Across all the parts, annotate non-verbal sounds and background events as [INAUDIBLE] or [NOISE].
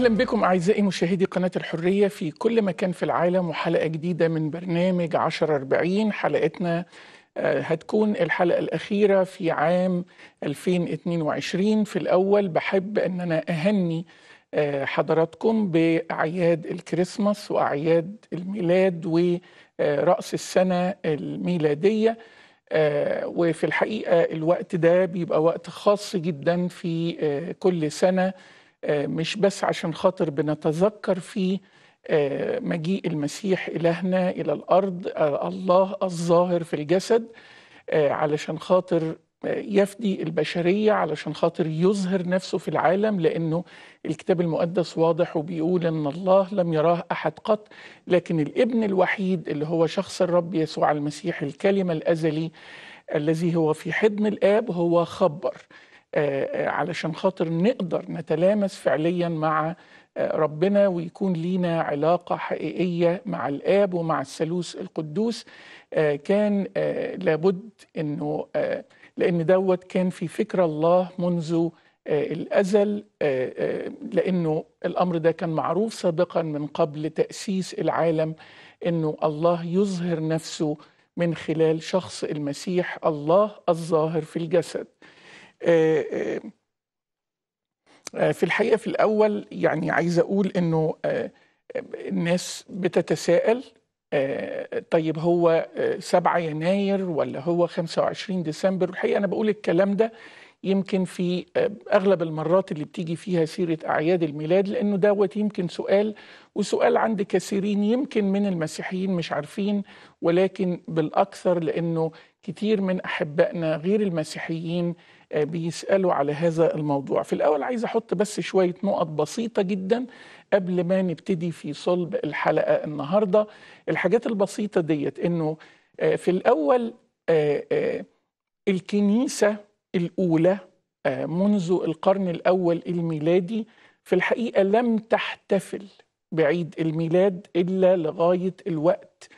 اهلا بكم اعزائي مشاهدي قناه الحريه في كل مكان في العالم وحلقه جديده من برنامج 1040 حلقتنا آه، هتكون الحلقه الاخيره في عام 2022 في الاول بحب ان انا اهني آه، حضراتكم باعياد الكريسماس واعياد الميلاد وراس السنه الميلاديه آه، وفي الحقيقه الوقت ده بيبقى وقت خاص جدا في كل سنه آه، مش بس عشان خاطر بنتذكر فيه آه، مجيء المسيح إلهنا إلى الأرض آه، الله الظاهر في الجسد علشان خاطر يفدي البشرية علشان خاطر يظهر نفسه في العالم لأنه الكتاب المقدس واضح وبيقول أن الله لم يراه أحد قط لكن الابن الوحيد اللي هو شخص الرب يسوع المسيح الكلمة الأزلي الذي هو في حضن الآب هو خبر آه، آه، علشان خاطر نقدر نتلامس فعليا مع آه، ربنا ويكون لينا علاقة حقيقية مع الآب ومع الثالوث القدوس كان لابد أنه لأن دوت كان في فكرة الله منذ الأزل لأنه الأمر ده كان معروف سابقا من قبل تأسيس العالم أنه الله يظهر نفسه من خلال شخص المسيح الله الظاهر في الجسد آه، آه، آه، في الحقيقه في الاول يعني عايز اقول انه الناس بتتساءل طيب هو 7 يناير ولا هو 25 ديسمبر الحقيقه انا بقول الكلام ده يمكن في اغلب المرات اللي بتيجي فيها سيره اعياد الميلاد لانه دوت يمكن سؤال وسؤال عند كثيرين يمكن من المسيحيين مش عارفين ولكن بالاكثر لانه كتير من احبائنا غير المسيحيين آه، بيسألوا على هذا الموضوع في الأول عايز أحط بس شوية نقط بسيطة جدا قبل ما نبتدي في صلب الحلقة النهاردة الحاجات البسيطة ديت أنه آه، في الأول آه، الكنيسة الأولى منذ القرن الأول الميلادي في الحقيقة لم تحتفل بعيد الميلاد إلا لغاية الوقت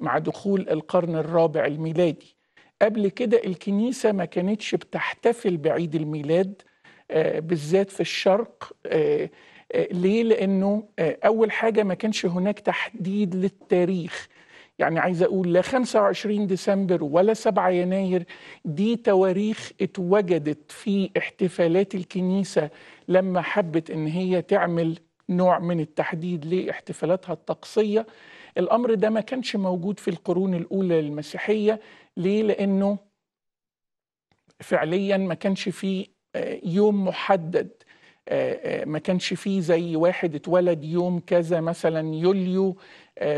مع دخول القرن الرابع الميلادي قبل كده الكنيسة ما كانتش بتحتفل بعيد الميلاد آه، بالذات في الشرق آه، آه، ليه؟ لأنه أول حاجة ما كانش هناك تحديد للتاريخ يعني عايز أقول لا 25 ديسمبر ولا 7 يناير دي تواريخ اتوجدت في احتفالات الكنيسة لما حبت إن هي تعمل نوع من التحديد لاحتفالاتها الطقسية الأمر ده ما كانش موجود في القرون الأولى للمسيحية ليه؟ لأنه فعليا ما كانش فيه آه، يوم محدد آه، آه، ما كانش فيه زي واحد اتولد يوم كذا مثلا يوليو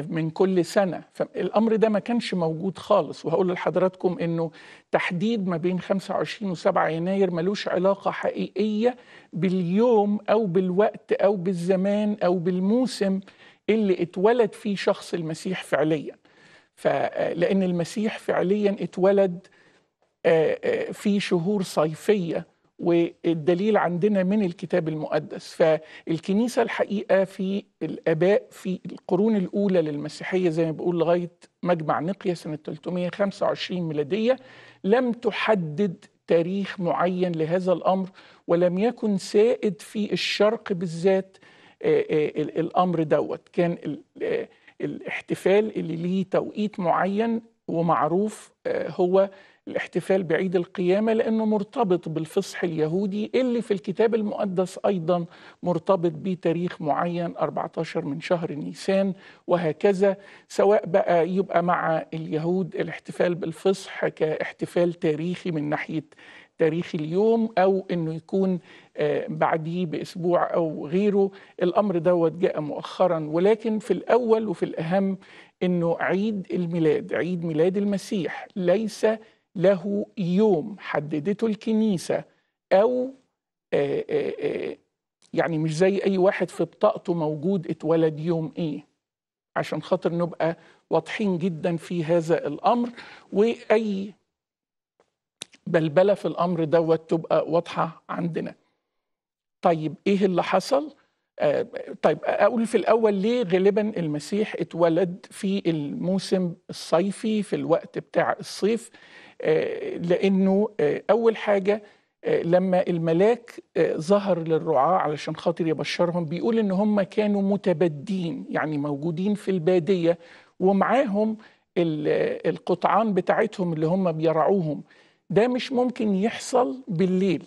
من كل سنة فالأمر ده ما كانش موجود خالص وهقول لحضراتكم أنه تحديد ما بين 25 و7 يناير ملوش علاقة حقيقية باليوم أو بالوقت أو بالزمان أو بالموسم اللي اتولد فيه شخص المسيح فعليا آه، لأن المسيح فعليا اتولد آه، آه، في شهور صيفية والدليل عندنا من الكتاب المقدس فالكنيسة الحقيقة في الآباء في القرون الأولى للمسيحية زي ما بقول لغاية مجمع نقية سنة 325 ميلادية لم تحدد تاريخ معين لهذا الأمر ولم يكن سائد في الشرق بالذات الأمر دوت كان الاحتفال اللي ليه توقيت معين ومعروف آه، هو الاحتفال بعيد القيامة لأنه مرتبط بالفصح اليهودي اللي في الكتاب المقدس أيضا مرتبط بتاريخ معين 14 من شهر نيسان وهكذا سواء بقى يبقى مع اليهود الاحتفال بالفصح كاحتفال تاريخي من ناحية تاريخ اليوم او انه يكون آه، بعديه باسبوع او غيره الامر دوت جاء مؤخرا ولكن في الاول وفي الاهم انه عيد الميلاد عيد ميلاد المسيح ليس له يوم حددته الكنيسه او آه، آه، يعني مش زي اي واحد في بطاقته موجود اتولد يوم ايه عشان خاطر نبقى واضحين جدا في هذا الامر واي بلبله في الامر دوت تبقى واضحه عندنا. طيب ايه اللي حصل؟ آه طيب اقول في الاول ليه غالبا المسيح اتولد في الموسم الصيفي في الوقت بتاع الصيف آه لانه آه اول حاجه آه، لما الملاك آه، ظهر للرعاة علشان خاطر يبشرهم بيقول ان هم كانوا متبدين يعني موجودين في البادية ومعاهم القطعان بتاعتهم اللي هم بيرعوهم ده مش ممكن يحصل بالليل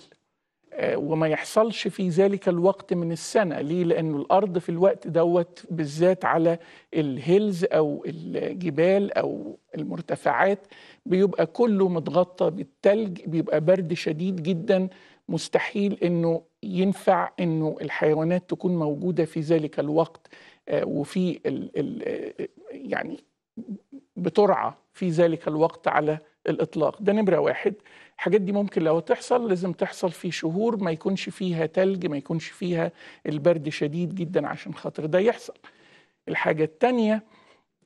آه، وما يحصلش في ذلك الوقت من السنة ليه؟ لأن الأرض في الوقت دوت بالذات على الهيلز أو الجبال أو المرتفعات بيبقى كله متغطى بالتلج بيبقى برد شديد جدا مستحيل أنه ينفع أنه الحيوانات تكون موجودة في ذلك الوقت آه، وفي الـ الـ آه، يعني بترعى في ذلك الوقت على الاطلاق ده نمره واحد الحاجات دي ممكن لو تحصل لازم تحصل في شهور ما يكونش فيها تلج ما يكونش فيها البرد شديد جدا عشان خاطر ده يحصل الحاجه الثانيه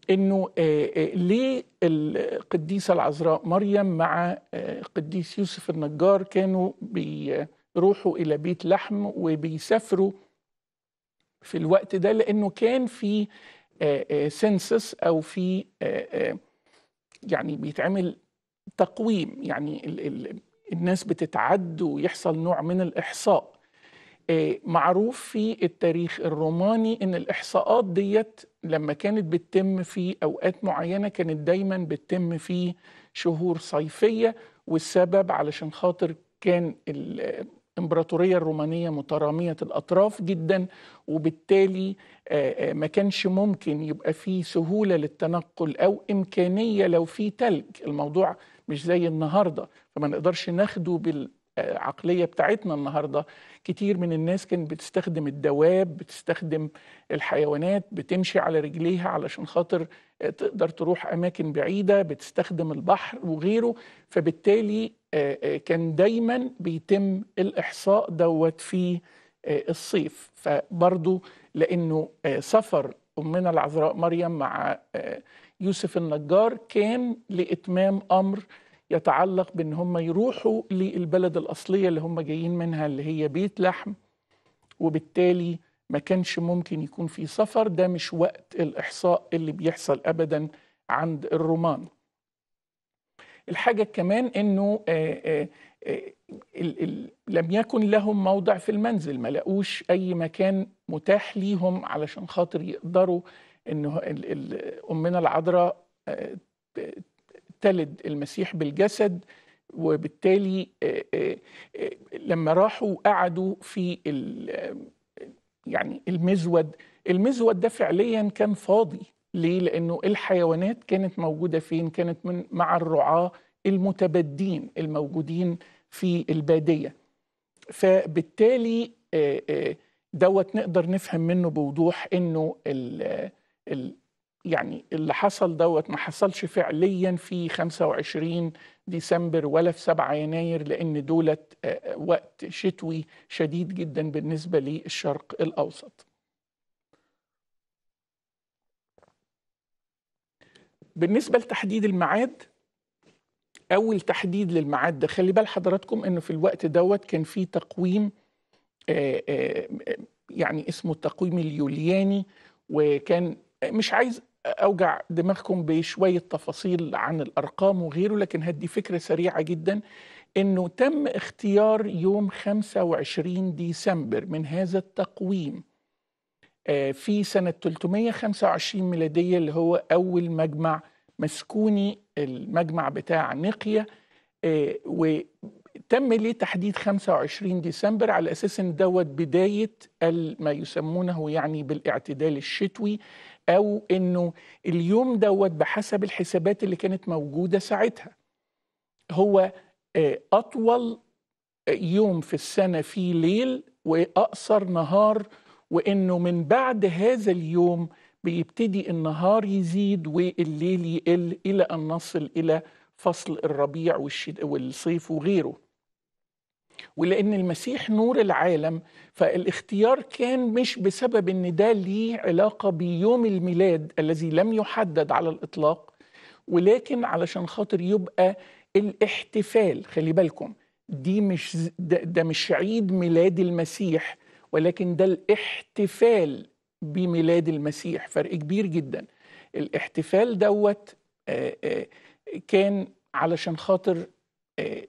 انه آه، آه، ليه القديسه العذراء مريم مع آه، القديس يوسف النجار كانوا بيروحوا الى بيت لحم وبيسافروا في الوقت ده لانه كان في سنسس او في يعني بيتعمل تقويم يعني ال ال الناس بتتعد ويحصل نوع من الإحصاء آه، معروف في التاريخ الروماني ان الاحصاءات ديت لما كانت بتتم في اوقات معينه كانت دايما بتتم في شهور صيفيه والسبب علشان خاطر كان الامبراطوريه الرومانيه متراميه الاطراف جدا وبالتالي آه، آه، ما كانش ممكن يبقى في سهوله للتنقل او امكانيه لو في تلج الموضوع مش زي النهارده فما نقدرش ناخده بال بتاعتنا النهارده كتير من الناس كانت بتستخدم الدواب بتستخدم الحيوانات بتمشي على رجليها علشان خاطر تقدر تروح اماكن بعيده بتستخدم البحر وغيره فبالتالي آه، آه، كان دايما بيتم الاحصاء دوت في آه، الصيف فبرضه لانه سفر أمنا العذراء مريم مع آه، يوسف النجار كان لإتمام أمر يتعلق بأن هم يروحوا للبلد الأصلية اللي هم جايين منها اللي هي بيت لحم وبالتالي ما كانش ممكن يكون في سفر ده مش وقت الإحصاء اللي بيحصل أبدا عند الرومان الحاجة كمان أنه آه، آه، آه، لم يكن لهم موضع في المنزل ما لقوش أي مكان متاح ليهم علشان خاطر يقدروا أنه أمنا العذراء تلد المسيح بالجسد وبالتالي لما راحوا قعدوا في يعني المزود المزود ده فعليا كان فاضي ليه؟ لأنه الحيوانات كانت موجودة فين؟ كانت من مع الرعاة المتبدين الموجودين في البادية فبالتالي آه، آه، دوت نقدر نفهم منه بوضوح انه ال الـ يعني اللي حصل دوت ما حصلش فعليا في 25 ديسمبر ولا في 7 يناير لان دولت آه، وقت شتوي شديد جدا بالنسبه للشرق الاوسط بالنسبه لتحديد الميعاد اول تحديد للميعاد ده خلي بال حضراتكم انه في الوقت دوت كان في تقويم آآ آه، آآ آه، يعني اسمه التقويم اليولياني وكان مش عايز اوجع دماغكم بشويه تفاصيل عن الارقام وغيره لكن هدي فكره سريعه جدا انه تم اختيار يوم 25 ديسمبر من هذا التقويم آه، في سنة 325 ميلادية اللي هو أول مجمع مسكوني المجمع بتاع نقية آه، وتم ليه تحديد 25 ديسمبر على أساس أن دوت بداية ما يسمونه يعني بالاعتدال الشتوي أو أنه اليوم دوت بحسب الحسابات اللي كانت موجودة ساعتها هو آه، أطول يوم في السنة فيه ليل وأقصر نهار وانه من بعد هذا اليوم بيبتدي النهار يزيد والليل يقل الى ان نصل الى فصل الربيع والصيف وغيره ولان المسيح نور العالم فالاختيار كان مش بسبب ان ده ليه علاقه بيوم الميلاد الذي لم يحدد على الاطلاق ولكن علشان خاطر يبقى الاحتفال خلي بالكم دي مش ده, ده مش عيد ميلاد المسيح ولكن ده الاحتفال بميلاد المسيح فرق كبير جدا الاحتفال دوت آه، آه، كان علشان خاطر آه،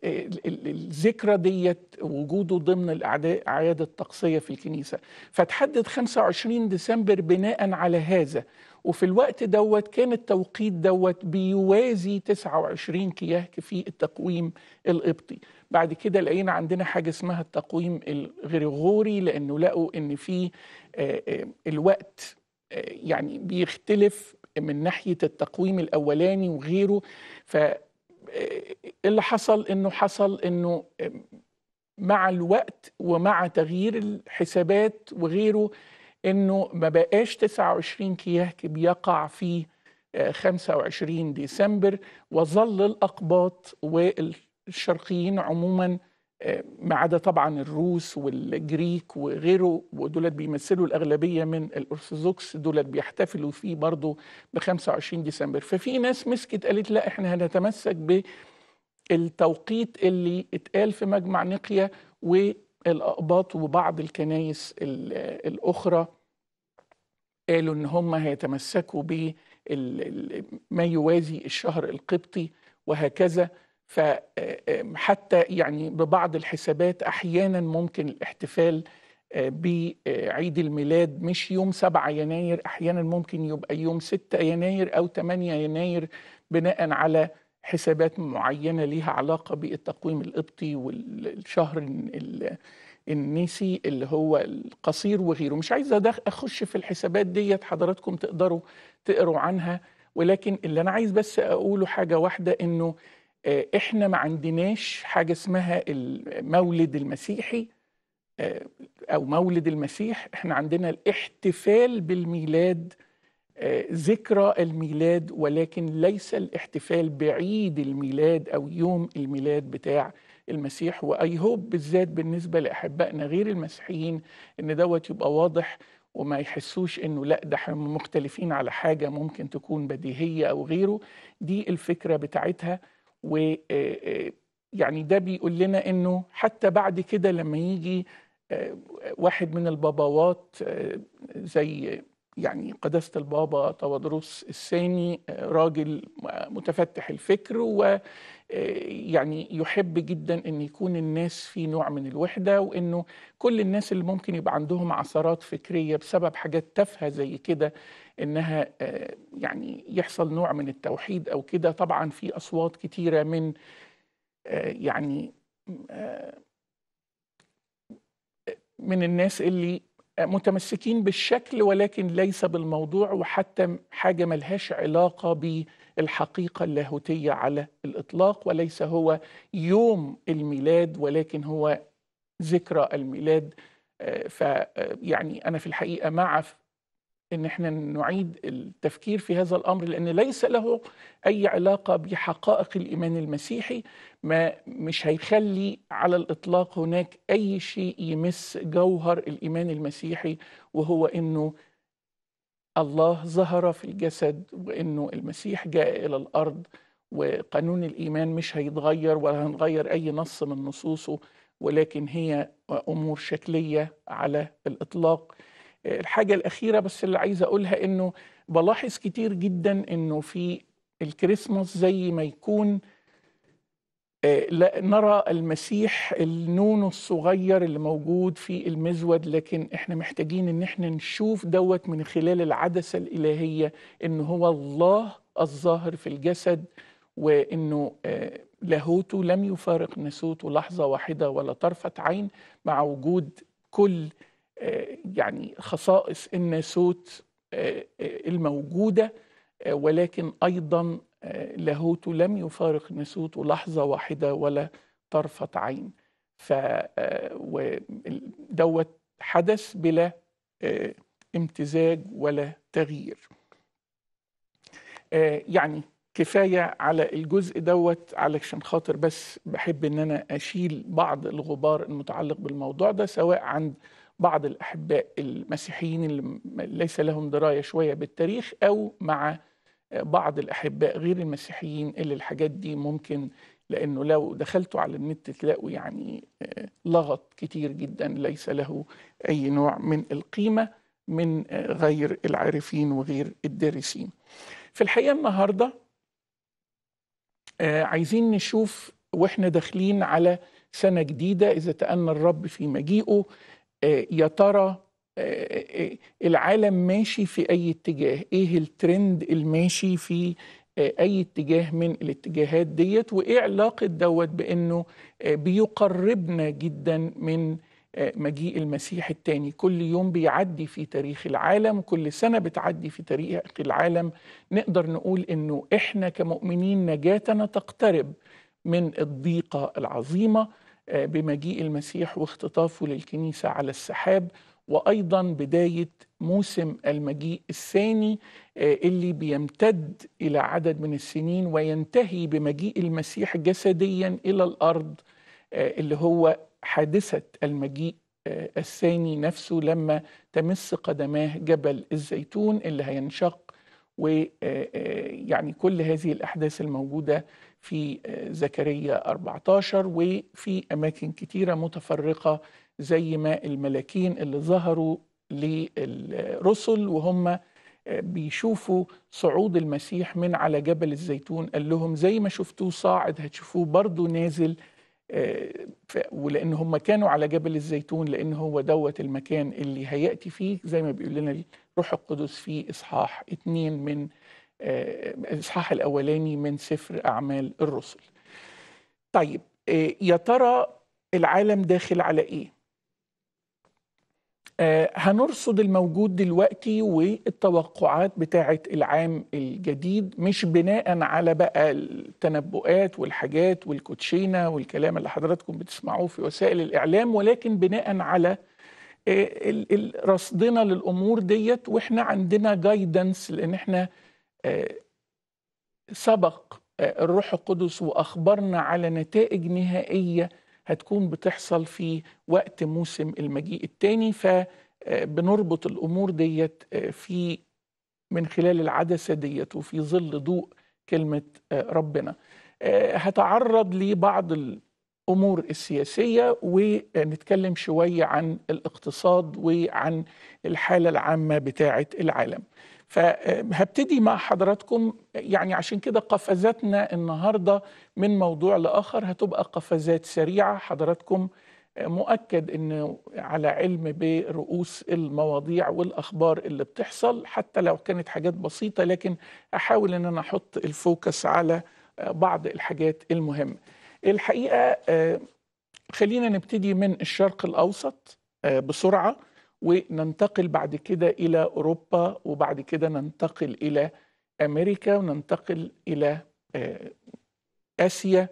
الذكرى ديت وجوده ضمن اعياد الطقسيه في الكنيسه فتحدد 25 ديسمبر بناء على هذا وفي الوقت دوت كان التوقيت دوت بيوازي 29 كيهك في التقويم القبطي بعد كده لقينا عندنا حاجة اسمها التقويم الغريغوري لأنه لقوا إن في آه، آه، الوقت آه، يعني بيختلف من ناحية التقويم الأولاني وغيره ف اللي حصل انه حصل انه مع الوقت ومع تغيير الحسابات وغيره انه ما بقاش 29 كيهكب يقع في 25 آه، ديسمبر وظل الاقباط والشرقيين عموما آه، ما عدا طبعا الروس والجريك وغيره ودولت بيمثلوا الأغلبية من الأرثوذكس دولت بيحتفلوا فيه برضه ب 25 ديسمبر ففي ناس مسكت قالت لا احنا هنتمسك بالتوقيت اللي اتقال في مجمع و الأقباط وبعض الكنايس الأخرى قالوا إن هم هيتمسكوا بما يوازي الشهر القبطي وهكذا فحتى يعني ببعض الحسابات أحيانا ممكن الاحتفال آه، بعيد الميلاد مش يوم 7 يناير أحيانا ممكن يبقى يوم 6 يناير أو 8 يناير بناء على حسابات معينه ليها علاقه بالتقويم القبطي والشهر النيسي اللي هو القصير وغيره مش عايز اخش في الحسابات ديت حضراتكم تقدروا تقروا عنها ولكن اللي انا عايز بس اقوله حاجه واحده انه آه، احنا ما عندناش حاجه اسمها المولد المسيحي آه، او مولد المسيح احنا عندنا الاحتفال بالميلاد ذكرى الميلاد ولكن ليس الاحتفال بعيد الميلاد أو يوم الميلاد بتاع المسيح وأي هوب بالذات بالنسبة لأحبائنا غير المسيحيين إن دوت يبقى واضح وما يحسوش انه لا ده احنا مختلفين على حاجه ممكن تكون بديهيه او غيره دي الفكره بتاعتها و آه، آه، يعني ده بيقول لنا انه حتى بعد كده لما يجي آه، واحد من الباباوات زي يعني قداسة البابا تودروس الثاني آه، راجل متفتح الفكر ويعني آه، يحب جدا أن يكون الناس في نوع من الوحدة وأنه كل الناس اللي ممكن يبقى عندهم عثرات فكرية بسبب حاجات تافهة زي كده أنها آه، يعني يحصل نوع من التوحيد أو كده طبعا في أصوات كتيرة من يعني من الناس اللي متمسكين بالشكل ولكن ليس بالموضوع وحتى حاجه ملهاش علاقه بالحقيقه اللاهوتيه على الاطلاق وليس هو يوم الميلاد ولكن هو ذكرى الميلاد آه، فيعني آه، انا في الحقيقه مع ان احنا نعيد التفكير في هذا الامر لان ليس له اي علاقه بحقائق الايمان المسيحي ما مش هيخلي على الاطلاق هناك اي شيء يمس جوهر الايمان المسيحي وهو انه الله ظهر في الجسد وانه المسيح جاء الى الارض وقانون الايمان مش هيتغير ولا هنغير اي نص من نصوصه ولكن هي امور شكليه على الاطلاق الحاجه الاخيره بس اللي عايز اقولها انه بلاحظ كتير جدا انه في الكريسماس زي ما يكون آه، نرى المسيح النون الصغير اللي موجود في المزود لكن احنا محتاجين ان احنا نشوف دوت من خلال العدسه الالهيه ان هو الله الظاهر في الجسد وانه آه، لاهوته لم يفارق نسوته لحظه واحده ولا طرفه عين مع وجود كل آه، يعني خصائص الناسوت آه، آه، الموجودة ولكن أيضا لاهوته لم يفارق الناسوت لحظة واحدة ولا طرفة عين ف دوت حدث بلا امتزاج ولا تغيير يعني كفاية على الجزء دوت علشان خاطر بس بحب ان انا اشيل بعض الغبار المتعلق بالموضوع ده سواء عند بعض الأحباء المسيحيين اللي ليس لهم دراية شوية بالتاريخ أو مع بعض الأحباء غير المسيحيين اللي الحاجات دي ممكن لأنه لو دخلتوا على النت تلاقوا يعني آه، لغط كتير جدا ليس له أي نوع من القيمة من آه، غير العارفين وغير الدارسين في الحقيقة النهاردة آه، عايزين نشوف واحنا داخلين على سنة جديدة إذا تأنى الرب في مجيئه آه، يا ترى آه، آه، العالم ماشي في اي اتجاه ايه الترند الماشي في اي اتجاه من الاتجاهات ديت وايه علاقه دوت بانه بيقربنا جدا من مجيء المسيح الثاني كل يوم بيعدي في تاريخ العالم كل سنه بتعدي في تاريخ العالم نقدر نقول انه احنا كمؤمنين نجاتنا تقترب من الضيقه العظيمه آه، بمجيء المسيح واختطافه للكنيسة على السحاب وأيضا بداية موسم المجيء الثاني آه، اللي بيمتد إلى عدد من السنين وينتهي بمجيء المسيح جسديا إلى الأرض آه، اللي هو حادثة المجيء الثاني نفسه لما تمس قدماه جبل الزيتون اللي هينشق ويعني كل هذه الأحداث الموجودة في آه، زكريا 14 وفي أماكن كتيرة متفرقة زي ما الملاكين اللي ظهروا للرسل وهم آه، بيشوفوا صعود المسيح من على جبل الزيتون قال لهم زي ما شفتوه صاعد هتشوفوه برضو نازل آه، ولان هم كانوا على جبل الزيتون لان هو دوت المكان اللي هياتي فيه زي ما بيقول لنا الروح القدس في اصحاح اتنين من الإصحاح آه، الأولاني من سفر أعمال الرسل طيب آه، يا ترى العالم داخل على إيه؟ آه، هنرصد الموجود دلوقتي والتوقعات بتاعة العام الجديد مش بناء على بقى التنبؤات والحاجات والكوتشينة والكلام اللي حضراتكم بتسمعوه في وسائل الإعلام ولكن بناء على رصدنا للأمور ديت وإحنا عندنا جايدنس لأن إحنا سبق آه، الروح القدس واخبرنا على نتائج نهائيه هتكون بتحصل في وقت موسم المجيء الثاني فبنربط آه، الامور ديت آه، في من خلال العدسه ديت وفي ظل ضوء كلمه ربنا هتعرض لبعض الامور السياسيه ونتكلم شويه عن الاقتصاد وعن الحاله العامه بتاعه العالم فهبتدي مع حضراتكم يعني عشان كده قفزاتنا النهارده من موضوع لاخر هتبقى قفزات سريعه حضراتكم مؤكد ان على علم برؤوس المواضيع والاخبار اللي بتحصل حتى لو كانت حاجات بسيطه لكن احاول ان انا احط الفوكس على بعض الحاجات المهمه. الحقيقه آه، خلينا نبتدي من الشرق الاوسط آه، بسرعه وننتقل بعد كده إلى أوروبا وبعد كده ننتقل إلى أمريكا وننتقل إلى آه، آسيا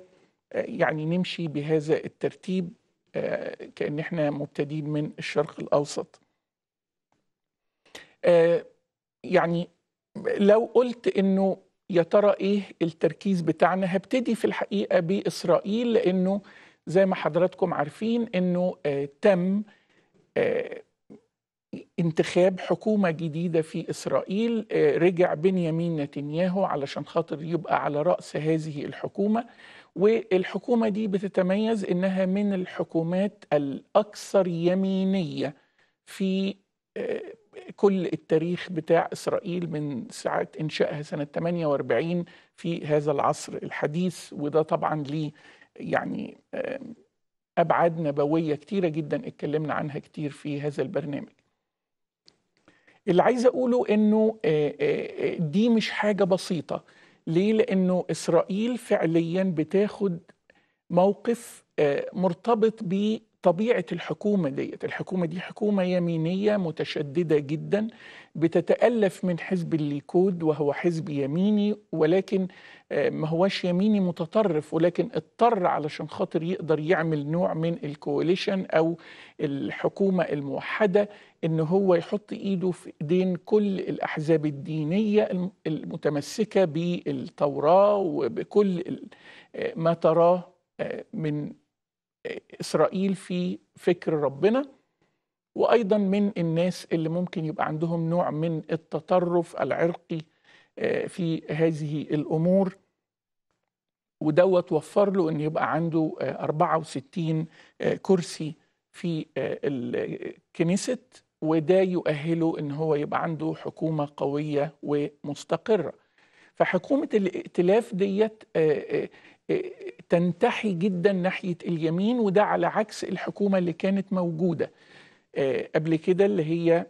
آه، يعني نمشي بهذا الترتيب آه، كأن احنا مبتدين من الشرق الأوسط يعني لو قلت انه يا ترى ايه التركيز بتاعنا هبتدي في الحقيقه باسرائيل لانه زي ما حضراتكم عارفين انه تم انتخاب حكومة جديدة في إسرائيل آه، رجع بنيامين نتنياهو علشان خاطر يبقى على رأس هذه الحكومة والحكومة دي بتتميز إنها من الحكومات الأكثر يمينية في آه، كل التاريخ بتاع إسرائيل من ساعة إنشائها سنة 48 في هذا العصر الحديث وده طبعا لي يعني أبعاد نبوية كتيرة جدا اتكلمنا عنها كتير في هذا البرنامج اللي عايز اقوله انه آه، آه، آه، دي مش حاجه بسيطه ليه لانه اسرائيل فعليا بتاخد موقف مرتبط بطبيعه الحكومه ديت الحكومه دي حكومه يمينيه متشدده جدا بتتألف من حزب الليكود وهو حزب يميني ولكن آه، ما هوش يميني متطرف ولكن اضطر علشان خاطر يقدر يعمل نوع من الكواليشن أو الحكومة الموحدة ان هو يحط ايده في ايدين كل الاحزاب الدينيه المتمسكه بالتوراه وبكل آه، ما تراه آه، من اسرائيل في فكر ربنا وايضا من الناس اللي ممكن يبقى عندهم نوع من التطرف العرقي آه، في هذه الامور ودوت وفر له ان يبقى عنده 64 آه، آه، كرسي في الكنيسة وده يؤهله ان هو يبقى عنده حكومه قويه ومستقره فحكومه الائتلاف ديت تنتحي جدا ناحيه اليمين وده على عكس الحكومه اللي كانت موجوده آه، قبل كده اللي هي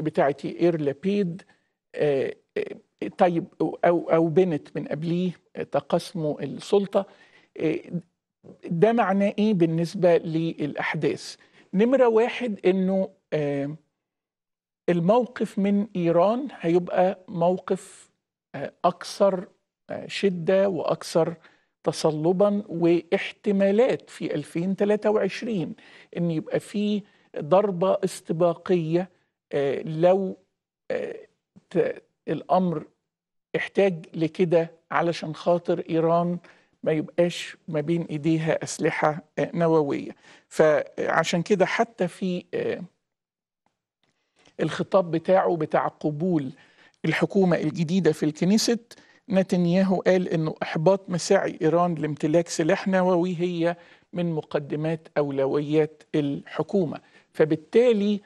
بتاعت اير لابيد آه، آه، طيب او او بنت من قبليه تقاسموا السلطه ده معناه ايه بالنسبه للاحداث نمره واحد انه الموقف من ايران هيبقى موقف اكثر شده واكثر تصلبا واحتمالات في 2023 ان يبقى فيه ضربة استباقية آه، لو آه، الأمر احتاج لكده علشان خاطر إيران ما يبقاش ما بين إيديها أسلحة آه، نووية فعشان كده حتى في الخطاب بتاعه بتاع قبول الحكومة الجديدة في الكنيست نتنياهو قال انه احباط مساعي ايران لامتلاك سلاح نووي هي من مقدمات اولويات الحكومه فبالتالي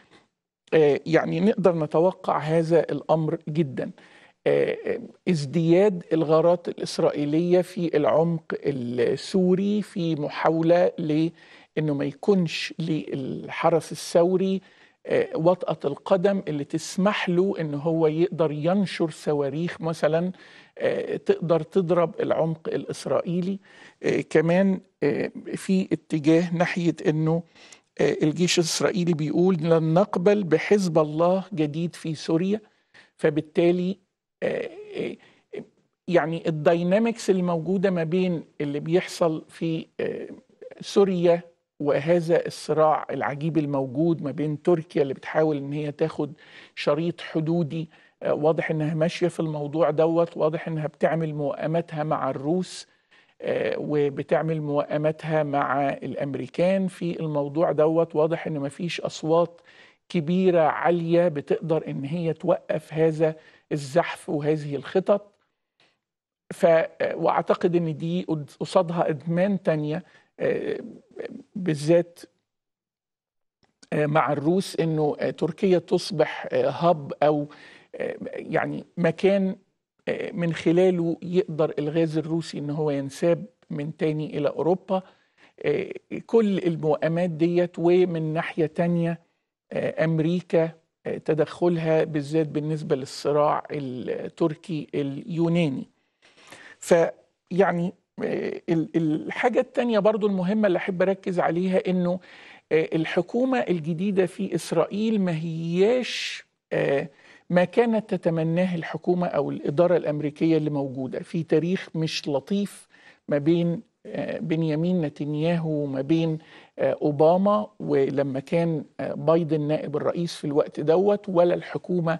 آه، يعني نقدر نتوقع هذا الامر جدا آه، آه، ازدياد الغارات الاسرائيليه في العمق السوري في محاوله لانه ما يكونش للحرس الثوري وطأة القدم اللي تسمح له ان هو يقدر ينشر صواريخ مثلا تقدر تضرب العمق الاسرائيلي كمان في اتجاه ناحيه انه آه، الجيش الإسرائيلي بيقول لن نقبل بحزب الله جديد في سوريا فبالتالي آه، آه، يعني الداينامكس الموجوده ما بين اللي بيحصل في سوريا وهذا الصراع العجيب الموجود ما بين تركيا اللي بتحاول ان هي تاخد شريط حدودي واضح انها ماشيه في الموضوع دوت واضح انها بتعمل مؤامتها مع الروس آه، وبتعمل موائمتها مع الامريكان في الموضوع دوت واضح ان مفيش اصوات كبيره عاليه بتقدر ان هي توقف هذا الزحف وهذه الخطط ف آه، واعتقد ان دي قصادها ادمان تانية آه، بالذات مع الروس انه تركيا تصبح هب او يعني مكان آه، من خلاله يقدر الغاز الروسي ان هو ينساب من تاني الى اوروبا آه، كل المؤامات ديت ومن ناحيه تانيه آه، امريكا تدخلها بالذات بالنسبه للصراع التركي اليوناني فيعني الحاجه الثانيه برضو المهمه اللي احب اركز عليها انه الحكومه الجديده في اسرائيل ما هياش آه ما كانت تتمناه الحكومه او الاداره الامريكيه اللي موجوده في تاريخ مش لطيف ما بين آه، بنيامين نتنياهو وما بين آه، اوباما ولما كان آه، بايدن نائب الرئيس في الوقت دوت ولا الحكومه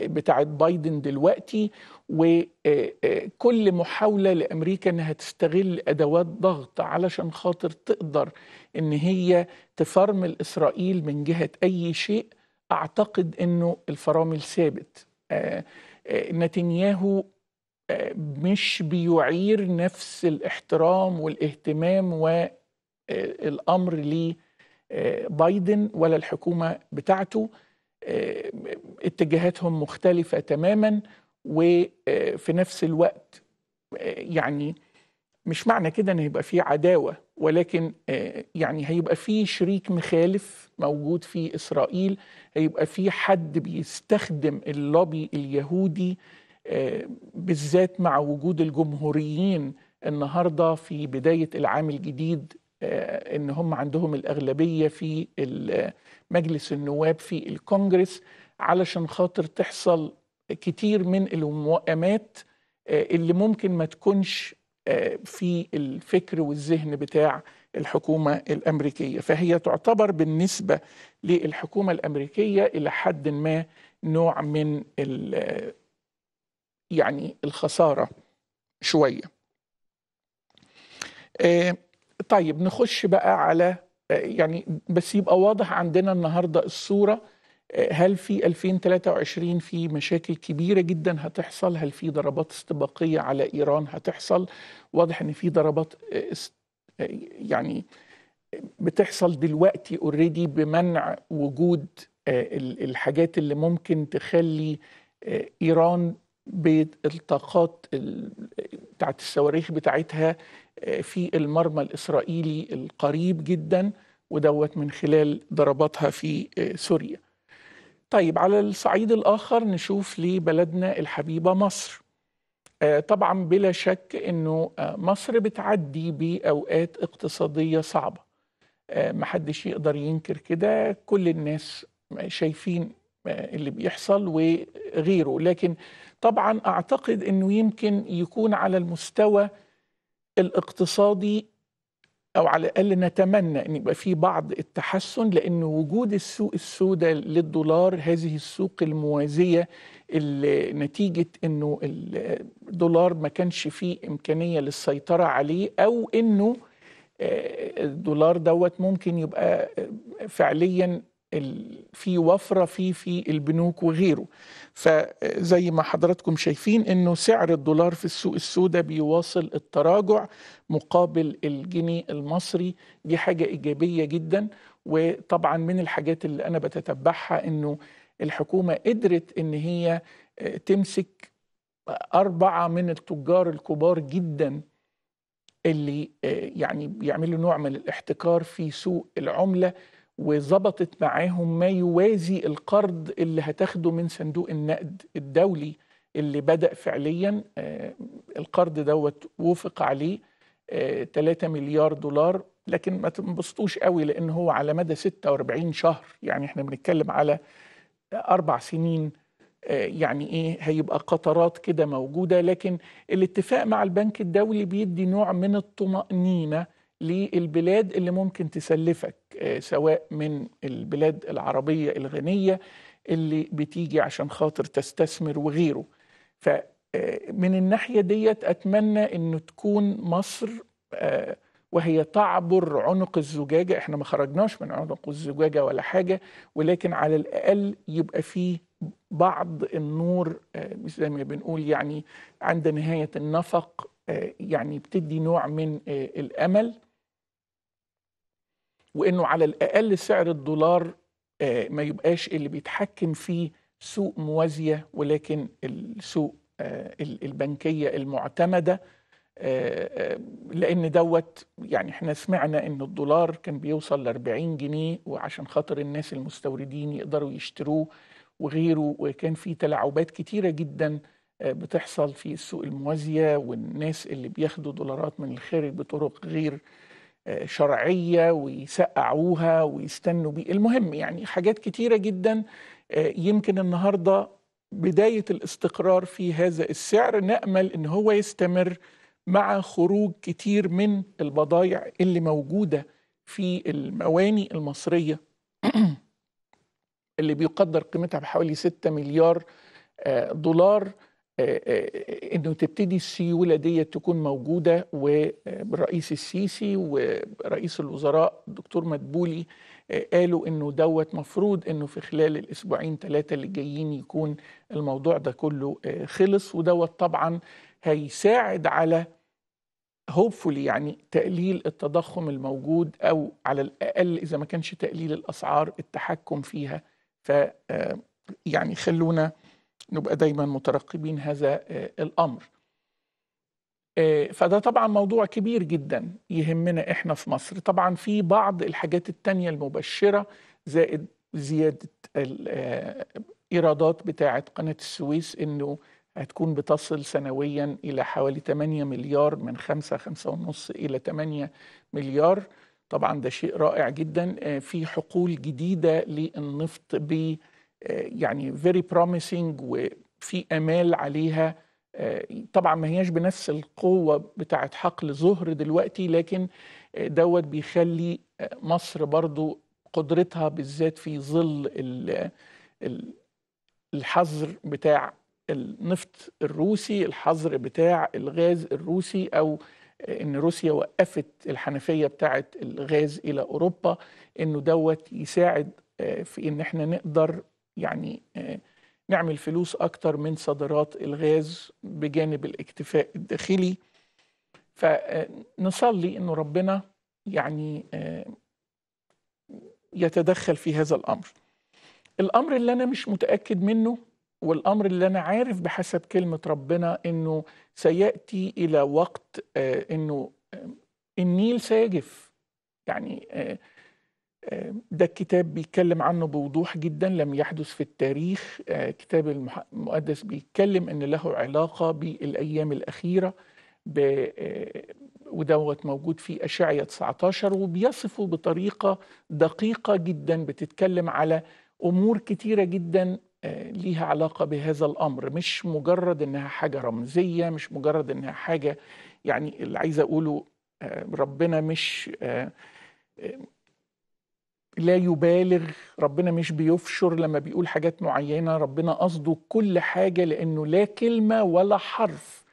بتاعت بايدن دلوقتي وكل محاوله لامريكا انها تستغل ادوات ضغط علشان خاطر تقدر ان هي تفرمل اسرائيل من جهه اي شيء اعتقد انه الفرامل ثابت آه، آه، نتنياهو آه، مش بيعير نفس الاحترام والاهتمام والامر لبايدن ولا الحكومه بتاعته اتجاهاتهم مختلفه تماما وفي نفس الوقت يعني مش معنى كده ان هيبقى في عداوه ولكن آه، يعني هيبقى في شريك مخالف موجود في اسرائيل هيبقى في حد بيستخدم اللوبي اليهودي آه، بالذات مع وجود الجمهوريين النهارده في بدايه العام الجديد آه، ان هم عندهم الاغلبيه في مجلس النواب في الكونجرس علشان خاطر تحصل كتير من الموائمات اللي ممكن ما تكونش آه، في الفكر والذهن بتاع الحكومة الأمريكية فهي تعتبر بالنسبة للحكومة الأمريكية إلى حد ما نوع من يعني الخسارة شوية آه، طيب نخش بقى على آه، يعني بس يبقى واضح عندنا النهاردة الصورة هل في 2023 في مشاكل كبيرة جدا هتحصل هل في ضربات استباقية على إيران هتحصل واضح أن في ضربات آه، آه، يعني بتحصل دلوقتي اوريدي بمنع وجود آه، الحاجات اللي ممكن تخلي ايران بالطاقات بتاعت الصواريخ بتاعتها في المرمى الاسرائيلي القريب جدا ودوت من خلال ضرباتها في سوريا. طيب على الصعيد الآخر نشوف لبلدنا الحبيبة مصر آه، طبعا بلا شك أنه آه، مصر بتعدي بأوقات اقتصادية صعبة آه، محدش يقدر ينكر كده كل الناس شايفين اللي بيحصل وغيره لكن طبعا أعتقد أنه يمكن يكون على المستوى الاقتصادي او على الاقل نتمنى ان يبقى في بعض التحسن لان وجود السوق السوداء للدولار هذه السوق الموازيه اللي نتيجه انه الدولار ما كانش فيه امكانيه للسيطره عليه او انه آه، الدولار دوت ممكن يبقى آه، فعليا في وفره في في البنوك وغيره فزي ما حضراتكم شايفين انه سعر الدولار في السوق السوداء بيواصل التراجع مقابل الجنيه المصري دي حاجه ايجابيه جدا وطبعا من الحاجات اللي انا بتتبعها انه الحكومه قدرت ان هي آه، تمسك اربعه من التجار الكبار جدا اللي آه، يعني بيعملوا نوع من الاحتكار في سوق العمله وظبطت معاهم ما يوازي القرض اللي هتاخده من صندوق النقد الدولي اللي بدأ فعليا آه، القرض دوت وافق عليه 3 آه، مليار دولار لكن ما تنبسطوش قوي لان هو على مدى 46 شهر يعني احنا بنتكلم على اربع سنين آه، يعني ايه هيبقى قطرات كده موجوده لكن الاتفاق مع البنك الدولي بيدي نوع من الطمانينه للبلاد اللي ممكن تسلفك آه، سواء من البلاد العربية الغنية اللي بتيجي عشان خاطر تستثمر وغيره فمن آه، الناحية ديت أتمنى أنه تكون مصر آه، وهي تعبر عنق الزجاجة احنا ما خرجناش من عنق الزجاجة ولا حاجة ولكن على الأقل يبقى فيه بعض النور زي ما بنقول يعني عند نهاية النفق يعني بتدي نوع من الأمل وانه على الاقل سعر الدولار آه، ما يبقاش اللي بيتحكم فيه سوق موازيه ولكن السوق آه، البنكيه المعتمده آه، لان دوت يعني احنا سمعنا ان الدولار كان بيوصل ل 40 جنيه وعشان خاطر الناس المستوردين يقدروا يشتروه وغيره وكان في تلاعبات كتيره جدا بتحصل في السوق الموازيه والناس اللي بياخدوا دولارات من الخارج بطرق غير شرعية ويسقعوها ويستنوا بيه المهم يعني حاجات كتيرة جدا آه، يمكن النهاردة بداية الاستقرار في هذا السعر نأمل أن هو يستمر مع خروج كتير من البضائع اللي موجودة في المواني المصرية [CLEARS THROAT] اللي بيقدر قيمتها بحوالي 6 مليار آه، دولار آه، آه، انه تبتدي السيوله دي تكون موجوده والرئيس السيسي ورئيس الوزراء الدكتور مدبولي آه، قالوا انه دوت مفروض انه في خلال الاسبوعين ثلاثه اللي جايين يكون الموضوع ده كله خلص ودوت طبعا هيساعد على هوبفولي يعني تقليل التضخم الموجود او على الاقل اذا ما كانش تقليل الاسعار التحكم فيها ف يعني خلونا نبقى دايما مترقبين هذا آه، الامر آه، فده طبعا موضوع كبير جدا يهمنا احنا في مصر طبعا في بعض الحاجات التانية المبشرة زائد زيادة الإيرادات آه، بتاعة قناة السويس إنه هتكون بتصل سنويا إلى حوالي 8 مليار من 5 5 ونص إلى 8 مليار طبعا ده شيء رائع جدا في حقول جديدة للنفط بالنفط يعني فيري بروميسنج وفي امال عليها طبعا ما هياش بنفس القوه بتاعه حقل زهر دلوقتي لكن دوت بيخلي مصر برضو قدرتها بالذات في ظل الحظر بتاع النفط الروسي الحظر بتاع الغاز الروسي او ان روسيا وقفت الحنفيه بتاعه الغاز الى اوروبا انه دوت يساعد في ان احنا نقدر يعني آه، نعمل فلوس أكتر من صادرات الغاز بجانب الاكتفاء الداخلي فنصلي آه، أنه ربنا يعني آه، يتدخل في هذا الأمر الأمر اللي أنا مش متأكد منه والأمر اللي أنا عارف بحسب كلمة ربنا أنه سيأتي إلى وقت أنه النيل سيجف يعني آه، ده الكتاب بيتكلم عنه بوضوح جدا لم يحدث في التاريخ آه، كتاب المقدس بيتكلم ان له علاقه بالايام الاخيره ب... آه، ودوت موجود في اشعيا 19 وبيصفه بطريقه دقيقه جدا بتتكلم على امور كتيره جدا ليها علاقه بهذا الامر مش مجرد انها حاجه رمزيه مش مجرد انها حاجه يعني اللي عايز اقوله ربنا مش لا يبالغ ربنا مش بيفشر لما بيقول حاجات معينة ربنا قصده كل حاجة لأنه لا كلمة ولا حرف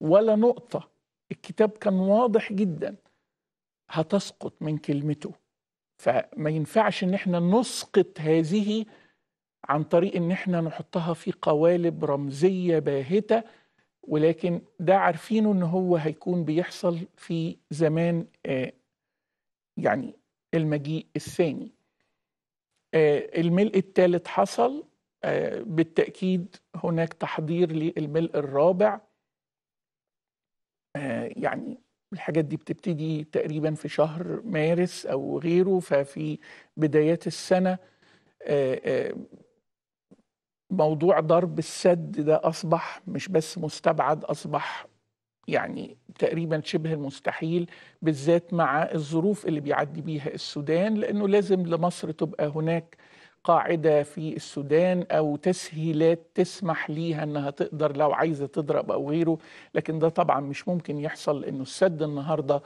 ولا نقطة الكتاب كان واضح جدا هتسقط من كلمته فما ينفعش ان احنا نسقط هذه عن طريق ان احنا نحطها في قوالب رمزية باهتة ولكن ده عارفينه ان هو هيكون بيحصل في زمان آه، يعني المجيء الثاني آه، الملء الثالث حصل آه، بالتأكيد هناك تحضير للملء الرابع آه، يعني الحاجات دي بتبتدي تقريبا في شهر مارس أو غيره ففي بدايات السنة موضوع ضرب السد ده أصبح مش بس مستبعد أصبح يعني تقريبا شبه المستحيل بالذات مع الظروف اللي بيعدي بيها السودان لانه لازم لمصر تبقى هناك قاعده في السودان او تسهيلات تسمح ليها انها تقدر لو عايزه تضرب او غيره لكن ده طبعا مش ممكن يحصل لانه السد النهارده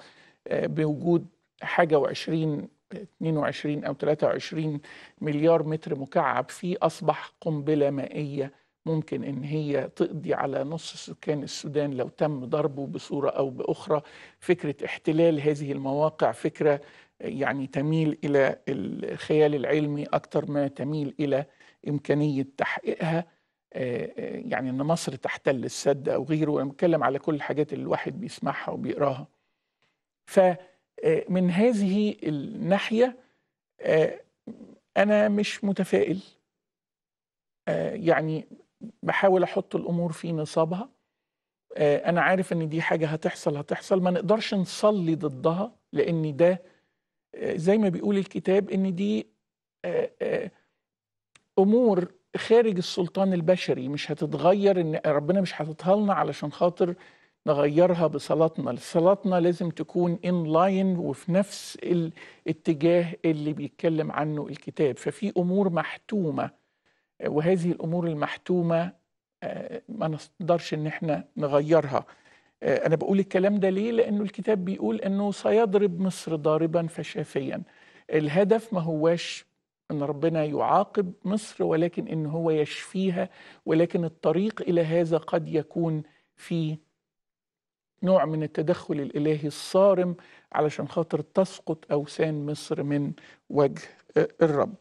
آه، بوجود حاجه و20 22 او 23 مليار متر مكعب فيه اصبح قنبله مائيه ممكن ان هي تقضي على نص سكان السودان لو تم ضربه بصوره او باخرى فكره احتلال هذه المواقع فكره يعني تميل الى الخيال العلمي اكثر ما تميل الى امكانيه تحقيقها آه، آه، يعني ان مصر تحتل السد او غيره انا بتكلم على كل الحاجات اللي الواحد بيسمعها وبيقراها فمن آه، هذه الناحيه انا مش متفائل يعني بحاول احط الامور في نصابها آه، انا عارف ان دي حاجه هتحصل هتحصل ما نقدرش نصلي ضدها لان ده آه، زي ما بيقول الكتاب ان دي آه، امور خارج السلطان البشري مش هتتغير ان ربنا مش حاططها لنا علشان خاطر نغيرها بصلاتنا صلاتنا لازم تكون ان لاين وفي نفس الاتجاه اللي بيتكلم عنه الكتاب ففي امور محتومه وهذه الامور المحتومه آه، ما نقدرش ان احنا نغيرها آه، انا بقول الكلام ده ليه لانه الكتاب بيقول انه سيضرب مصر ضاربا فشافيا الهدف ما هواش ان ربنا يعاقب مصر ولكن ان هو يشفيها ولكن الطريق الى هذا قد يكون في نوع من التدخل الالهي الصارم علشان خاطر تسقط اوثان مصر من وجه آه، الرب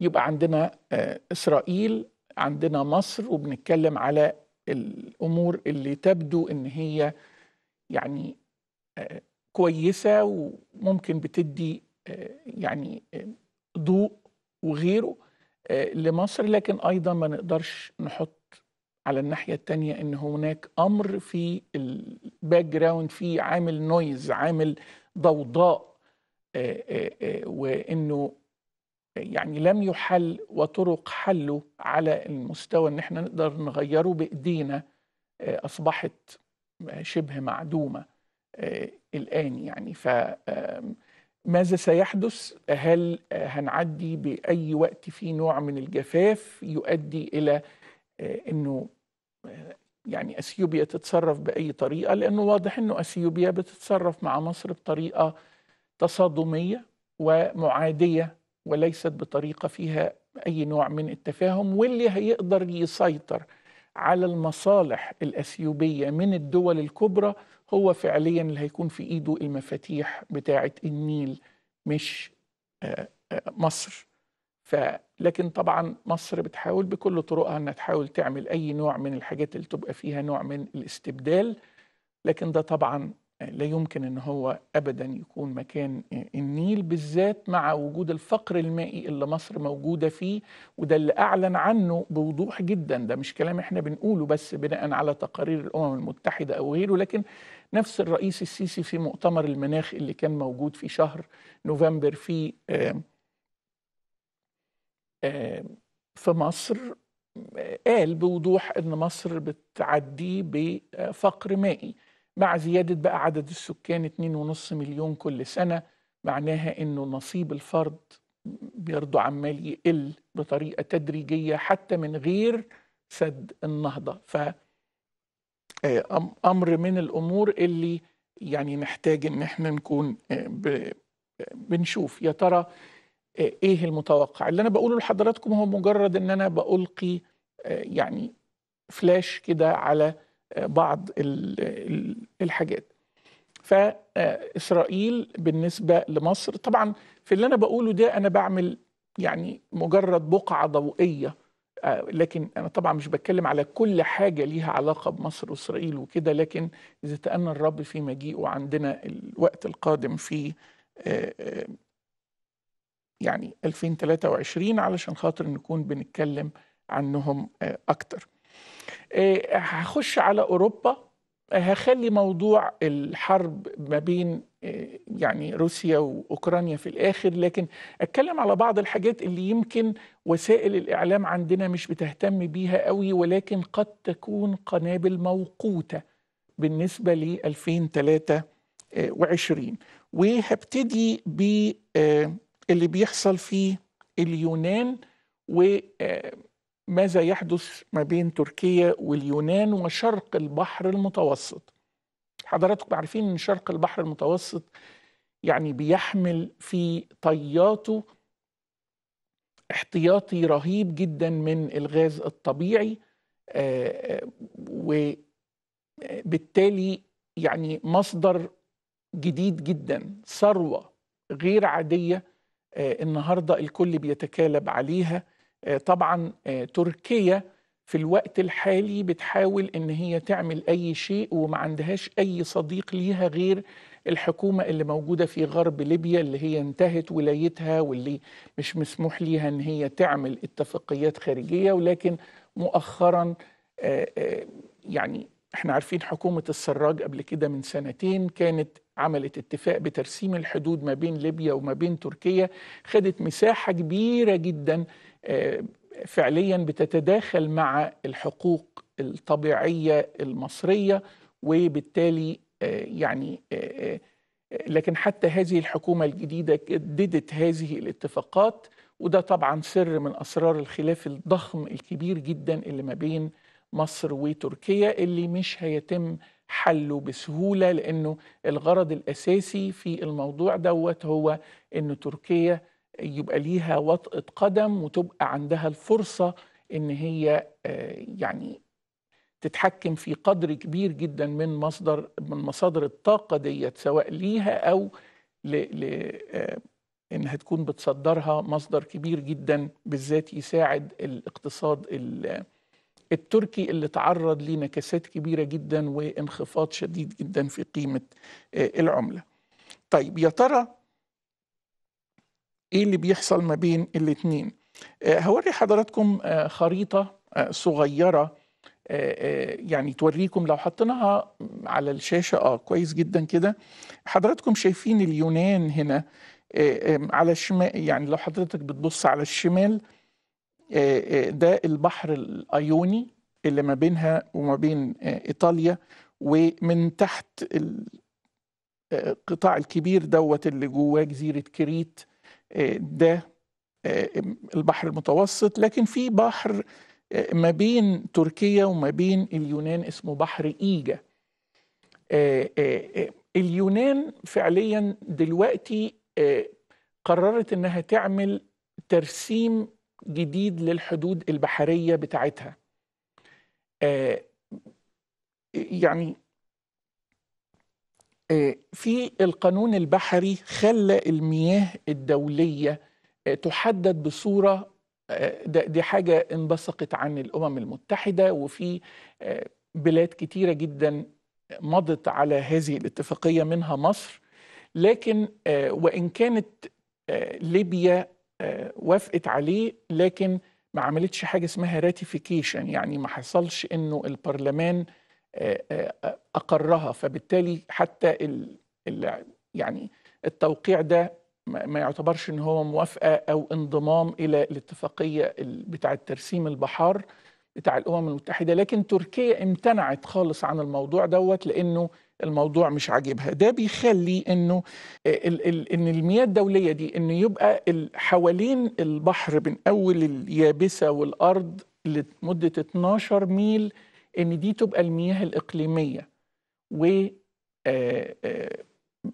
يبقى عندنا آه، إسرائيل عندنا مصر وبنتكلم على الأمور اللي تبدو إن هي يعني آه، كويسة وممكن بتدي آه، يعني ضوء وغيره لمصر لكن أيضا ما نقدرش نحط على الناحية التانية إن هناك أمر في الباك جراوند في عامل نويز عامل ضوضاء وإنه يعني لم يحل وطرق حله على المستوى ان احنا نقدر نغيره بايدينا آه، اصبحت آه، شبه معدومه آه، الان يعني ف ماذا سيحدث؟ هل هنعدي باي وقت فيه نوع من الجفاف يؤدي الى انه يعني اثيوبيا تتصرف باي طريقه لانه واضح انه اثيوبيا بتتصرف مع مصر بطريقه تصادميه ومعاديه وليست بطريقه فيها اي نوع من التفاهم واللي هيقدر يسيطر على المصالح الاثيوبيه من الدول الكبرى هو فعليا اللي هيكون في ايده المفاتيح بتاعه النيل مش آه، آه، مصر ف لكن طبعا مصر بتحاول بكل طرقها انها تحاول تعمل اي نوع من الحاجات اللي تبقى فيها نوع من الاستبدال لكن ده طبعا لا يمكن ان هو ابدا يكون مكان النيل بالذات مع وجود الفقر المائي اللي مصر موجوده فيه وده اللي اعلن عنه بوضوح جدا ده مش كلام احنا بنقوله بس بناء على تقارير الامم المتحده او غيره لكن نفس الرئيس السيسي في مؤتمر المناخ اللي كان موجود في شهر نوفمبر في في مصر قال بوضوح ان مصر بتعدي بفقر مائي مع زيادة بقى عدد السكان 2.5 مليون كل سنة معناها أنه نصيب الفرد بيرضو عمال يقل بطريقة تدريجية حتى من غير سد النهضة ف آه، أمر من الأمور اللي يعني نحتاج أن احنا نكون آه، بنشوف يا ترى آه، ايه المتوقع اللي انا بقوله لحضراتكم هو مجرد ان انا بألقي يعني فلاش كده على بعض الحاجات فاسرائيل آه، بالنسبه لمصر طبعا في اللي انا بقوله ده انا بعمل يعني مجرد بقعه ضوئيه آه، لكن انا طبعا مش بتكلم على كل حاجه ليها علاقه بمصر واسرائيل وكده لكن اذا تأنى الرب في مجيئه عندنا الوقت القادم في آه، يعني 2023 علشان خاطر نكون بنتكلم عنهم اكتر هخش على أوروبا هخلي موضوع الحرب ما بين آه، يعني روسيا واوكرانيا في الاخر لكن اتكلم على بعض الحاجات اللي يمكن وسائل الاعلام عندنا مش بتهتم بيها قوي ولكن قد تكون قنابل موقوته بالنسبه ل 2023 آه، وهبتدي باللي آه، بيحصل في اليونان و ماذا يحدث ما بين تركيا واليونان وشرق البحر المتوسط حضراتكم عارفين ان شرق البحر المتوسط يعني بيحمل في طياته احتياطي رهيب جدا من الغاز الطبيعي آه، آه، وبالتالي آه، يعني مصدر جديد جدا ثروه غير عاديه النهارده الكل بيتكالب عليها آه، طبعا آه، تركيا في الوقت الحالي بتحاول ان هي تعمل اي شيء وما عندهاش اي صديق ليها غير الحكومة اللي موجودة في غرب ليبيا اللي هي انتهت ولايتها واللي مش مسموح ليها ان هي تعمل اتفاقيات خارجية ولكن مؤخرا آه، يعني احنا عارفين حكومة السراج قبل كده من سنتين كانت عملت اتفاق بترسيم الحدود ما بين ليبيا وما بين تركيا خدت مساحة كبيرة جدا فعليا بتتداخل مع الحقوق الطبيعيه المصريه وبالتالي آه، يعني آه، آه، لكن حتى هذه الحكومه الجديده جددت هذه الاتفاقات وده طبعا سر من اسرار الخلاف الضخم الكبير جدا اللي ما بين مصر وتركيا اللي مش هيتم حله بسهوله لانه الغرض الاساسي في الموضوع دوت هو ان تركيا يبقى ليها وطأة قدم وتبقى عندها الفرصة ان هي آه، يعني تتحكم في قدر كبير جدا من مصدر من مصادر الطاقة ديت سواء ليها أو ل ل آه، إنها تكون بتصدرها مصدر كبير جدا بالذات يساعد الاقتصاد التركي اللي تعرض لنكسات كبيرة جدا وانخفاض شديد جدا في قيمة آه، العملة طيب يا ترى ايه اللي بيحصل ما بين الاتنين آه، هوري حضراتكم آه، خريطة آه، صغيرة يعني توريكم لو حطيناها على الشاشة اه كويس جدا كده حضراتكم شايفين اليونان هنا على الشمال يعني لو حضرتك بتبص على الشمال ده البحر الايوني اللي ما بينها وما بين ايطاليا ومن تحت القطاع الكبير دوت اللي جواه جزيره كريت آه، ده آه، البحر المتوسط لكن في بحر آه، ما بين تركيا وما بين اليونان اسمه بحر ايجا اليونان فعليا دلوقتي قررت انها تعمل ترسيم جديد للحدود البحريه بتاعتها يعني آه، في القانون البحري خلى المياه الدولية آه، تحدد بصورة آه، دي حاجة انبثقت عن الأمم المتحدة وفي بلاد كتيرة جدا مضت على هذه الاتفاقية منها مصر لكن وإن كانت ليبيا وافقت عليه لكن ما عملتش حاجة اسمها راتيفيكيشن يعني ما حصلش إنه البرلمان اقرها فبالتالي حتى الـ الـ يعني التوقيع ده ما يعتبرش ان هو موافقه او انضمام الى الاتفاقيه بتاعه ترسيم البحار بتاع الامم المتحده لكن تركيا امتنعت خالص عن الموضوع دوت لانه الموضوع مش عاجبها ده بيخلي انه ان المياه الدوليه دي انه يبقى حوالين البحر من اول اليابسه والارض لمده 12 ميل ان دي تبقى المياه الاقليميه و آه، آه،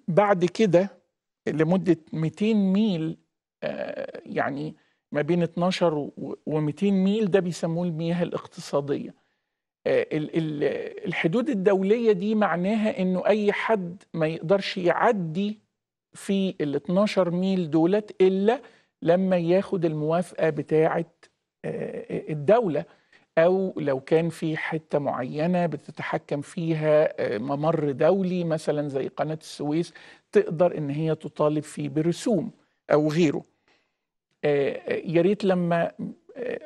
بعد كده لمده 200 ميل آه، يعني ما بين 12 و 200 ميل ده بيسموه المياه الاقتصاديه الحدود الدوليه دي معناها انه اي حد ما يقدرش يعدي في ال 12 ميل دولت الا لما ياخد الموافقه بتاعه الدوله او لو كان في حته معينه بتتحكم فيها آه، ممر دولي مثلا زي قناه السويس تقدر ان هي تطالب فيه برسوم او غيره آه، آه، يا ريت لما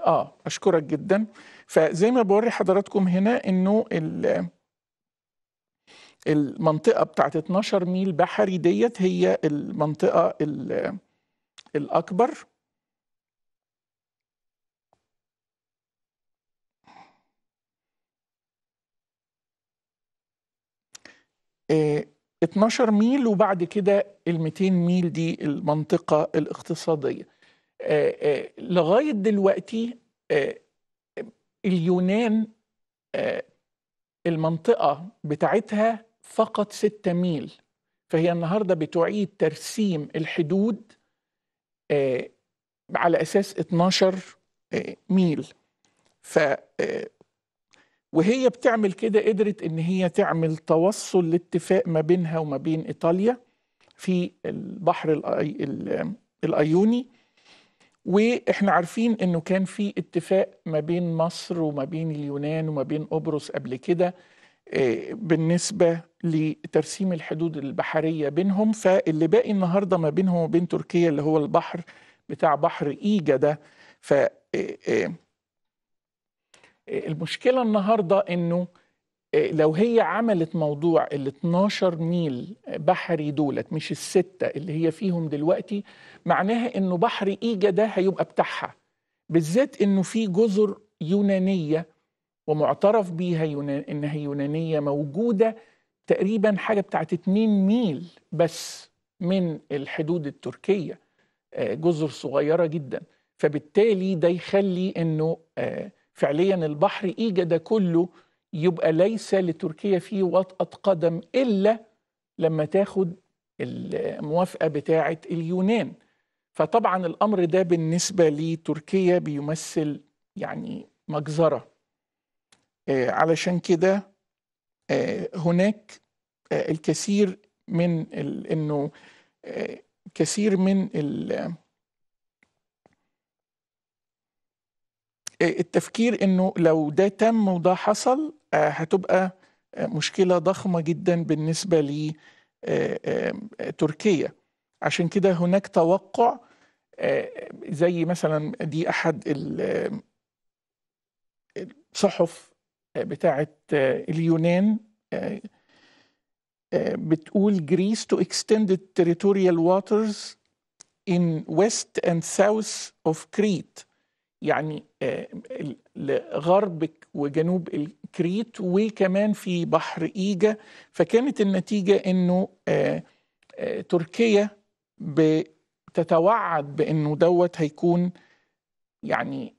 اه اشكرك جدا فزي ما بوري حضراتكم هنا انه المنطقه بتاعت 12 ميل بحري ديت هي المنطقه الاكبر 12 آه، ميل وبعد كده ال 200 ميل دي المنطقة الاقتصادية آه، آه، لغاية دلوقتي اليونان المنطقة بتاعتها فقط 6 ميل فهي النهاردة بتعيد ترسيم الحدود على أساس 12 ميل ف وهي بتعمل كده قدرت ان هي تعمل توصل لاتفاق ما بينها وما بين ايطاليا في البحر الايوني واحنا عارفين انه كان في اتفاق ما بين مصر وما بين اليونان وما بين قبرص قبل كده آه، بالنسبه لترسيم الحدود البحريه بينهم فاللي باقي النهارده ما بينهم وبين تركيا اللي هو البحر بتاع بحر ايجا ده ف آه، آه، المشكله النهارده انه آه، لو هي عملت موضوع ال 12 ميل بحري دولت مش السته اللي هي فيهم دلوقتي معناها انه بحر ايجا ده هيبقى بتاعها بالذات انه في جزر يونانيه ومعترف بيها يونان انها يونانيه موجوده تقريبا حاجه بتاعت 2 ميل بس من الحدود التركيه آه، جزر صغيره جدا فبالتالي ده يخلي انه آه، فعليا البحر إيجا ده كله يبقى ليس لتركيا فيه وطأة قدم إلا لما تاخد الموافقة بتاعة اليونان فطبعا الأمر ده بالنسبة لتركيا بيمثل يعني مجزرة آه علشان كده آه هناك آه الكثير من انه آه، كثير من آه، التفكير انه لو ده تم وده حصل آه، هتبقى آه، مشكله ضخمه جدا بالنسبه لتركيا عشان كده هناك توقع زي مثلا دي احد الصحف بتاعه اليونان بتقول جريس تو اكستند تريتوريال territorial waters in west and south of Crete يعني آه، لغرب وجنوب الكريت وكمان في بحر ايجا فكانت النتيجه انه آه، آه، تركيا بتتوعد بانه دوت هيكون يعني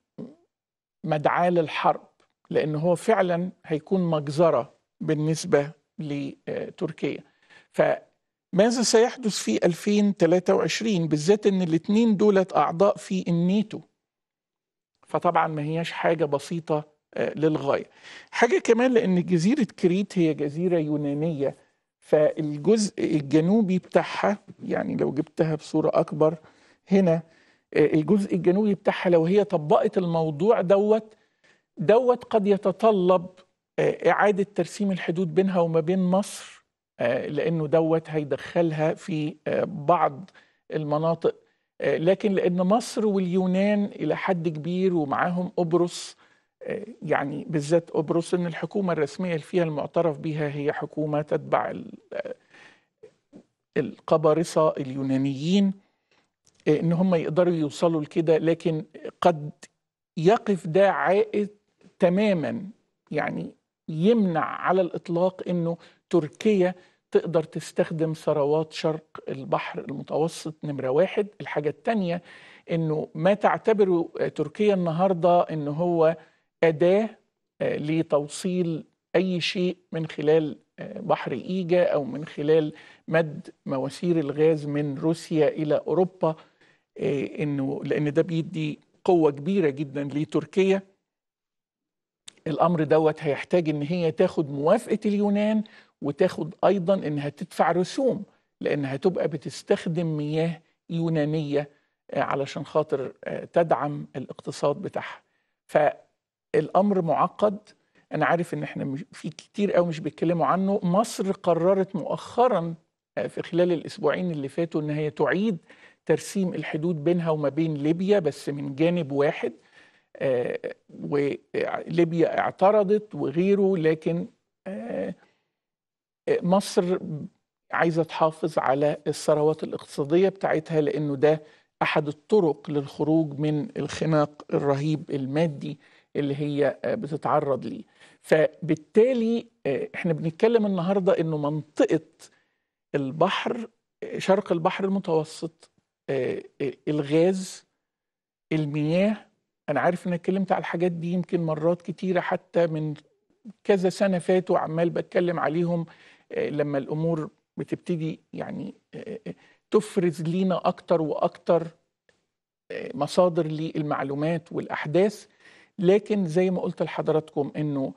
مدعاه للحرب لان هو فعلا هيكون مجزره بالنسبه لتركيا فماذا سيحدث في 2023 بالذات ان الاثنين دولت اعضاء في الناتو فطبعا ما هياش حاجه بسيطه آه، للغايه حاجه كمان لان جزيره كريت هي جزيره يونانيه فالجزء الجنوبي بتاعها يعني لو جبتها بصوره اكبر هنا آه، الجزء الجنوبي بتاعها لو هي طبقت الموضوع دوت دوت قد يتطلب آه، إعادة ترسيم الحدود بينها وما بين مصر لأنه دوت هيدخلها في بعض المناطق آه، لكن لأن مصر واليونان إلى حد كبير ومعاهم قبرص آه، يعني بالذات قبرص ان الحكومه الرسميه اللي فيها المعترف بها هي حكومه تتبع آه، القبارصه اليونانيين ان هم يقدروا يوصلوا لكده لكن قد يقف ده عائد تماما يعني يمنع على الاطلاق انه تركيا تقدر تستخدم ثروات شرق البحر المتوسط نمرة واحد الحاجة الثانية أنه ما تعتبره تركيا النهاردة أنه هو أداة آه، لتوصيل أي شيء من خلال آه، بحر إيجا أو من خلال مد مواسير الغاز من روسيا إلى أوروبا آه، إنه لأن ده بيدي قوة كبيرة جدا لتركيا الأمر دوت هيحتاج إن هي تاخد موافقة اليونان وتاخد ايضا انها تدفع رسوم لانها تبقى بتستخدم مياه يونانيه آه، علشان خاطر آه، تدعم الاقتصاد بتاعها فالامر معقد انا عارف ان احنا في كتير قوي مش بيتكلموا عنه مصر قررت مؤخرا آه، في خلال الاسبوعين اللي فاتوا ان هي تعيد ترسيم الحدود بينها وما بين ليبيا بس من جانب واحد وليبيا اعترضت وغيره لكن مصر عايزه تحافظ على الثروات الاقتصاديه بتاعتها لانه ده احد الطرق للخروج من الخناق الرهيب المادي اللي هي آه، بتتعرض ليه فبالتالي آه، احنا بنتكلم النهارده انه منطقه البحر شرق البحر المتوسط آه، الغاز المياه انا عارف ان اتكلمت على الحاجات دي يمكن مرات كتيره حتى من كذا سنه فاتوا عمال بتكلم عليهم آه، لما الامور بتبتدي يعني آه، آه، تفرز لينا اكتر واكتر مصادر للمعلومات والاحداث لكن زي ما قلت لحضراتكم انه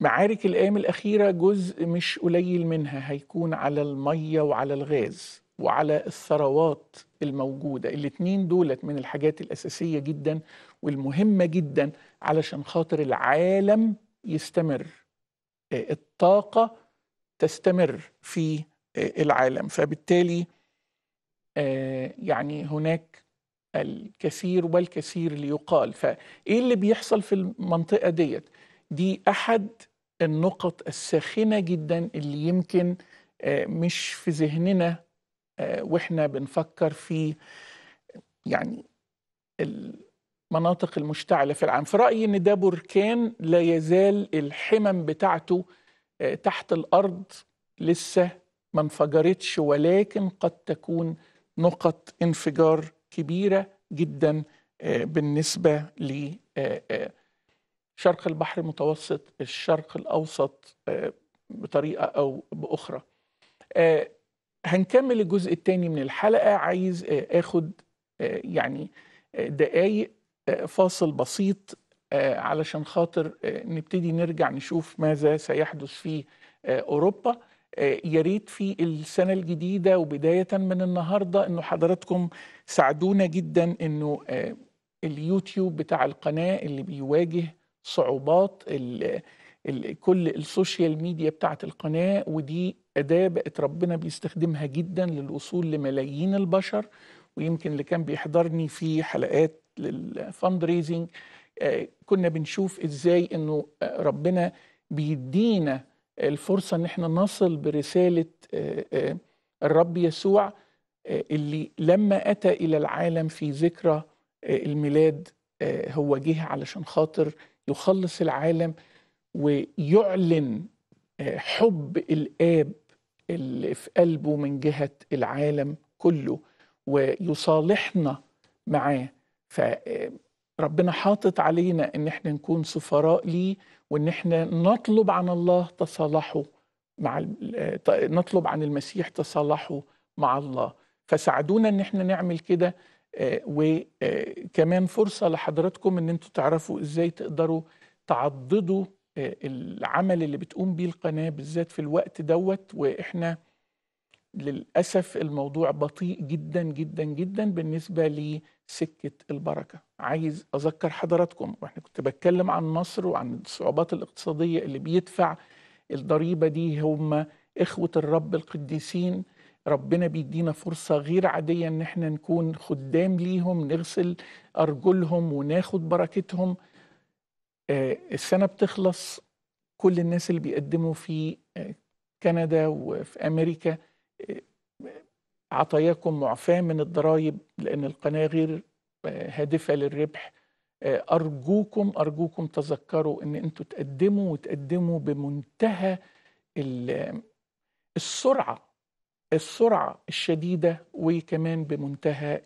معارك الايام الاخيره جزء مش قليل منها هيكون على الميه وعلى الغاز وعلى الثروات الموجوده الاثنين دولت من الحاجات الاساسيه جدا والمهمه جدا علشان خاطر العالم يستمر الطاقه تستمر في آه، العالم فبالتالي آه، يعني هناك الكثير والكثير ليقال فايه اللي بيحصل في المنطقه ديت دي احد النقط الساخنه جدا اللي يمكن آه، مش في ذهننا واحنا بنفكر في يعني المناطق المشتعله في العالم في رايي ان ده بركان لا يزال الحمم بتاعته تحت الارض لسه ما انفجرتش ولكن قد تكون نقط انفجار كبيره جدا آه، بالنسبه ل آه، آه، شرق البحر المتوسط الشرق الاوسط بطريقه او باخرى هنكمل الجزء الثاني من الحلقه عايز اخد يعني دقايق فاصل بسيط آه، علشان خاطر آه، نبتدي نرجع نشوف ماذا سيحدث في آه، أوروبا يا ريت في السنة الجديدة وبداية من النهاردة أنه حضراتكم ساعدونا جدا أنه اليوتيوب بتاع القناة اللي بيواجه صعوبات الـ الـ كل السوشيال ميديا بتاعت القناة ودي أداة بقت ربنا بيستخدمها جدا للوصول لملايين البشر ويمكن اللي كان بيحضرني في حلقات للفند ريزنج آه، كنا بنشوف ازاي انه آه، ربنا بيدينا الفرصه ان احنا نصل برساله آه، الرب يسوع اللي لما اتى الى العالم في ذكرى الميلاد هو جه علشان خاطر يخلص العالم ويعلن حب الاب اللي في قلبه من جهه العالم كله ويصالحنا معاه ف ربنا حاطط علينا ان احنا نكون سفراء ليه وان احنا نطلب عن الله تصالحه مع نطلب عن المسيح تصالحه مع الله فساعدونا ان احنا نعمل كده آه، وكمان آه، فرصه لحضراتكم ان انتوا تعرفوا ازاي تقدروا تعضدوا آه، العمل اللي بتقوم بيه القناه بالذات في الوقت دوت واحنا للاسف الموضوع بطيء جدا جدا جدا بالنسبه سكة البركة عايز أذكر حضراتكم وإحنا كنت بتكلم عن مصر وعن الصعوبات الاقتصادية اللي بيدفع الضريبة دي هم إخوة الرب القديسين ربنا بيدينا فرصة غير عادية إن إحنا نكون خدام ليهم نغسل أرجلهم وناخد بركتهم آه السنة بتخلص كل الناس اللي بيقدموا في آه، كندا وفي أمريكا آه عطاياكم معفاة من الضرائب لأن القناة غير آه، هادفة للربح آه، أرجوكم أرجوكم تذكروا أن أنتوا تقدموا وتقدموا بمنتهى السرعة السرعة الشديدة وكمان بمنتهى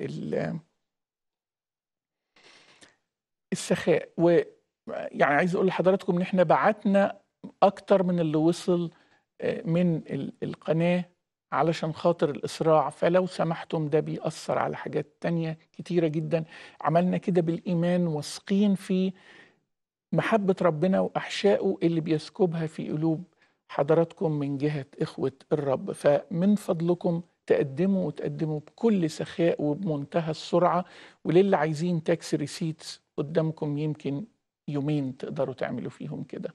السخاء ويعني عايز أقول لحضراتكم أن احنا بعتنا أكتر من اللي وصل آه، من القناة علشان خاطر الإسراع فلو سمحتم ده بيأثر على حاجات تانية كتيرة جدا عملنا كده بالإيمان واثقين في محبة ربنا وأحشائه اللي بيسكبها في قلوب حضراتكم من جهة إخوة الرب فمن فضلكم تقدموا وتقدموا بكل سخاء وبمنتهى السرعة وللي عايزين تاكس ريسيتس قدامكم يمكن يومين تقدروا تعملوا فيهم كده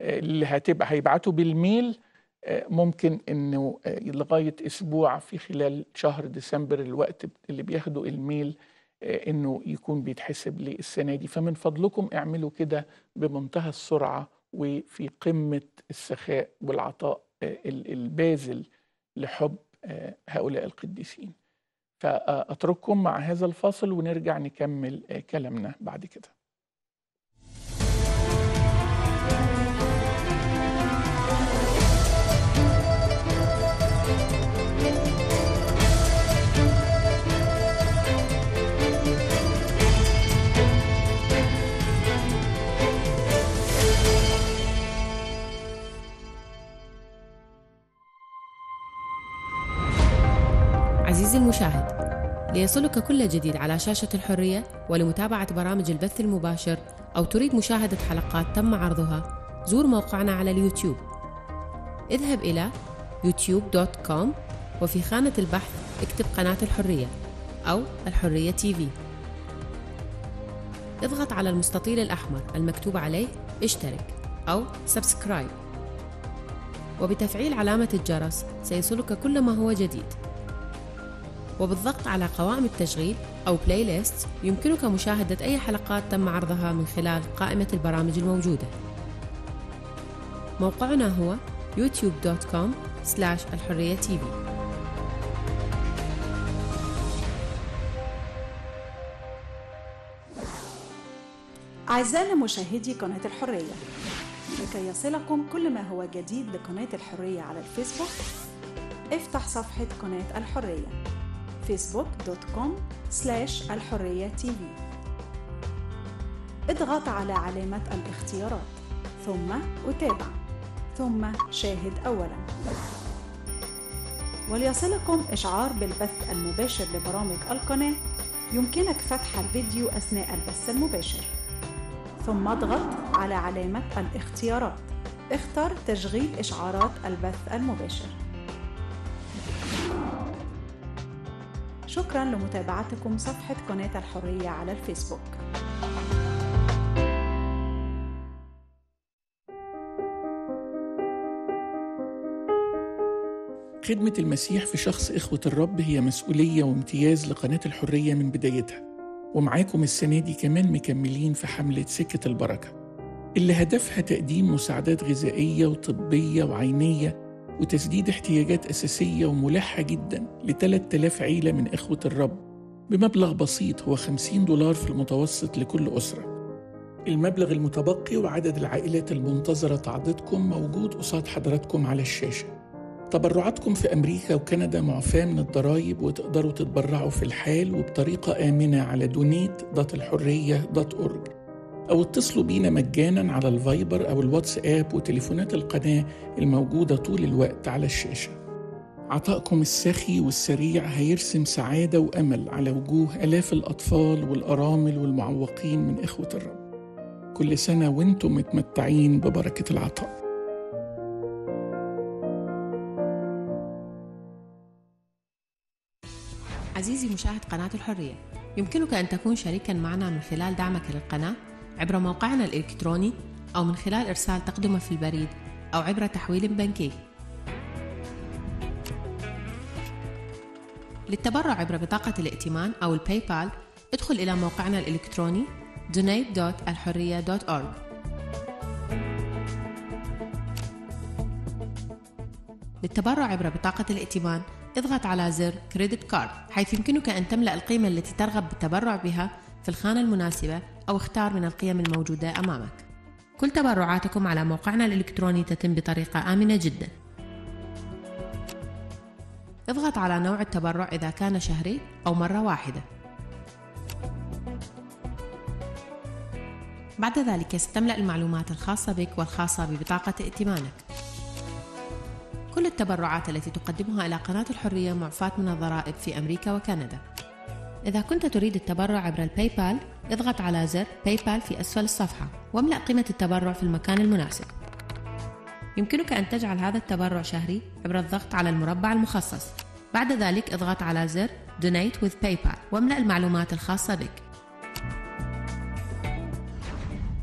اللي هتبقى هيبعتوا بالميل ممكن انه آه، لغايه اسبوع في خلال شهر ديسمبر الوقت اللي بياخده الميل آه، انه يكون بيتحسب للسنه دي فمن فضلكم اعملوا كده بمنتهى السرعه وفي قمه السخاء والعطاء آه، البازل لحب هؤلاء القديسين فاترككم مع هذا الفاصل ونرجع نكمل كلامنا بعد كده عزيزي المشاهد ليصلك كل جديد على شاشة الحرية ولمتابعة برامج البث المباشر أو تريد مشاهدة حلقات تم عرضها زور موقعنا على اليوتيوب اذهب إلى youtube.com وفي خانة البحث اكتب قناة الحرية أو الحرية تي في اضغط على المستطيل الأحمر المكتوب عليه اشترك أو سبسكرايب وبتفعيل علامة الجرس سيصلك كل ما هو جديد وبالضغط على قوائم التشغيل أو بلاي ليست يمكنك مشاهدة أي حلقات تم عرضها من خلال قائمة البرامج الموجودة موقعنا هو youtube.com الحرية تيفي أعزائي مشاهدي قناة الحرية لكي يصلكم كل ما هو جديد لقناة الحرية على الفيسبوك افتح صفحة قناة الحرية facebook.com/الحرية تي اضغط على علامة الاختيارات ثم أتابع ثم شاهد أولا وليصلكم إشعار بالبث المباشر لبرامج القناة يمكنك فتح الفيديو أثناء البث المباشر ثم اضغط على علامة الاختيارات اختر تشغيل إشعارات البث المباشر شكرا لمتابعتكم صفحة قناة الحرية على الفيسبوك خدمة المسيح في شخص إخوة الرب هي مسؤولية وامتياز لقناة الحرية من بدايتها ومعاكم السنة دي كمان مكملين في حملة سكة البركة اللي هدفها تقديم مساعدات غذائية وطبية وعينية وتسديد احتياجات أساسية وملحة جدا ل 3000 عيلة من إخوة الرب بمبلغ بسيط هو 50 دولار في المتوسط لكل أسرة المبلغ المتبقي وعدد العائلات المنتظرة تعضدكم موجود قصاد حضراتكم على الشاشة تبرعاتكم في أمريكا وكندا معفاة من الضرايب وتقدروا تتبرعوا في الحال وبطريقة آمنة على donate.الحرية.org أو اتصلوا بينا مجانا على الفايبر أو الواتساب وتليفونات القناة الموجودة طول الوقت على الشاشة عطائكم السخي والسريع هيرسم سعادة وأمل على وجوه آلاف الأطفال والأرامل والمعوقين من إخوة الرب كل سنة وانتم متمتعين ببركة العطاء عزيزي مشاهد قناة الحرية يمكنك أن تكون شريكا معنا من خلال دعمك للقناة عبر موقعنا الإلكتروني أو من خلال إرسال تقدمة في البريد أو عبر تحويل بنكي للتبرع عبر بطاقة الائتمان أو الباي بال ادخل إلى موقعنا الإلكتروني donate.alhurriya.org للتبرع عبر بطاقة الائتمان اضغط على زر كريدت كارد حيث يمكنك أن تملأ القيمة التي ترغب بالتبرع بها في الخانة المناسبة أو اختار من القيم الموجودة أمامك كل تبرعاتكم على موقعنا الإلكتروني تتم بطريقة آمنة جدا اضغط على نوع التبرع إذا كان شهري أو مرة واحدة بعد ذلك ستملأ المعلومات الخاصة بك والخاصة ببطاقة ائتمانك كل التبرعات التي تقدمها إلى قناة الحرية معفاة من الضرائب في أمريكا وكندا إذا كنت تريد التبرع عبر الباي بال اضغط على زر باي بال في أسفل الصفحة واملأ قيمة التبرع في المكان المناسب يمكنك أن تجعل هذا التبرع شهري عبر الضغط على المربع المخصص بعد ذلك اضغط على زر Donate with PayPal واملأ المعلومات الخاصة بك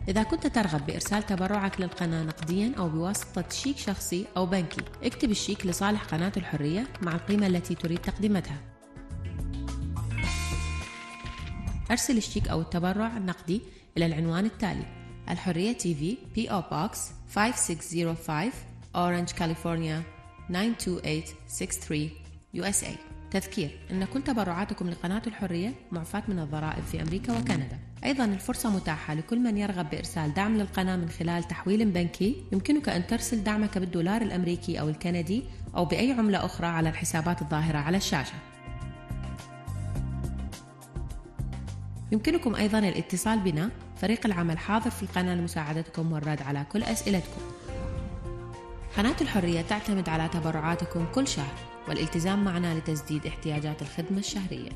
إذا كنت ترغب بإرسال تبرعك للقناة نقديا أو بواسطة شيك شخصي أو بنكي اكتب الشيك لصالح قناة الحرية مع القيمة التي تريد تقديمتها أرسل الشيك أو التبرع النقدي إلى العنوان التالي الحرية تي في بي أو بوكس 5605 أورانج كاليفورنيا 92863 USA تذكير أن كل تبرعاتكم لقناة الحرية معفاة من الضرائب في أمريكا وكندا أيضا الفرصة متاحة لكل من يرغب بإرسال دعم للقناة من خلال تحويل بنكي يمكنك أن ترسل دعمك بالدولار الأمريكي أو الكندي أو بأي عملة أخرى على الحسابات الظاهرة على الشاشة يمكنكم أيضا الاتصال بنا فريق العمل حاضر في القناة لمساعدتكم والرد على كل أسئلتكم قناة الحرية تعتمد على تبرعاتكم كل شهر والالتزام معنا لتسديد احتياجات الخدمة الشهرية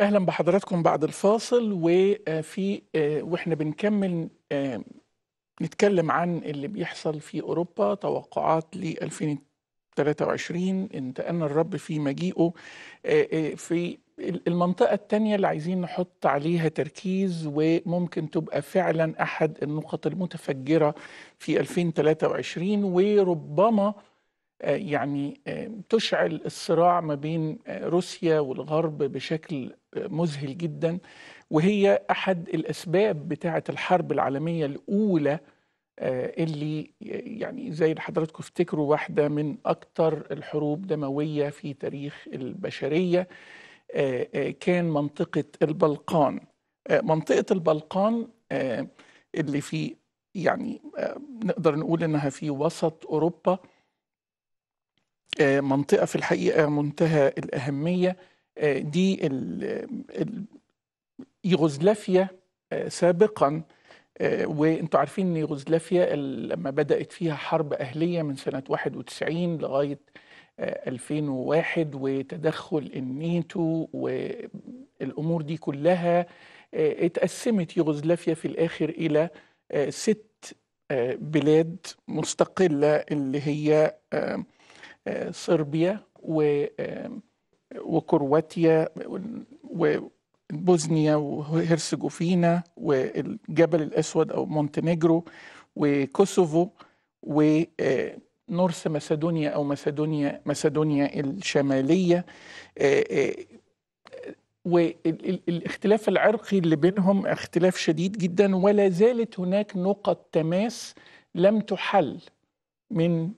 اهلا بحضراتكم بعد الفاصل وفي آه، آه، واحنا بنكمل آه، نتكلم عن اللي بيحصل في اوروبا توقعات ل 2023 انتقلنا الرب في مجيئه في المنطقة الثانية اللي عايزين نحط عليها تركيز وممكن تبقى فعلا أحد النقط المتفجرة في 2023 وربما آه، يعني آه، تشعل الصراع ما بين آه، روسيا والغرب بشكل مذهل جدا وهي احد الاسباب بتاعه الحرب العالميه الاولى اللي يعني زي حضراتكم افتكروا واحده من اكثر الحروب دمويه في تاريخ البشريه كان منطقه البلقان منطقه البلقان اللي في يعني نقدر نقول انها في وسط اوروبا آه، منطقه في الحقيقه منتهى الاهميه آه، دي يوغوسلافيا آه، سابقا وانتم عارفين ان يوغوسلافيا لما بدات فيها حرب اهليه من سنه 91 لغايه 2001 وتدخل النيتو والامور دي كلها اتقسمت يوغوسلافيا في الاخر الى ست بلاد مستقله اللي هي آه، صربيا و آه، وكرواتيا وبوزنيا وهرسجوفينا والجبل الاسود او مونتينيجرو وكوسوفو ونورث آه، مسدونيا او مسدونيا مسدونيا الشماليه والاختلاف العرقي اللي بينهم اختلاف شديد جدا ولا زالت هناك نقط تماس لم تحل من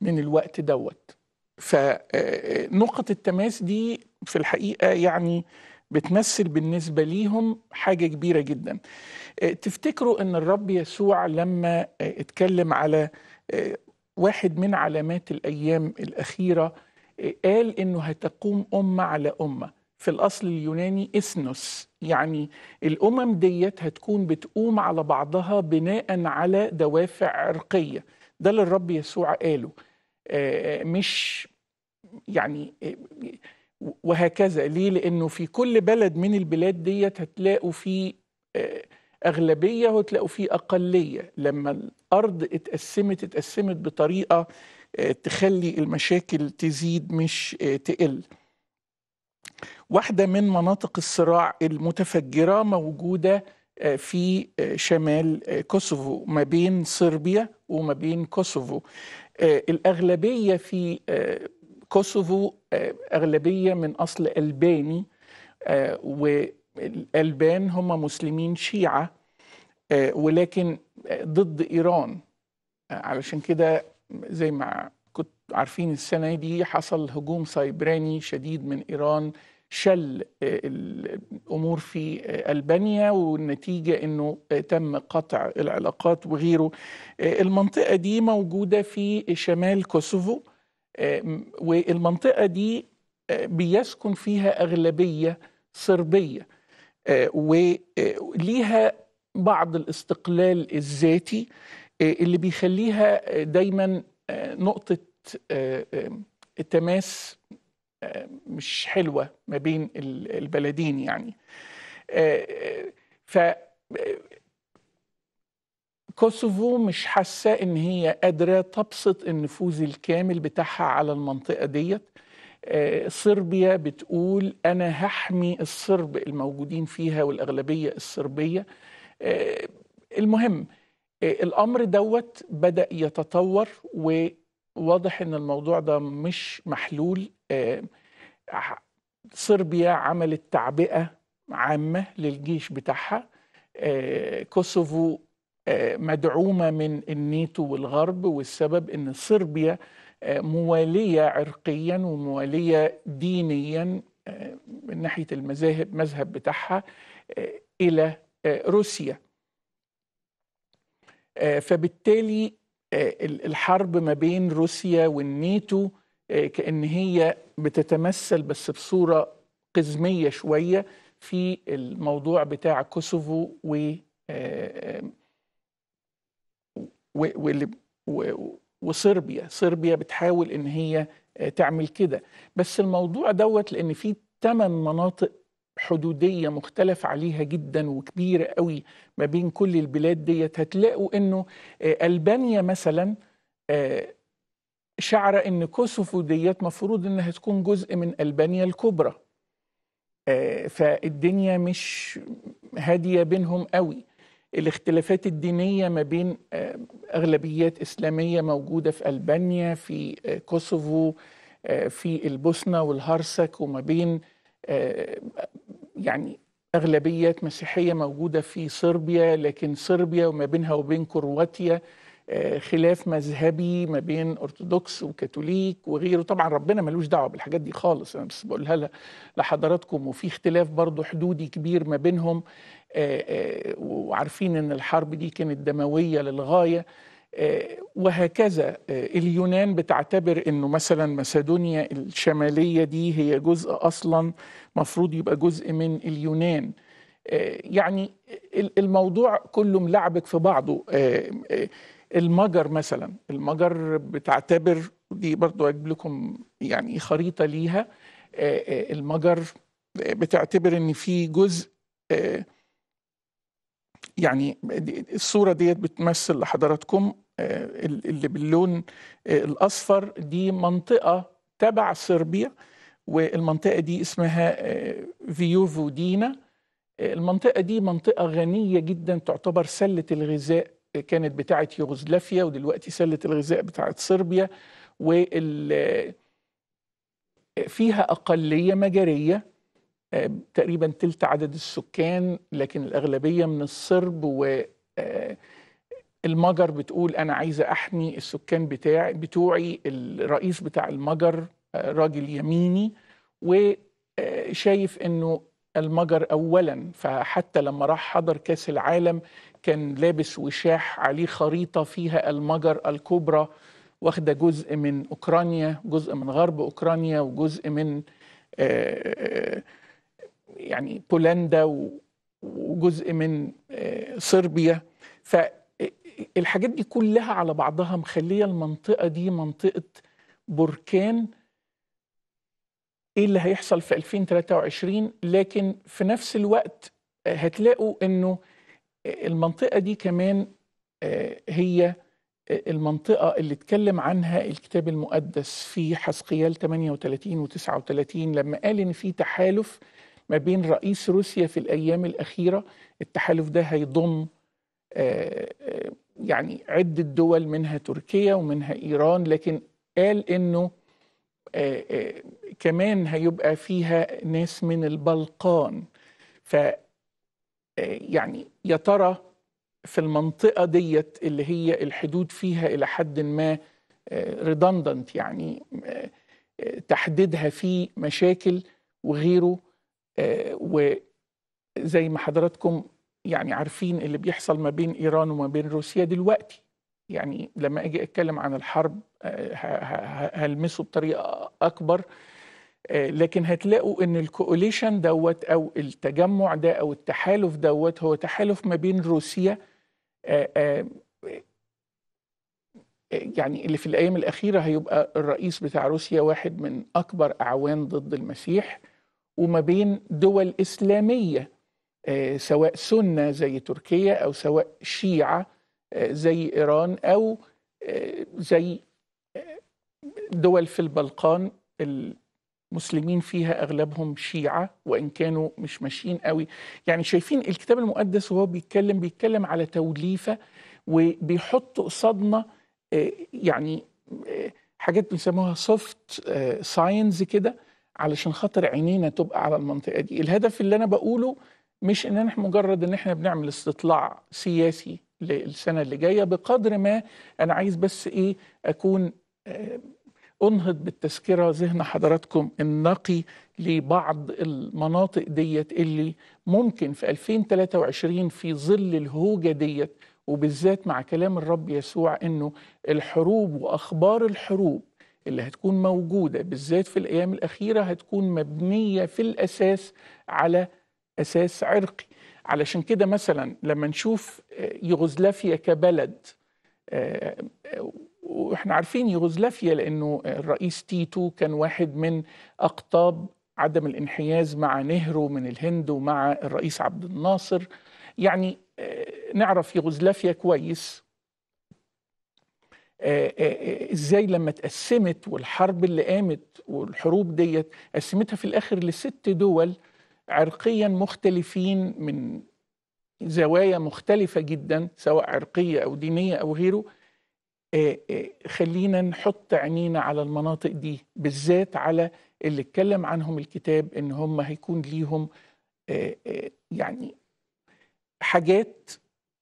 من الوقت دوت فنقط آه، آه، التماس دي في الحقيقة يعني بتمثل بالنسبة ليهم حاجة كبيرة جدا آه، تفتكروا أن الرب يسوع لما اتكلم على واحد من علامات الأيام الأخيرة قال أنه هتقوم أمة على أمة في الأصل اليوناني إثنوس يعني الأمم ديت هتكون بتقوم على بعضها بناء على دوافع عرقية ده اللي الرب يسوع قاله آه، مش يعني آه، وهكذا ليه لانه في كل بلد من البلاد ديت هتلاقوا في آه، اغلبيه وتلاقوا في اقليه لما الارض اتقسمت اتقسمت بطريقه تخلي المشاكل تزيد مش تقل واحده من مناطق الصراع المتفجره موجوده في شمال كوسوفو ما بين صربيا وما بين كوسوفو آه، الأغلبية في آه، كوسوفو آه، أغلبية من أصل ألباني والألبان هم مسلمين شيعة ولكن ضد إيران علشان كده زي ما كنت عارفين السنة دي حصل هجوم سايبراني شديد من إيران شل آه، الامور في آه، البانيا والنتيجه انه آه، تم قطع العلاقات وغيره المنطقه دي موجوده في شمال كوسوفو والمنطقه دي بيسكن فيها اغلبيه صربيه وليها بعض الاستقلال الذاتي اللي بيخليها دايما نقطه تماس آه، مش حلوه ما بين البلدين يعني آه، آه، ف كوسوفو مش حاسه ان هي قادره تبسط النفوذ الكامل بتاعها على المنطقه ديت صربيا بتقول انا هحمي الصرب الموجودين فيها والاغلبيه الصربيه المهم الامر دوت بدا يتطور وواضح ان الموضوع ده مش محلول آه، آه، صربيا عملت تعبئة عامة للجيش بتاعها آه، كوسوفو مدعومة من النيتو والغرب والسبب أن صربيا موالية عرقيا وموالية دينيا من ناحية المذاهب مذهب بتاعها إلى روسيا فبالتالي الحرب ما بين روسيا والنيتو آه، كأن هي بتتمثل بس بصورة قزمية شوية في الموضوع بتاع كوسوفو و آه، آه، وصربيا صربيا بتحاول ان هي تعمل كده بس الموضوع دوت لان في ثمان مناطق حدودية مختلف عليها جدا وكبيرة قوي ما بين كل البلاد ديت هتلاقوا انه ألبانيا مثلا شعر ان كوسوفو ديت مفروض انها تكون جزء من البانيا الكبرى آه، فالدنيا مش هاديه بينهم قوي الاختلافات الدينيه ما بين آه، اغلبيات اسلاميه موجوده في البانيا في آه، كوسوفو في البوسنه والهرسك وما بين يعني اغلبيات مسيحيه موجوده في صربيا لكن صربيا وما بينها وبين كرواتيا آه، خلاف مذهبي ما بين أرثوذكس وكاثوليك وغيره طبعا ربنا ملوش دعوة بالحاجات دي خالص أنا بس بقولها لحضراتكم وفي اختلاف برضه حدودي كبير ما بينهم آه، آه، وعارفين أن الحرب دي كانت دموية للغاية وهكذا اليونان بتعتبر انه مثلا مسادونيا الشماليه دي هي جزء اصلا مفروض يبقى جزء من اليونان يعني الموضوع كله ملعبك في بعضه المجر مثلا المجر بتعتبر دي برضو اجيب لكم يعني خريطه ليها آه، آه، المجر بتعتبر ان في جزء آه، يعني الصوره ديت بتمثل لحضراتكم اللي باللون الاصفر دي منطقه تبع صربيا والمنطقه دي اسمها فيوفودينا المنطقه دي منطقه غنيه جدا تعتبر سله الغذاء كانت بتاعه يوغوسلافيا ودلوقتي سله الغذاء بتاعه صربيا وال فيها اقليه مجريه تقريبا تلت عدد السكان لكن الاغلبيه من الصرب و آه، المجر بتقول انا عايزه احمي السكان بتاعي بتوعي الرئيس بتاع المجر آه، راجل يميني وشايف آه، انه المجر اولا فحتى لما راح حضر كاس العالم كان لابس وشاح عليه خريطه فيها المجر الكبرى واخده جزء من اوكرانيا جزء من غرب اوكرانيا وجزء من آه، آه، يعني بولندا وجزء من آه، صربيا فالحاجات دي كلها على بعضها مخليه المنطقه دي منطقه بركان ايه اللي هيحصل في 2023 لكن في نفس الوقت آه، هتلاقوا انه آه، المنطقه دي كمان آه، هي المنطقة اللي اتكلم عنها الكتاب المقدس في حسقيال 38 و 39 لما قال إن في تحالف ما بين رئيس روسيا في الأيام الأخيرة التحالف ده هيضم يعني عدة دول منها تركيا ومنها إيران لكن قال إنه آه، آه، كمان هيبقى فيها ناس من البلقان ف آه، يعني يا ترى في المنطقة ديت اللي هي الحدود فيها إلى حد ما ريدندنت يعني تحديدها فيه مشاكل وغيره وزي ما حضراتكم يعني عارفين اللي بيحصل ما بين إيران وما بين روسيا دلوقتي يعني لما اجي اتكلم عن الحرب آه، هلمسه بطريقه اكبر آه، لكن هتلاقوا ان الكوليشن دوت او التجمع ده او التحالف دوت هو تحالف ما بين روسيا آه، يعني اللي في الايام الاخيره هيبقى الرئيس بتاع روسيا واحد من اكبر اعوان ضد المسيح وما بين دول اسلاميه سواء سنه زي تركيا او سواء شيعه آه، زي إيران أو آه، زي آه، دول في البلقان المسلمين فيها أغلبهم شيعة وإن كانوا مش ماشيين قوي يعني شايفين الكتاب المقدس وهو بيتكلم بيتكلم على توليفة وبيحط قصادنا يعني حاجات بنسموها سوفت ساينز كده علشان خاطر عينينا تبقى على المنطقة دي الهدف اللي أنا بقوله مش ان احنا مجرد ان احنا بنعمل استطلاع سياسي للسنه اللي جايه بقدر ما انا عايز بس ايه اكون آه، انهض بالتذكره ذهن حضراتكم النقي لبعض المناطق ديت اللي ممكن في 2023 في ظل الهوجه ديت وبالذات مع كلام الرب يسوع انه الحروب واخبار الحروب اللي هتكون موجوده بالذات في الايام الاخيره هتكون مبنيه في الاساس على اساس عرقي علشان كده مثلا لما نشوف آه، يوغوسلافيا كبلد آه، آه، واحنا عارفين يوغوسلافيا لانه الرئيس تيتو كان واحد من اقطاب عدم الانحياز مع نهرو من الهند ومع الرئيس عبد الناصر يعني نعرف يوغوسلافيا كويس ازاي لما اتقسمت والحرب اللي قامت والحروب ديت قسمتها في الاخر لست دول عرقيا مختلفين من زوايا مختلفة جدا سواء عرقية أو دينية أو غيره آه، آه، خلينا نحط عينينا على المناطق دي بالذات على اللي اتكلم عنهم الكتاب ان هم هيكون ليهم آه، يعني حاجات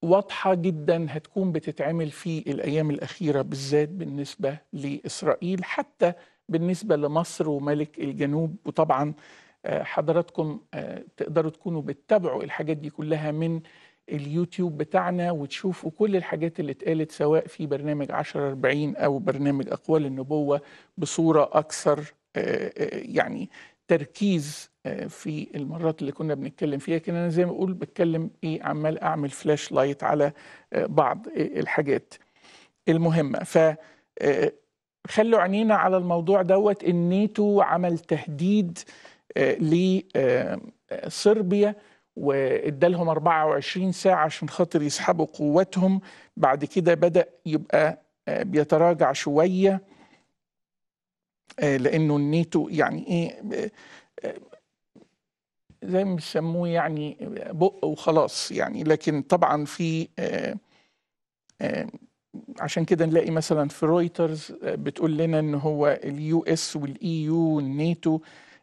واضحة جدا هتكون بتتعمل في الأيام الأخيرة بالذات بالنسبة لإسرائيل حتى بالنسبة لمصر وملك الجنوب وطبعا حضراتكم آه، تقدروا تكونوا بتتابعوا الحاجات دي كلها من اليوتيوب بتاعنا وتشوفوا كل الحاجات اللي اتقالت سواء في برنامج 1040 أو برنامج أقوال النبوة بصورة أكثر آه، آه، يعني تركيز في المرات اللي كنا بنتكلم فيها كان أنا زي ما أقول بتكلم إيه عمال أعمل فلاش لايت على بعض الحاجات المهمة ف خلوا عينينا على الموضوع دوت ان نيتو عمل تهديد آه، لصربيا آه، آه، وادالهم 24 ساعة عشان خاطر يسحبوا قوتهم بعد كده بدأ يبقى بيتراجع شوية لأنه الناتو يعني إيه زي ما بيسموه يعني بق وخلاص يعني لكن طبعا في عشان كده نلاقي مثلا في رويترز بتقول لنا ان هو اليو اس والاي يو والناتو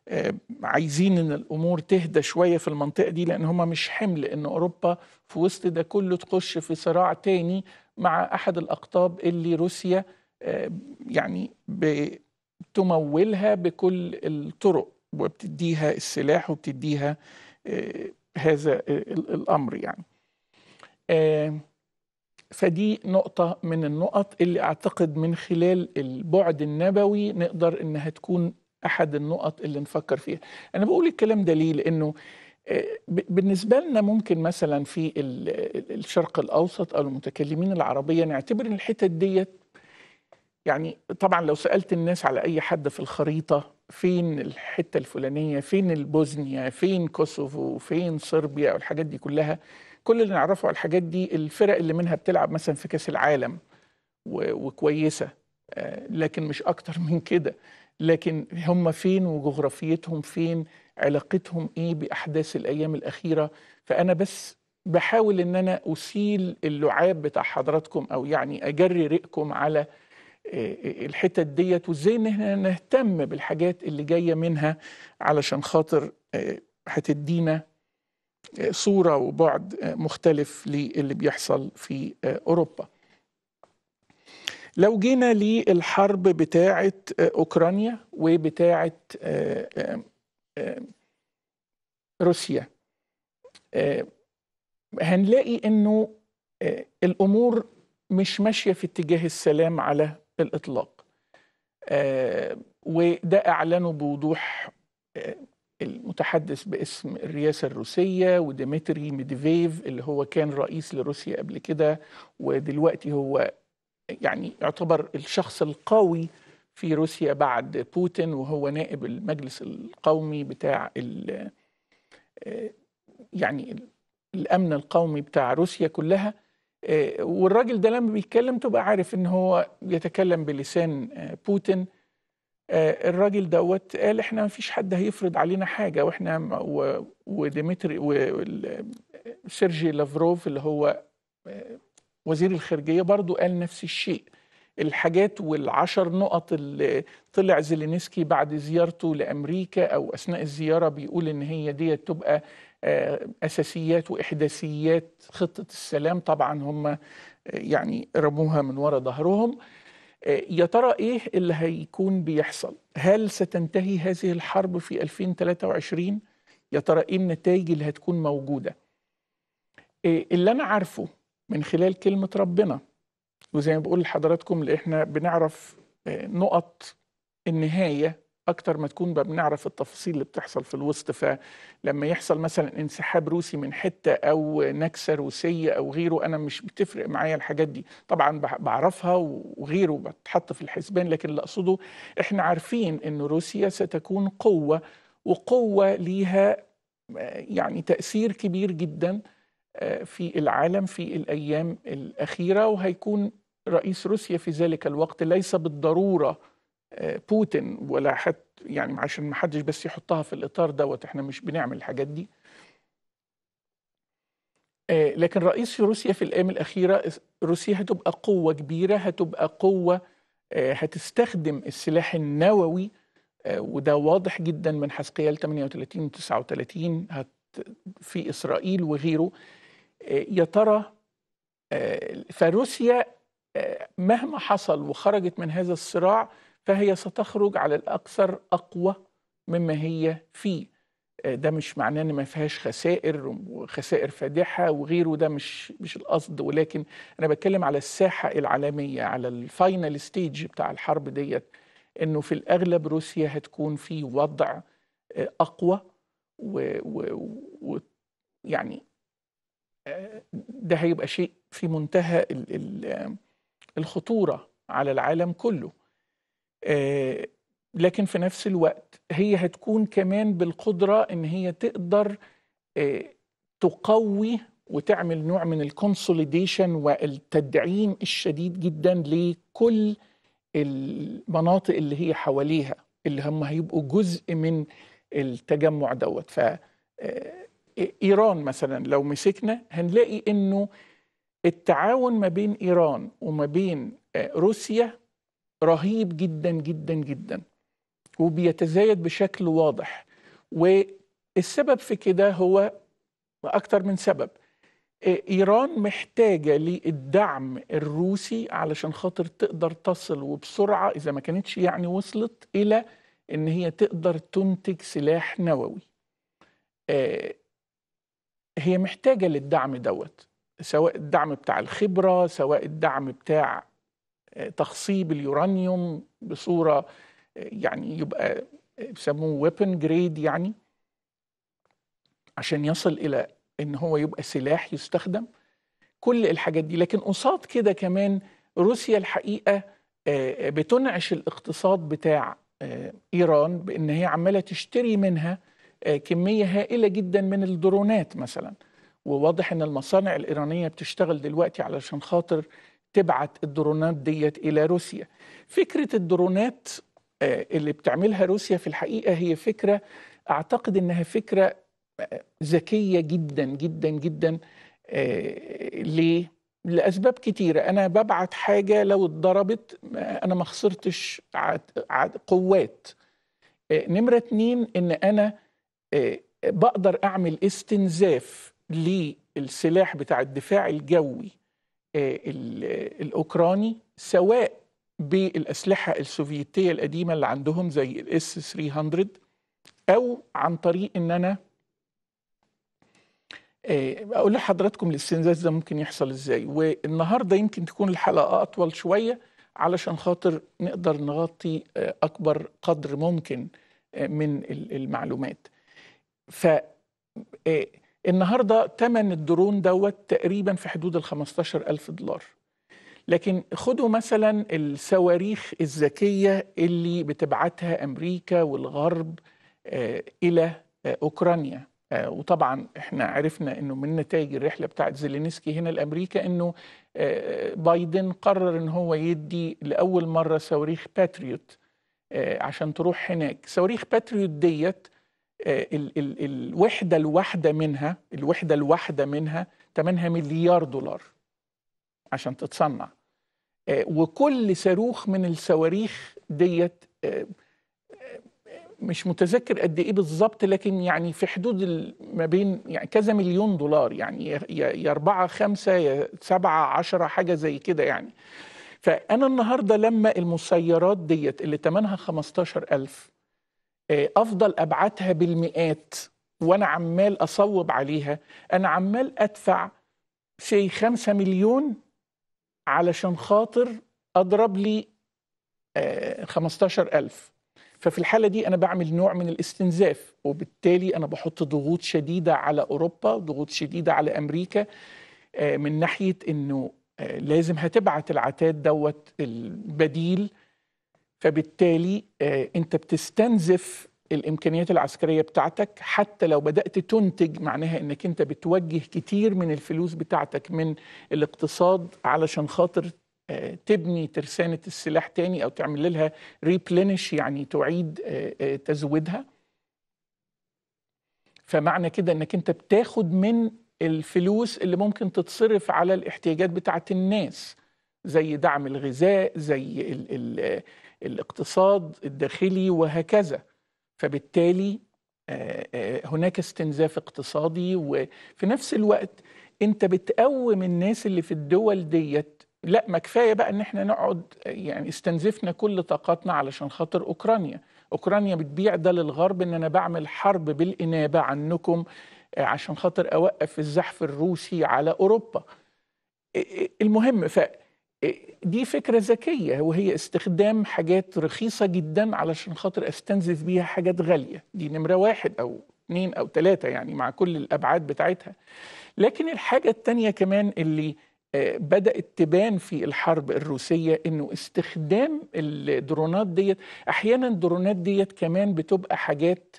آه، عايزين ان الامور تهدى شويه في المنطقه دي لان هم مش حمل ان اوروبا في وسط ده كله تخش في صراع تاني مع احد الاقطاب اللي روسيا آه، يعني بتمولها بكل الطرق وبتديها السلاح وبتديها آه، هذا الامر يعني فدي نقطة من النقط اللي أعتقد من خلال البعد النبوي نقدر إنها تكون احد النقط اللي نفكر فيها انا بقول الكلام ده ليه لانه آه، بالنسبة لنا ممكن مثلا في الشرق الأوسط أو المتكلمين العربية نعتبر إن الحتت ديت يعني طبعا لو سألت الناس على أي حد في الخريطة فين الحتة الفلانية فين البوزنيا فين كوسوفو فين صربيا والحاجات دي كلها كل اللي نعرفه على الحاجات دي الفرق اللي منها بتلعب مثلا في كأس العالم وكويسة آه، لكن مش أكتر من كده لكن هم فين وجغرافيتهم فين علاقتهم ايه باحداث الايام الاخيره فانا بس بحاول ان انا اسيل اللعاب بتاع حضراتكم او يعني اجري ريقكم على آه، آه، الحتت ديت وازاي ان احنا نهتم بالحاجات اللي جايه منها علشان خاطر آه، هتدينا صوره وبعد مختلف للي بيحصل في اوروبا لو جينا للحرب بتاعه آه، اوكرانيا وبتاعه آه، روسيا آه، هنلاقي انه الامور مش ماشيه في اتجاه السلام على الاطلاق وده اعلنه بوضوح المتحدث باسم الرئاسة الروسية وديمتري ميديفيف اللي هو كان رئيس لروسيا قبل كده ودلوقتي هو يعني يعتبر الشخص القوي في روسيا بعد بوتين وهو نائب المجلس القومي بتاع ال آه، يعني الامن القومي بتاع روسيا كلها آه، والراجل ده لما بيتكلم تبقى عارف ان هو يتكلم بلسان آه، بوتين الراجل دوت قال احنا ما فيش حد هيفرض علينا حاجه واحنا وديمتري وسيرجي لافروف اللي هو وزير الخارجيه برضو قال نفس الشيء الحاجات والعشر نقط اللي طلع زيلينسكي بعد زيارته لامريكا او اثناء الزياره بيقول ان هي دي تبقى آه، اساسيات واحداثيات خطه السلام طبعا هم آه، يعني رموها من وراء ظهرهم آه، يا ترى ايه اللي هيكون بيحصل هل ستنتهي هذه الحرب في 2023 يا ترى ايه النتائج اللي هتكون موجوده اللي انا عارفه من خلال كلمة ربنا وزي ما بقول لحضراتكم احنا بنعرف آه، نقط النهاية أكتر ما تكون بقى بنعرف التفاصيل اللي بتحصل في الوسط فلما يحصل مثلا انسحاب روسي من حتة أو نكسة روسية أو غيره أنا مش بتفرق معايا الحاجات دي طبعا بعرفها وغيره بتحط في الحسبان لكن اللي أقصده إحنا عارفين أن روسيا ستكون قوة وقوة ليها آه، يعني تأثير كبير جداً آه، في العالم في الايام الاخيره وهيكون رئيس روسيا في ذلك الوقت ليس بالضروره آه، بوتين ولا حتى يعني عشان ما حدش بس يحطها في الاطار دوت احنا مش بنعمل الحاجات دي آه، لكن رئيس روسيا في الايام الاخيره روسيا هتبقى قوه كبيره هتبقى قوه هتستخدم السلاح النووي وده واضح جدا من حسقيال 38 39 في اسرائيل وغيره يا ترى آه، فروسيا آه، مهما حصل وخرجت من هذا الصراع فهي ستخرج على الأكثر أقوى مما هي فيه آه، ده مش معناه ان ما فيهاش خسائر وخسائر فادحه وغيره ده مش مش القصد ولكن انا بتكلم على الساحه العالميه على الفاينل ستيج بتاع الحرب ديت انه في الاغلب روسيا هتكون في وضع اقوى و, و, و يعني ده هيبقى شيء في منتهى الخطورة على العالم كله آه، لكن في نفس الوقت هي هتكون كمان بالقدرة ان هي تقدر آه، تقوي وتعمل نوع من الكونسوليديشن والتدعيم الشديد جدا لكل المناطق اللي هي حواليها اللي هم هيبقوا جزء من التجمع دوت ف آه، ايران مثلا لو مسكنا هنلاقي انه التعاون ما بين ايران وما بين آه، روسيا رهيب جدا جدا جدا وبيتزايد بشكل واضح والسبب في كده هو اكتر من سبب آه، ايران محتاجه للدعم الروسي علشان خاطر تقدر تصل وبسرعه اذا ما كانتش يعني وصلت الى ان هي تقدر تنتج سلاح نووي آه، هي محتاجه للدعم دوت سواء الدعم بتاع الخبره سواء الدعم بتاع آه، تخصيب اليورانيوم بصوره آه، يعني يبقى بيسموه ويبن جريد يعني عشان يصل الى ان هو يبقى سلاح يستخدم كل الحاجات دي لكن قصاد كده كمان روسيا الحقيقه آه، بتنعش الاقتصاد بتاع ايران بان هي عماله تشتري منها آه، كميه هائله جدا من الدرونات مثلا وواضح ان المصانع الايرانيه بتشتغل دلوقتي علشان خاطر تبعت الدرونات ديت الى روسيا فكره الدرونات آه، اللي بتعملها روسيا في الحقيقه هي فكره اعتقد انها فكره آه، ذكيه جدا جدا جدا ليه لاسباب كتيره انا ببعت حاجه لو اتضربت انا ما خسرتش قوات نمره اتنين ان انا آه، بقدر اعمل استنزاف للسلاح بتاع الدفاع الجوي آه، الاوكراني سواء بالاسلحه السوفيتيه القديمه اللي عندهم زي الاس 300 او عن طريق ان انا آه، اقول لحضراتكم الاستنزاف ده ممكن يحصل ازاي والنهارده يمكن تكون الحلقه اطول شويه علشان خاطر نقدر نغطي اكبر قدر ممكن من المعلومات ف إيه، النهارده ثمن الدرون دوت تقريبا في حدود ال 15000 دولار لكن خدوا مثلا الصواريخ الذكيه اللي بتبعتها امريكا والغرب إيه، الى اوكرانيا آه، وطبعا احنا عرفنا انه من نتائج الرحله بتاعت زيلينسكي هنا لامريكا انه آه، بايدن قرر ان هو يدي لاول مره صواريخ باتريوت آه، عشان تروح هناك صواريخ باتريوت ديت آه، ال ال الوحده الواحده منها الوحده الواحده منها ثمنها مليار دولار عشان تتصنع آه، وكل صاروخ من الصواريخ ديت آه، مش متذكر قد ايه بالظبط لكن يعني في حدود ما بين يعني كذا مليون دولار يعني يا أربعة خمسة يا سبعة عشرة حاجة زي كده يعني فأنا النهاردة لما المسيرات ديت اللي تمنها 15000 ألف آه، افضل ابعتها بالمئات وانا عمال اصوب عليها انا عمال ادفع شيء خمسة مليون علشان خاطر اضرب لي آه، خمستاشر ألف ففي الحالة دي أنا بعمل نوع من الاستنزاف وبالتالي أنا بحط ضغوط شديدة على أوروبا ضغوط شديدة على أمريكا آه، من ناحية أنه لازم هتبعت العتاد دوت البديل فبالتالي آه، انت بتستنزف الامكانيات العسكريه بتاعتك حتى لو بدات تنتج معناها انك انت بتوجه كتير من الفلوس بتاعتك من الاقتصاد علشان خاطر آه، تبني ترسانه السلاح تاني او تعمل لها ريبلينش يعني تعيد آه، تزويدها فمعنى كده انك انت بتاخد من الفلوس اللي ممكن تتصرف على الاحتياجات بتاعت الناس زي دعم الغذاء زي ال ال الاقتصاد الداخلي وهكذا فبالتالي آه، آه، هناك استنزاف اقتصادي وفي نفس الوقت انت بتقوم الناس اللي في الدول ديت لا ما كفايه بقى ان احنا نقعد يعني استنزفنا كل طاقاتنا علشان خاطر اوكرانيا اوكرانيا بتبيع ده للغرب ان انا بعمل حرب بالانابه عنكم آه، عشان خاطر اوقف الزحف الروسي على اوروبا المهم ف دي فكرة ذكية وهي استخدام حاجات رخيصة جدا علشان خاطر استنزف بيها حاجات غالية دي نمرة واحد أو اتنين أو تلاتة يعني مع كل الأبعاد بتاعتها لكن الحاجة الثانيه كمان اللي آه، بدأت تبان في الحرب الروسية انه استخدام الدرونات ديت احيانا الدرونات ديت كمان بتبقى حاجات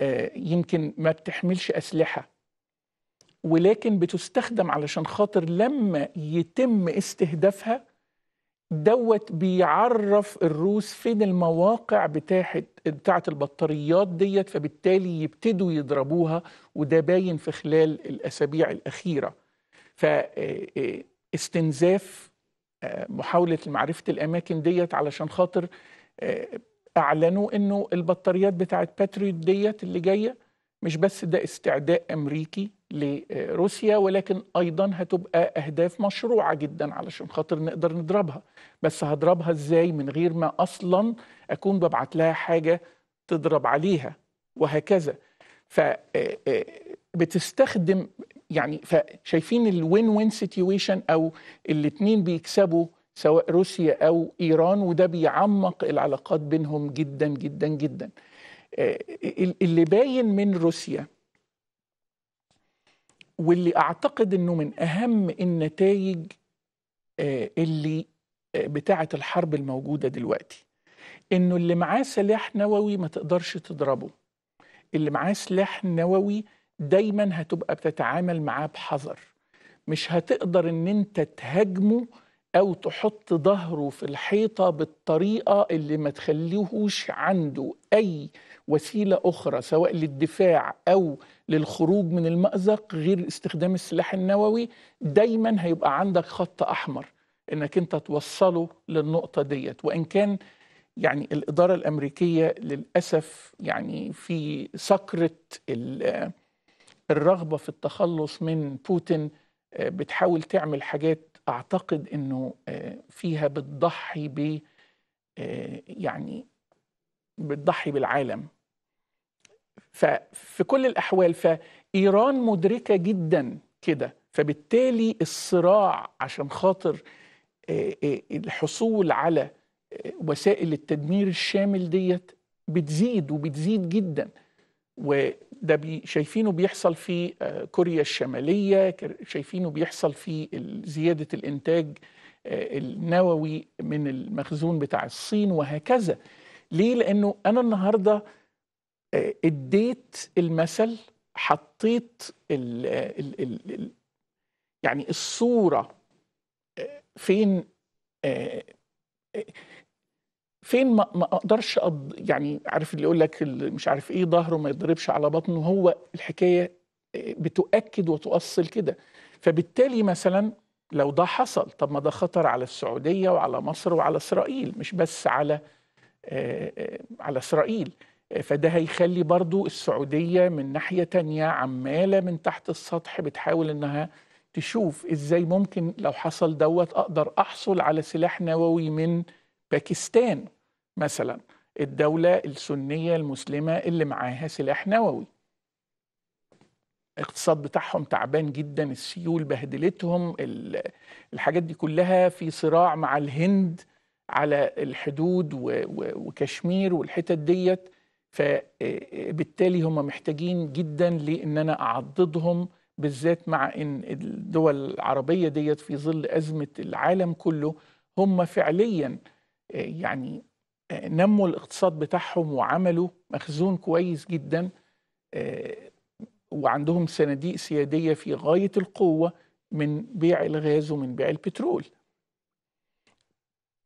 آه، يمكن ما بتحملش أسلحة ولكن بتستخدم علشان خاطر لما يتم استهدافها دوت بيعرف الروس فين المواقع بتاعت بتاعه البطاريات ديت فبالتالي يبتدوا يضربوها وده باين في خلال الاسابيع الاخيره فاستنزاف آه، آه، آه، محاوله معرفه الاماكن ديت علشان خاطر اعلنوا انه البطاريات بتاعت باتريوت ديت اللي جايه مش بس ده استعداء امريكي لروسيا ولكن ايضا هتبقى اهداف مشروعه جدا علشان خاطر نقدر نضربها بس هضربها ازاي من غير ما اصلا اكون ببعت لها حاجه تضرب عليها وهكذا ف آه، آه، بتستخدم يعني فشايفين الوين وين سيتويشن او الاثنين بيكسبوا سواء روسيا او ايران وده بيعمق العلاقات بينهم جدا جدا جدا آه، اللي باين من روسيا واللي اعتقد انه من اهم النتائج آه، اللي آه، بتاعه الحرب الموجوده دلوقتي انه اللي معاه سلاح نووي ما تقدرش تضربه اللي معاه سلاح نووي دايما هتبقى بتتعامل معاه بحذر مش هتقدر ان انت تهاجمه او تحط ظهره في الحيطه بالطريقه اللي ما تخليهوش عنده اي وسيله اخرى سواء للدفاع او للخروج من المازق غير استخدام السلاح النووي دايما هيبقى عندك خط احمر انك انت توصله للنقطه ديت وان كان يعني الاداره الامريكيه للاسف يعني في سكره الرغبه في التخلص من بوتين آه، بتحاول تعمل حاجات اعتقد انه آه، فيها بتضحي ب آه، يعني بتضحي بالعالم ففي كل الأحوال فإيران مدركة جدا كده فبالتالي الصراع عشان خاطر آه، آه، الحصول على آه، وسائل التدمير الشامل ديت بتزيد وبتزيد جدا وده بي شايفينه بيحصل في كوريا الشمالية شايفينه بيحصل في زيادة الإنتاج النووي من المخزون بتاع الصين وهكذا ليه؟ لأنه أنا النهاردة آه، اديت المثل حطيت الـ الـ الـ الـ يعني الصورة آه، فين آه، فين ما اقدرش أض... يعني عارف اللي يقول لك مش عارف ايه ظهره ما يضربش على بطنه هو الحكايه بتؤكد وتؤصل كده فبالتالي مثلا لو ده حصل طب ما ده خطر على السعوديه وعلى مصر وعلى اسرائيل مش بس على آه، آه، على إسرائيل فده هيخلي برضو السعودية من ناحية تانية عمالة من تحت السطح بتحاول إنها تشوف إزاي ممكن لو حصل دوت أقدر أحصل على سلاح نووي من باكستان مثلا الدولة السنية المسلمة اللي معاها سلاح نووي الاقتصاد بتاعهم تعبان جدا السيول بهدلتهم الحاجات دي كلها في صراع مع الهند على الحدود وكشمير والحتت ديت فبالتالي آه، آه، هم محتاجين جدا لان انا اعضدهم بالذات مع ان الدول العربيه ديت في ظل ازمه العالم كله هم فعليا آه، يعني نموا الاقتصاد بتاعهم وعملوا مخزون كويس جدا وعندهم صناديق سياديه في غايه القوه من بيع الغاز ومن بيع البترول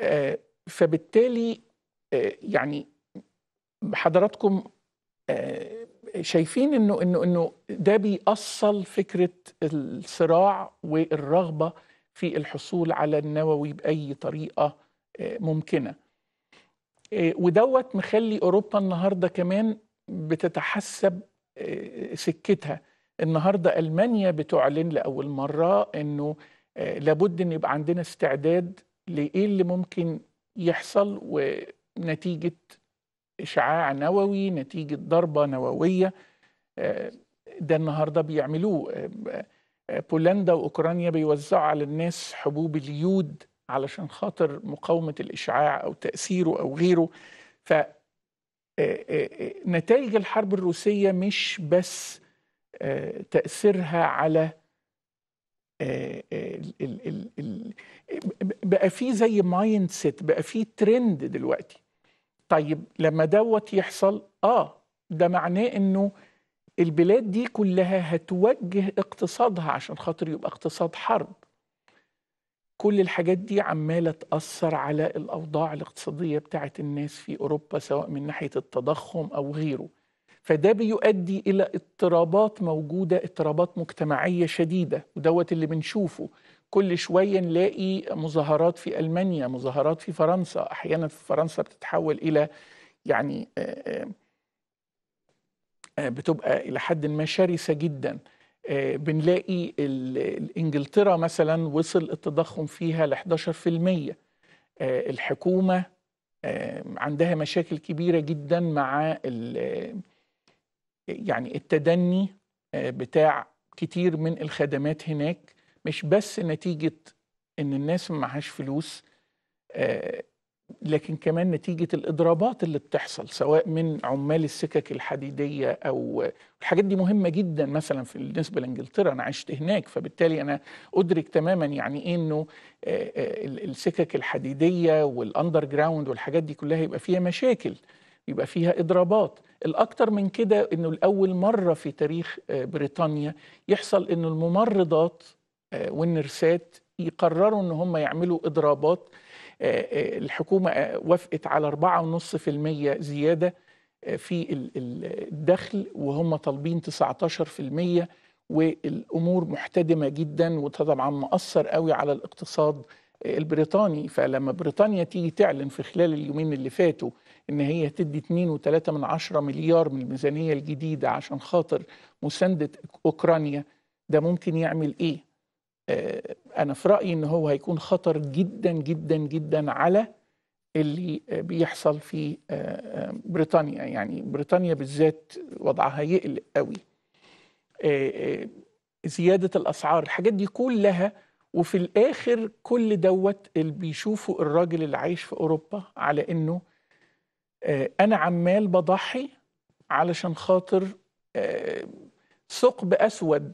آه، فبالتالي آه، يعني حضراتكم آه، شايفين انه انه انه ده بيأصل فكره الصراع والرغبه في الحصول على النووي باي طريقه ممكنه. ودوت مخلي اوروبا النهارده كمان بتتحسب سكتها. النهارده المانيا بتعلن لاول مره انه لابد ان يبقى عندنا استعداد لإيه اللي ممكن يحصل ونتيجة إشعاع نووي نتيجة ضربة نووية آه، ده النهاردة بيعملوه آه، آه، بولندا وأوكرانيا بيوزعوا على الناس حبوب اليود علشان خاطر مقاومة الإشعاع أو تأثيره أو غيره ف نتائج الحرب الروسية مش بس تأثيرها على آه، آه، بقى في زي مايند سيت بقى في ترند دلوقتي طيب لما دوت يحصل اه ده معناه انه البلاد دي كلها هتوجه اقتصادها عشان خاطر يبقى اقتصاد حرب كل الحاجات دي عماله تاثر على الاوضاع الاقتصاديه بتاعت الناس في اوروبا سواء من ناحيه التضخم او غيره فده بيؤدي الى اضطرابات موجوده اضطرابات مجتمعيه شديده ودوت اللي بنشوفه كل شويه نلاقي مظاهرات في المانيا مظاهرات في فرنسا احيانا في فرنسا بتتحول الى يعني آه، آه، آه، بتبقى الى حد ما شرسه جدا بنلاقي انجلترا مثلا وصل التضخم فيها ل 11% الحكومه عندها مشاكل كبيره جدا مع يعني التدني آه، بتاع كتير من الخدمات هناك مش بس نتيجة إن الناس ما معهاش فلوس آه، لكن كمان نتيجة الإضرابات اللي بتحصل سواء من عمال السكك الحديدية أو الحاجات دي مهمة جدا مثلا في بالنسبة لإنجلترا أنا عشت هناك فبالتالي أنا أدرك تماما يعني إيه إنه آه، السكك الحديدية والأندر جراوند والحاجات دي كلها يبقى فيها مشاكل يبقى فيها اضرابات الأكثر من كده انه لاول مره في تاريخ آه، بريطانيا يحصل انه الممرضات آه، والنرسات يقرروا ان هم يعملوا اضرابات آه، الحكومه وافقت على 4.5% زياده في الدخل وهم طالبين 19% والامور محتدمه جدا وده طبعا مأثر قوي على الاقتصاد البريطاني فلما بريطانيا تيجي تعلن في خلال اليومين اللي فاتوا ان هي تدي 2.3 من عشرة مليار من الميزانيه الجديده عشان خاطر مسانده اوكرانيا ده ممكن يعمل ايه آه، انا في رايي ان هو هيكون خطر جدا جدا جدا على اللي بيحصل في آه، آه، بريطانيا يعني بريطانيا بالذات وضعها يقلق قوي زياده الاسعار الحاجات دي كلها وفي الاخر كل دوت اللي بيشوفه الراجل اللي عايش في اوروبا على انه آه، انا عمال بضحي علشان خاطر آه، ثقب اسود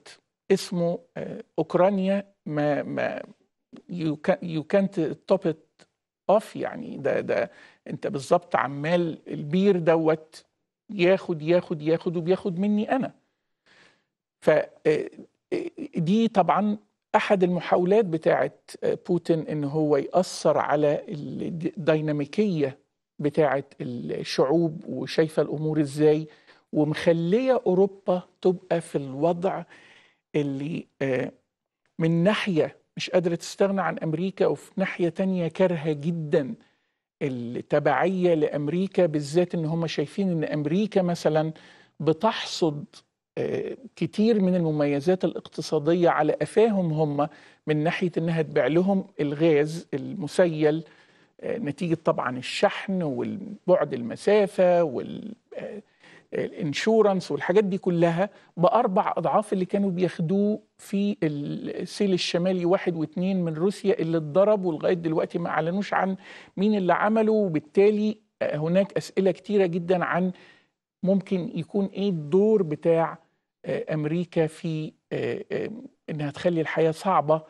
اسمه آه، اوكرانيا ما ما يو كانت توب اوف يعني ده ده انت بالظبط عمال البير دوت ياخد ياخد ياخد وبياخد مني انا ف دي طبعا احد المحاولات بتاعه بوتين ان هو ياثر على الديناميكيه بتاعه الشعوب وشايفه الامور ازاي ومخليه اوروبا تبقى في الوضع اللي آه، من ناحيه مش قادره تستغنى عن امريكا وفي ناحيه تانية كارهه جدا التبعيه لامريكا بالذات ان هم شايفين ان امريكا مثلا بتحصد آه، كتير من المميزات الاقتصاديه على قفاهم هم من ناحيه انها تبيع لهم الغاز المسيل نتيجه طبعا الشحن والبعد المسافه والانشورنس آه، والحاجات دي كلها باربع اضعاف اللي كانوا بياخدوه في السيل الشمالي واحد واثنين من روسيا اللي اتضرب ولغايه دلوقتي ما اعلنوش عن مين اللي عمله وبالتالي آه، هناك اسئله كتيره جدا عن ممكن يكون ايه الدور بتاع آه، امريكا في انها تخلي الحياه صعبه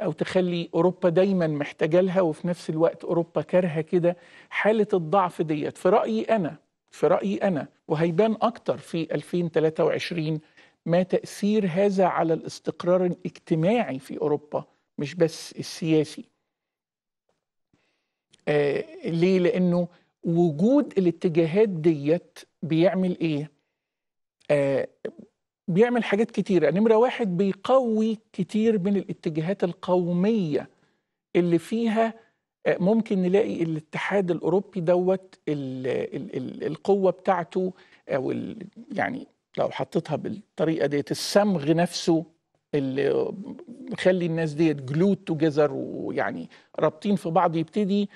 أو تخلي أوروبا دايما محتاجة لها وفي نفس الوقت أوروبا كارهة كده حالة الضعف ديت في رأيي أنا في رأيي أنا وهيبان أكتر في 2023 ما تأثير هذا على الاستقرار الاجتماعي في أوروبا مش بس السياسي آه ليه؟ لأنه وجود الاتجاهات ديت بيعمل إيه؟ آه بيعمل حاجات كتيرة يعني نمرة واحد بيقوي كتير من الاتجاهات القومية اللي فيها آه، ممكن نلاقي الاتحاد الأوروبي دوت الـ الـ الـ القوة بتاعته أو آه، يعني لو حطيتها بالطريقة ديت الصمغ نفسه اللي مخلي الناس ديت جلود توجذر ويعني رابطين في بعض يبتدي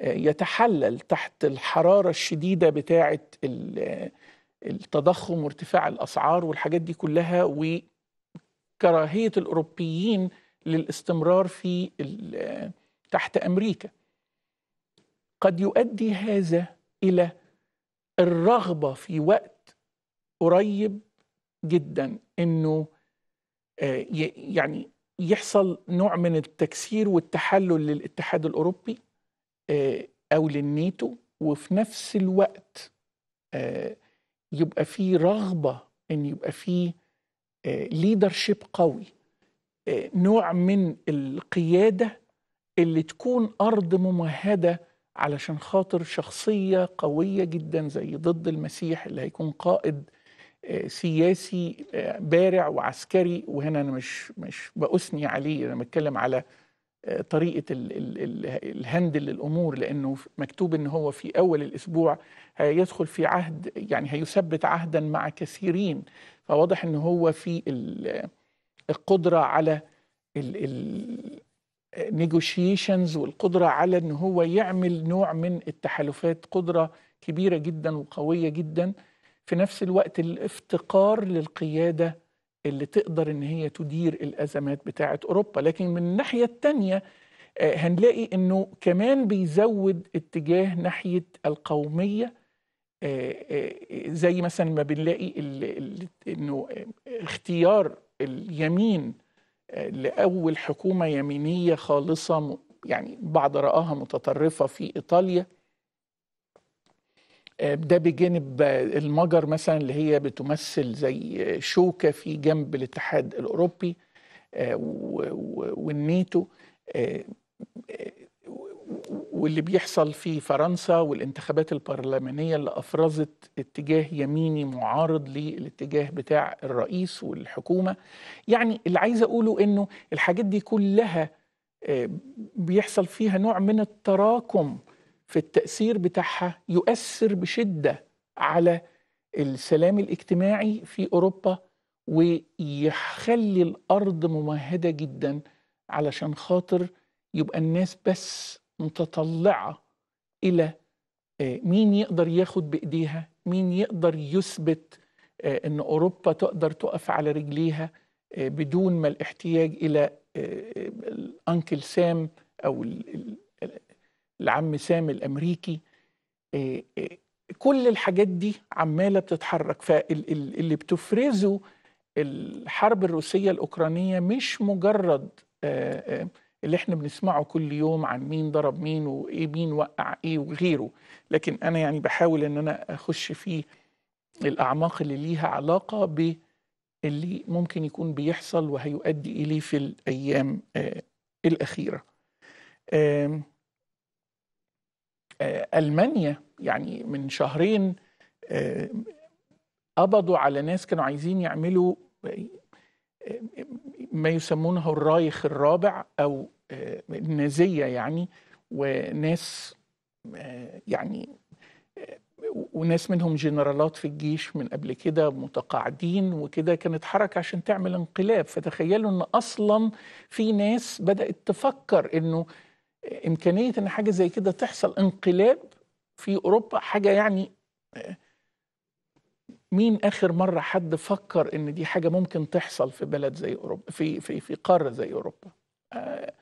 آه، يتحلل تحت الحرارة الشديدة بتاعة التضخم وارتفاع الاسعار والحاجات دي كلها وكراهيه الاوروبيين للاستمرار في تحت امريكا قد يؤدي هذا الى الرغبه في وقت قريب جدا انه آه، يعني يحصل نوع من التكسير والتحلل للاتحاد الاوروبي آه، او للنيتو وفي نفس الوقت آه، يبقى في رغبه ان يبقى في ليدرشيب آه، قوي آه، نوع من القياده اللي تكون ارض ممهده علشان خاطر شخصيه قويه جدا زي ضد المسيح اللي هيكون قائد آه، سياسي بارع وعسكري وهنا انا مش مش باثني عليه انا بتكلم على طريقه الهندل للامور لانه مكتوب ان هو في اول الاسبوع هيدخل في عهد يعني هيثبت عهدا مع كثيرين فواضح ان هو في القدره على النيجوشيشنز والقدره على ان هو يعمل نوع من التحالفات قدره كبيره جدا وقويه جدا في نفس الوقت الافتقار للقياده اللي تقدر ان هي تدير الازمات بتاعه اوروبا لكن من الناحيه الثانيه آه، هنلاقي انه كمان بيزود اتجاه ناحيه القوميه آه، آه، زي مثلا ما بنلاقي انه اختيار اليمين لاول حكومه يمينيه خالصه يعني بعض راها متطرفه في ايطاليا آه، ده بجانب المجر مثلا اللي هي بتمثل زي شوكة في جنب الاتحاد الأوروبي آه، والنيتو آه، واللي بيحصل في فرنسا والانتخابات البرلمانية اللي أفرزت اتجاه يميني معارض للاتجاه بتاع الرئيس والحكومة يعني اللي عايز أقوله أنه الحاجات دي كلها بيحصل فيها نوع من التراكم في التأثير بتاعها يؤثر بشدة على السلام الاجتماعي في أوروبا ويخلي الأرض ممهدة جدا علشان خاطر يبقى الناس بس متطلعة إلى آه، مين يقدر ياخد بإيديها مين يقدر يثبت آه، أن أوروبا تقدر تقف على رجليها آه، بدون ما الاحتياج إلى الأنكل سام أو لعم سامي الامريكي آه، آه، كل الحاجات دي عماله بتتحرك فاللي بتفرزه الحرب الروسيه الاوكرانيه مش مجرد آه، اللي احنا بنسمعه كل يوم عن مين ضرب مين وايه مين وقع ايه وغيره لكن انا يعني بحاول ان انا اخش في الاعماق اللي ليها علاقه ب اللي ممكن يكون بيحصل وهيؤدي اليه في الايام الاخيره آه، المانيا يعني من شهرين آه، قبضوا على ناس كانوا عايزين يعملوا آه، ما يسمونه الرايخ الرابع او النازيه يعني وناس يعني وناس منهم جنرالات في الجيش من قبل كده متقاعدين وكده كانت حركه عشان تعمل انقلاب فتخيلوا ان اصلا في ناس بدات تفكر انه امكانيه ان حاجه زي كده تحصل انقلاب في اوروبا حاجه يعني آه، مين اخر مره حد فكر ان دي حاجه ممكن تحصل في بلد زي اوروبا في في في قاره زي اوروبا آه،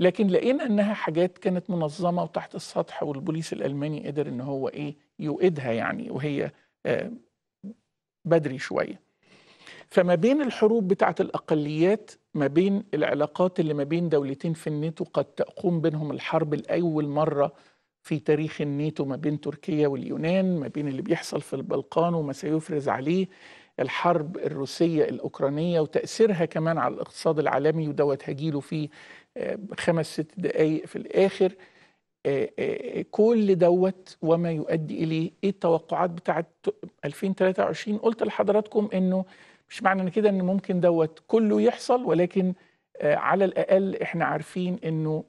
لكن لقينا انها حاجات كانت منظمه وتحت السطح والبوليس الالماني قدر ان هو ايه يؤيدها يعني وهي آه، بدري شويه فما بين الحروب بتاعه الاقليات ما بين العلاقات اللي ما بين دولتين في الناتو قد تقوم بينهم الحرب لاول مره في تاريخ الناتو ما بين تركيا واليونان ما بين اللي بيحصل في البلقان وما سيفرز عليه الحرب الروسية الأوكرانية وتأثيرها كمان على الاقتصاد العالمي ودوت هجيله في آه، خمس ست دقايق في الآخر آه، آه، كل دوت وما يؤدي إليه إيه التوقعات بتاعت 2023 قلت لحضراتكم أنه مش معنى كده ان ممكن دوت كله يحصل ولكن آه، على الاقل احنا عارفين انه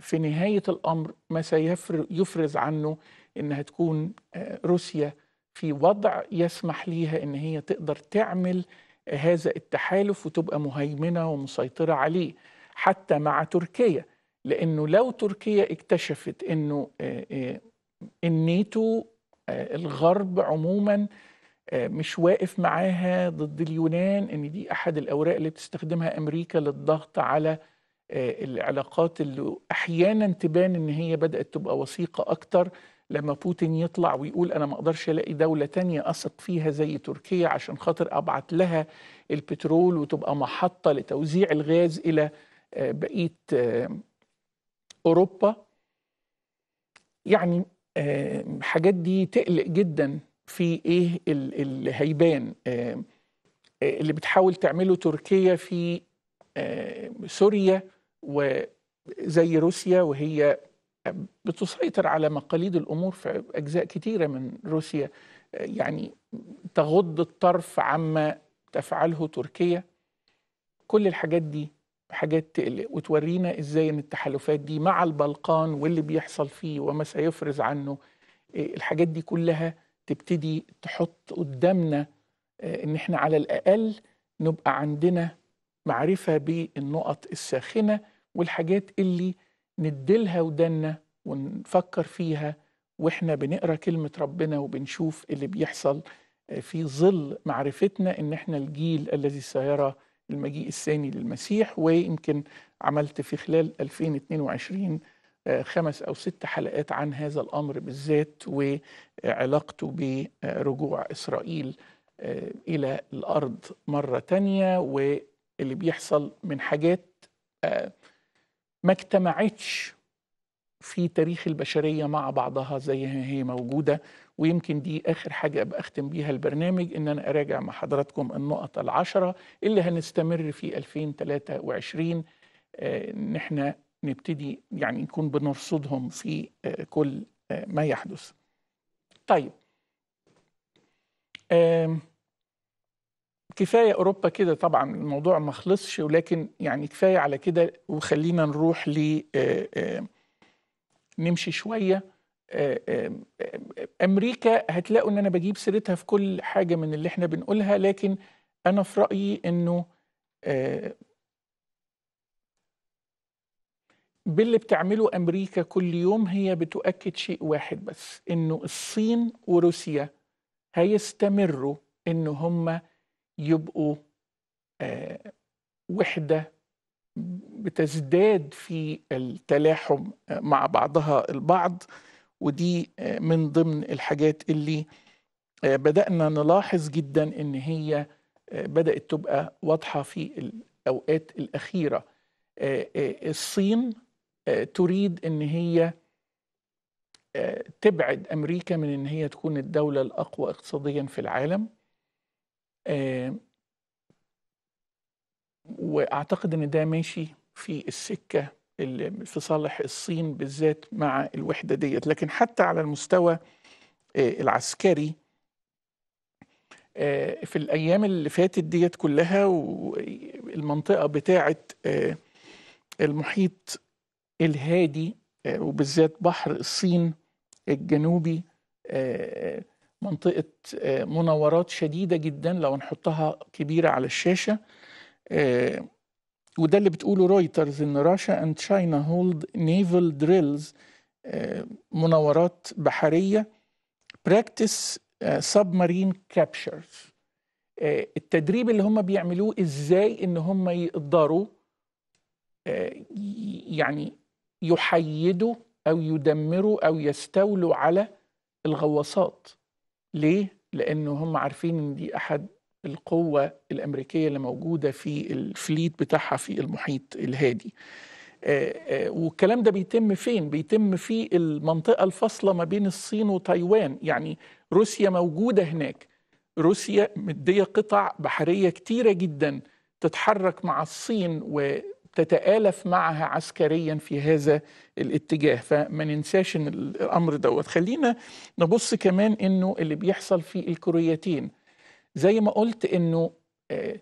في نهايه الامر ما سيفرز عنه ان هتكون آه، روسيا في وضع يسمح ليها ان هي تقدر تعمل آه، هذا التحالف وتبقى مهيمنه ومسيطره عليه حتى مع تركيا لانه لو تركيا اكتشفت انه النيتو الغرب عموما آه، مش واقف معاها ضد اليونان ان دي احد الاوراق اللي بتستخدمها امريكا للضغط على آه، العلاقات اللي احيانا تبان ان هي بدات تبقى وثيقه اكتر لما بوتين يطلع ويقول انا ما اقدرش الاقي دوله تانية اثق فيها زي تركيا عشان خاطر ابعت لها البترول وتبقى محطه لتوزيع الغاز الى آه، بقيه اوروبا يعني الحاجات دي تقلق جدا في ايه اللي هيبان آه، آه، اللي بتحاول تعمله تركيا في آه، سوريا وزي روسيا وهي بتسيطر على مقاليد الامور في اجزاء كتيره من روسيا يعني تغض الطرف عما تفعله تركيا كل الحاجات دي حاجات تقلق وتورينا ازاي ان التحالفات دي مع البلقان واللي بيحصل فيه وما سيفرز عنه الحاجات دي كلها تبتدي تحط قدامنا آه، ان احنا على الاقل نبقى عندنا معرفه بالنقط الساخنه والحاجات اللي نديلها ودنا ونفكر فيها واحنا بنقرا كلمه ربنا وبنشوف اللي بيحصل آه، في ظل معرفتنا ان احنا الجيل الذي سيرى المجيء الثاني للمسيح ويمكن عملت في خلال 2022 خمس أو ست حلقات عن هذا الأمر بالذات وعلاقته برجوع إسرائيل آه، إلى الأرض مرة تانية واللي بيحصل من حاجات آه، ما اجتمعتش في تاريخ البشرية مع بعضها زي ما هي موجودة ويمكن دي آخر حاجة أبقى أختم بيها البرنامج إن أنا أراجع مع حضراتكم النقط العشرة اللي هنستمر في 2023 إن إحنا نبتدي يعني نكون بنرصدهم في آه، كل آه، ما يحدث طيب كفاية أوروبا كده طبعا الموضوع ما خلصش ولكن يعني كفاية على كده وخلينا نروح ل آه، نمشي شوية أمريكا هتلاقوا إن أنا بجيب سيرتها في كل حاجة من اللي إحنا بنقولها لكن أنا في رأيي إنه باللي بتعمله امريكا كل يوم هي بتؤكد شيء واحد بس انه الصين وروسيا هيستمروا ان هم يبقوا آه وحده بتزداد في التلاحم آه، مع بعضها البعض ودي آه، من ضمن الحاجات اللي آه، بدأنا نلاحظ جدا إن هي بدأت تبقى واضحة في الأوقات الأخيرة الصين آه، تريد ان هي آه، تبعد امريكا من ان هي تكون الدوله الاقوى اقتصاديا في العالم آه، واعتقد ان ده ماشي في السكه اللي في صالح الصين بالذات مع الوحده ديت لكن حتى على المستوى العسكري في الايام اللي فاتت ديت كلها والمنطقه بتاعه المحيط الهادي آه، وبالذات بحر الصين الجنوبي آه، منطقة آه، مناورات شديدة جدا لو نحطها كبيرة على الشاشة وده اللي بتقوله رويترز ان راشا اند تشاينا هولد نيفل دريلز مناورات بحرية براكتس سبمارين كابشرز التدريب اللي هم بيعملوه ازاي ان هم يقدروا يعني يحيدوا أو يدمروا أو يستولوا على الغواصات ليه؟ لأنه هم عارفين إن دي أحد القوة الأمريكية اللي موجودة في الفليت بتاعها في المحيط الهادي آه، آه، والكلام ده بيتم فين؟ بيتم في المنطقة الفاصلة ما بين الصين وتايوان يعني روسيا موجودة هناك روسيا مدية قطع بحرية كتيرة جدا تتحرك مع الصين و تتآلف معها عسكريا في هذا الاتجاه فما ننساش ان الامر دوت خلينا نبص كمان انه اللي بيحصل في الكوريتين زي ما قلت انه آه،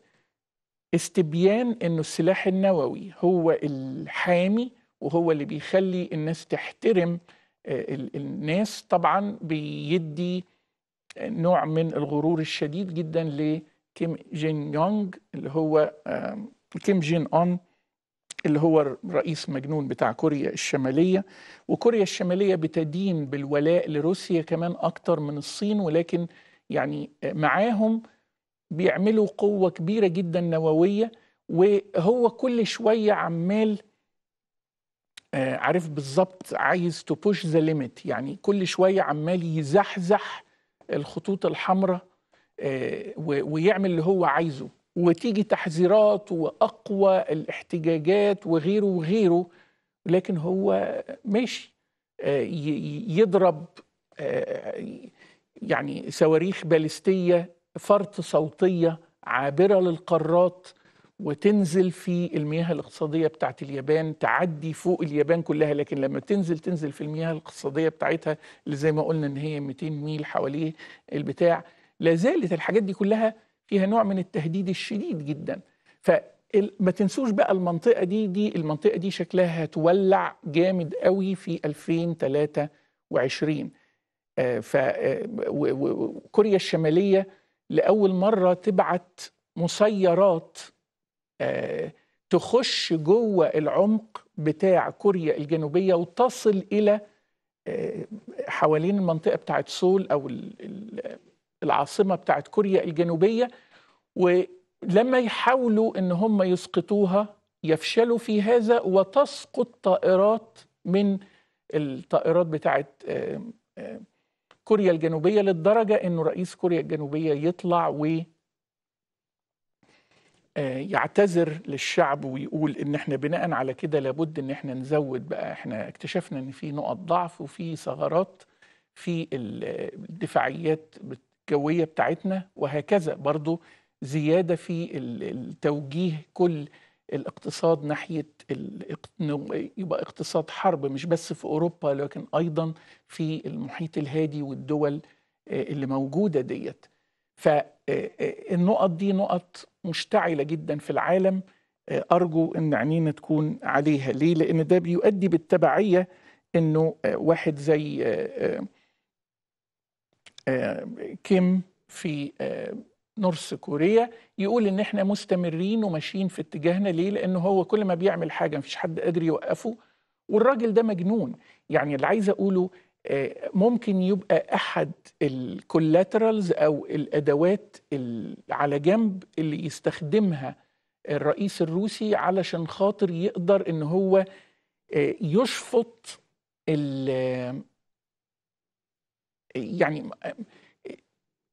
استبيان انه السلاح النووي هو الحامي وهو اللي بيخلي الناس تحترم آه، الناس طبعا بيدي آه، نوع من الغرور الشديد جدا لكيم جين يونغ اللي هو كيم جين اون اللي هو رئيس مجنون بتاع كوريا الشمالية وكوريا الشمالية بتدين بالولاء لروسيا كمان أكتر من الصين ولكن يعني معاهم بيعملوا قوة كبيرة جدا نووية وهو كل شوية عمال آه، عارف بالظبط عايز تبوش ذا ليميت يعني كل شوية عمال يزحزح الخطوط الحمراء آه، ويعمل اللي هو عايزه وتيجي تحذيرات واقوى الاحتجاجات وغيره وغيره لكن هو ماشي آه، يضرب آه، يعني صواريخ باليستيه فرط صوتيه عابره للقارات وتنزل في المياه الاقتصاديه بتاعت اليابان تعدي فوق اليابان كلها لكن لما تنزل تنزل في المياه الاقتصاديه بتاعتها اللي زي ما قلنا ان هي 200 ميل حواليه البتاع لا زالت الحاجات دي كلها فيها نوع من التهديد الشديد جدا فما تنسوش بقى المنطقه دي دي المنطقه دي شكلها هتولع جامد قوي في 2023 آه، فكوريا آه، الشماليه لاول مره تبعت مسيرات آه، تخش جوه العمق بتاع كوريا الجنوبيه وتصل الى حوالين المنطقه بتاعت سول او العاصمة بتاعت كوريا الجنوبية ولما يحاولوا أن هم يسقطوها يفشلوا في هذا وتسقط طائرات من الطائرات بتاعت كوريا الجنوبية للدرجة أنه رئيس كوريا الجنوبية يطلع و آه، يعتذر للشعب ويقول ان احنا بناء على كده لابد ان احنا نزود بقى احنا اكتشفنا ان في نقط ضعف وفي ثغرات في آه، الدفاعيات الجوية بتاعتنا وهكذا برضو زيادة في التوجيه كل الاقتصاد ناحية يبقى اقتصاد حرب مش بس في أوروبا لكن أيضا في المحيط الهادي والدول آه، اللي موجودة ديت فالنقط آه، آه، دي نقط مشتعلة جدا في العالم أرجو أن عينينا تكون عليها ليه؟ لأن ده بيؤدي بالتبعية أنه واحد زي كيم في آه، نورث كوريا يقول ان احنا مستمرين وماشيين في اتجاهنا ليه لانه هو كل ما بيعمل حاجه مفيش حد قادر يوقفه والراجل ده مجنون يعني اللي عايز اقوله آه، ممكن يبقى احد الكولاترالز او الادوات على جنب اللي يستخدمها الرئيس الروسي علشان خاطر يقدر ان هو آه، يشفط يعني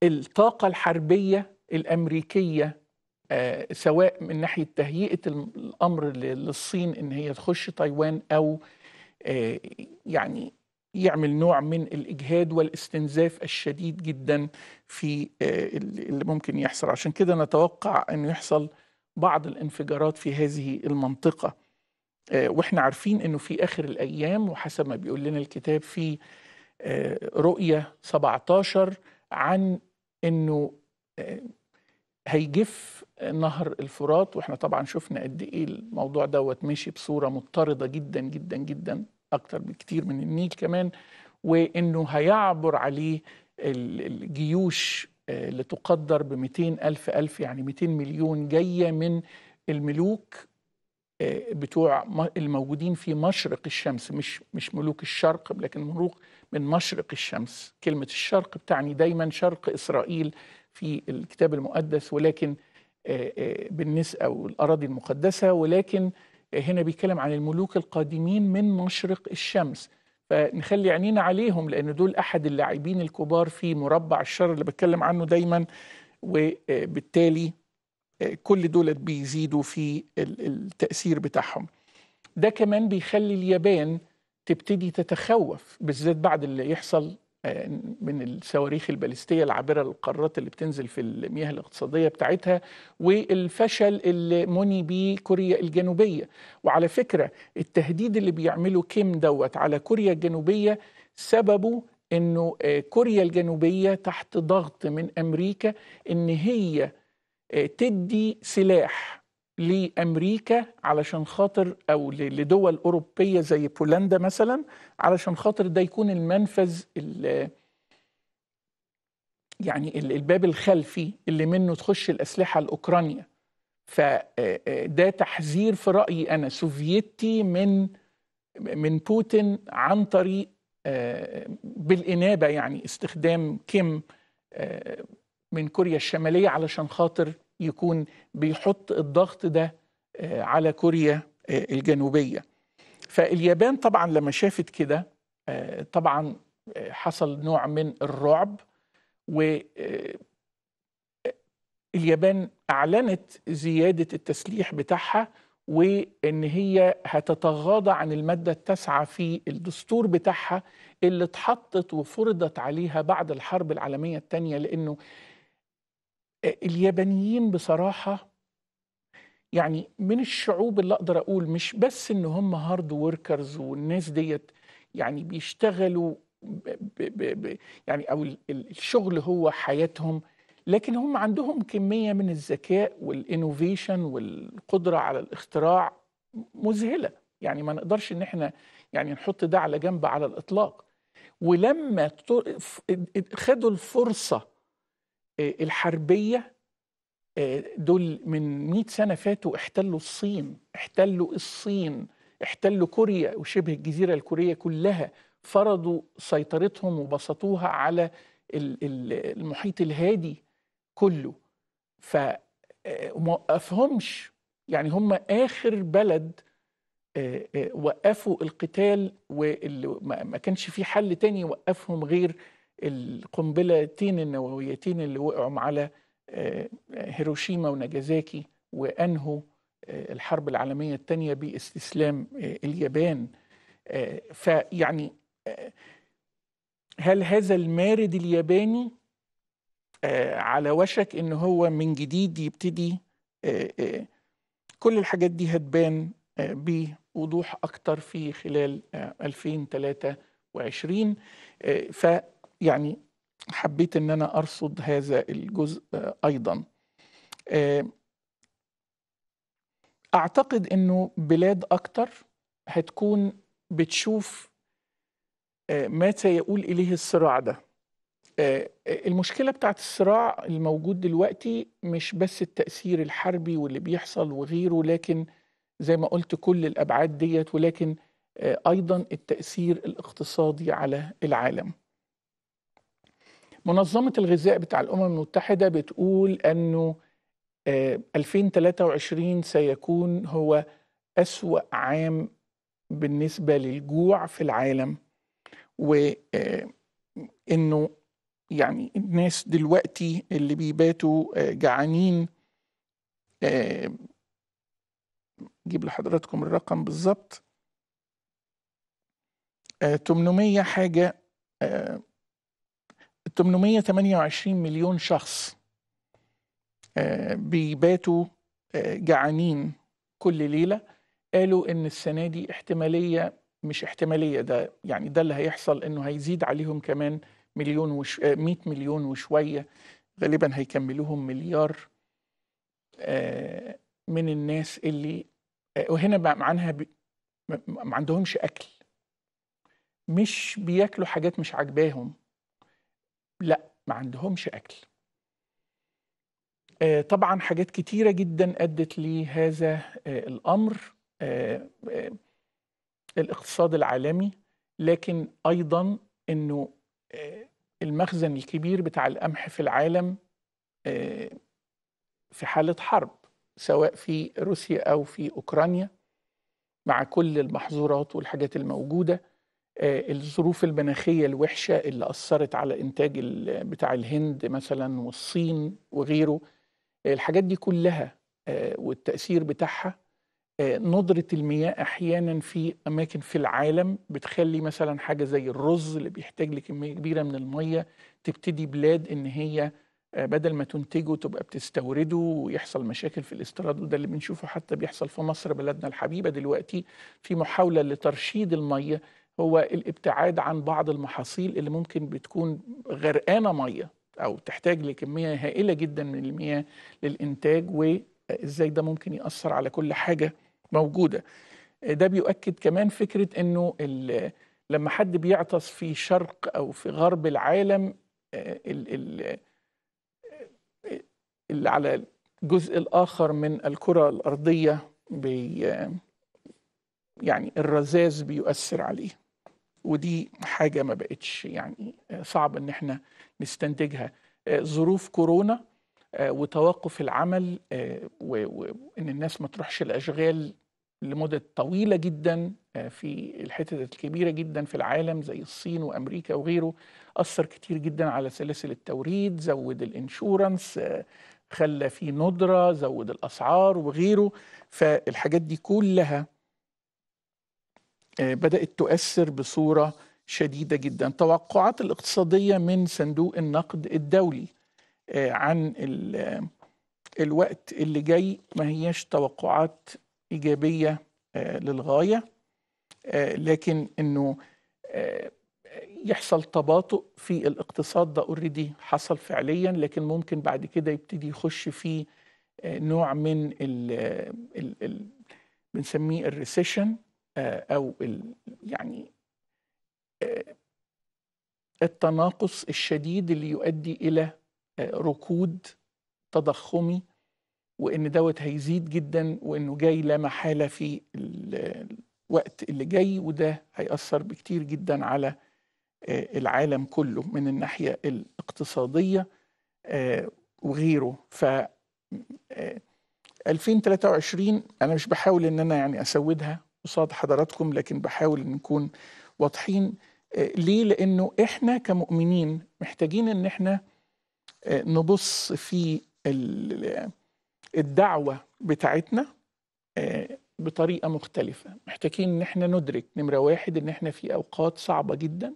الطاقة الحربية الأمريكية آه، سواء من ناحية تهيئة الأمر للصين إن هي تخش تايوان أو آه، يعني يعمل نوع من الإجهاد والاستنزاف الشديد جدا في آه، اللي ممكن يحصل عشان كده نتوقع أن يحصل بعض الانفجارات في هذه المنطقة واحنا عارفين أنه في آخر الأيام وحسب ما بيقول لنا الكتاب في آه، رؤية 17 عن أنه آه، هيجف نهر الفرات واحنا طبعا شفنا قد ايه الموضوع دوت ماشي بصوره مضطرده جدا جدا جدا اكتر بكتير من النيل كمان وانه هيعبر عليه الجيوش آه، اللي تقدر ب الف الف يعني 200 مليون جايه من الملوك بتوع الموجودين في مشرق الشمس مش مش ملوك الشرق لكن ملوك من مشرق الشمس كلمة الشرق بتعني دايما شرق إسرائيل في الكتاب المقدس ولكن آه، آه، بالنسبة أو الأراضي المقدسة ولكن آه، هنا بيتكلم عن الملوك القادمين من مشرق الشمس فنخلي عينينا عليهم لأن دول أحد اللاعبين الكبار في مربع الشر اللي بتكلم عنه دايما وبالتالي كل دولت بيزيدوا في التأثير بتاعهم ده كمان بيخلي اليابان تبتدي تتخوف بالذات بعد اللي يحصل آه، من الصواريخ البالستية العابرة للقارات اللي بتنزل في المياه الاقتصادية بتاعتها والفشل اللي مني بيه كوريا الجنوبية وعلى فكرة التهديد اللي بيعمله كيم دوت على كوريا الجنوبية سببه انه آه، كوريا الجنوبية تحت ضغط من امريكا ان هي آه، تدي سلاح لامريكا علشان خاطر او لدول اوروبيه زي بولندا مثلا علشان خاطر ده يكون المنفذ يعني الباب الخلفي اللي منه تخش الاسلحه لاوكرانيا فده آه، آه، تحذير في رايي انا سوفيتي من من بوتين عن طريق آه، بالانابه يعني استخدام كيم من كوريا الشماليه علشان خاطر يكون بيحط الضغط ده آه، على كوريا آه، الجنوبية فاليابان طبعا لما شافت كده آه، طبعا حصل نوع من الرعب و اليابان أعلنت زيادة التسليح بتاعها وإن هي هتتغاضى عن المادة التاسعة في الدستور بتاعها اللي اتحطت وفرضت عليها بعد الحرب العالمية الثانية لأنه اليابانيين بصراحه يعني من الشعوب اللي اقدر اقول مش بس ان هم هارد وركرز والناس ديت يعني بيشتغلوا ب ب ب يعني او الشغل هو حياتهم لكن هم عندهم كميه من الذكاء والانوفيشن والقدره على الاختراع مذهله يعني ما نقدرش ان احنا يعني نحط ده على جنب على الاطلاق ولما خدوا الفرصه آه، الحربيه آه، دول من 100 سنه فاتوا احتلوا الصين احتلوا الصين احتلوا كوريا وشبه الجزيره الكوريه كلها فرضوا سيطرتهم وبسطوها على المحيط الهادي كله فموقفهمش آه، يعني هم اخر بلد وقفوا القتال وما كانش في حل تاني يوقفهم غير القنبلتين النوويتين اللي وقعوا على آه، هيروشيما وناجازاكي وأنهوا آه، الحرب العالمية الثانية باستسلام آه، اليابان فيعني هل هذا المارد الياباني على وشك ان هو من جديد يبتدي كل الحاجات دي هتبان بوضوح اكتر في خلال 2023 ف يعني حبيت ان انا ارصد هذا الجزء آه، ايضا آه، اعتقد انه بلاد اكتر هتكون بتشوف آه، ما سيقول اليه الصراع ده المشكلة بتاعت الصراع الموجود دلوقتي مش بس التأثير الحربي واللي بيحصل وغيره لكن زي ما قلت كل الأبعاد ديت ولكن أيضا التأثير الاقتصادي على العالم منظمة الغذاء بتاع الأمم المتحدة بتقول أنه 2023 آه، سيكون هو أسوأ عام بالنسبة للجوع في العالم وإنه آه، يعني الناس دلوقتي اللي بيباتوا آه، جعانين جيب لحضراتكم الرقم بالظبط 800 حاجة 828 مليون شخص آه، بيباتوا آه، جعانين كل ليله قالوا ان السنه دي احتماليه مش احتماليه ده يعني ده اللي هيحصل انه هيزيد عليهم كمان مليون وش 100 آه، مليون وشويه غالبا هيكملوهم مليار من الناس اللي وهنا معناها ما عندهمش اكل مش بياكلوا حاجات مش عاجباهم لا ما عندهمش اكل آه، طبعا حاجات كتيرة جدا أدت لهذا آه، الأمر آه، الاقتصاد العالمي لكن أيضا أنه المخزن الكبير بتاع القمح في العالم في حالة حرب سواء في روسيا أو في أوكرانيا مع كل المحظورات والحاجات الموجودة آه، الظروف المناخية الوحشة اللي أثرت على إنتاج بتاع الهند مثلا والصين وغيره آه، الحاجات دي كلها آه، والتأثير بتاعها ندرة المياه أحيانا في أماكن في العالم بتخلي مثلا حاجة زي الرز اللي بيحتاج لكمية كبيرة من المية تبتدي بلاد إن هي بدل ما تنتجه تبقى بتستورده ويحصل مشاكل في الاستيراد وده اللي بنشوفه حتى بيحصل في مصر بلدنا الحبيبة دلوقتي في محاولة لترشيد المية هو الابتعاد عن بعض المحاصيل اللي ممكن بتكون غرقانه ميه او تحتاج لكميه هائله جدا من المياه للانتاج وازاي ده ممكن ياثر على كل حاجه موجوده ده بيؤكد كمان فكره انه لما حد بيعطس في شرق او في غرب العالم آه، اللي آه، على الجزء الاخر من الكره الارضيه بي آه، يعني الرذاذ بيؤثر عليه ودي حاجة ما بقتش يعني آه، صعب ان احنا نستنتجها آه، ظروف كورونا آه، وتوقف العمل وان الناس ما تروحش الاشغال لمدة طويلة جدا في الحتت الكبيرة جدا في العالم زي الصين وأمريكا وغيره أثر كتير جدا على سلاسل التوريد زود الإنشورنس خلى في ندرة زود الأسعار وغيره فالحاجات دي كلها آه، بدأت تؤثر بصورة شديدة جدا توقعات الاقتصادية من صندوق النقد الدولي آه، عن آه، الوقت اللي جاي ما هيش توقعات إيجابية للغاية لكن أنه يحصل تباطؤ في الاقتصاد ده اوريدي حصل فعليا لكن ممكن بعد كده يبتدي يخش في نوع من ال بنسميه الريسيشن آه، او يعني آه، التناقص الشديد اللي يؤدي الى آه، ركود تضخمي وان دوت هيزيد جدا وانه جاي لا محاله في الوقت اللي جاي وده هيأثر بكتير جدا على العالم كله من الناحيه الاقتصاديه وغيره ف 2023 انا مش بحاول ان انا يعني اسودها قصاد حضراتكم لكن بحاول ان نكون واضحين آه، ليه لانه احنا كمؤمنين محتاجين ان احنا آه، نبص في الدعوه بتاعتنا آه، بطريقه مختلفه محتاجين ان احنا ندرك نمره واحد ان احنا في اوقات صعبه جدا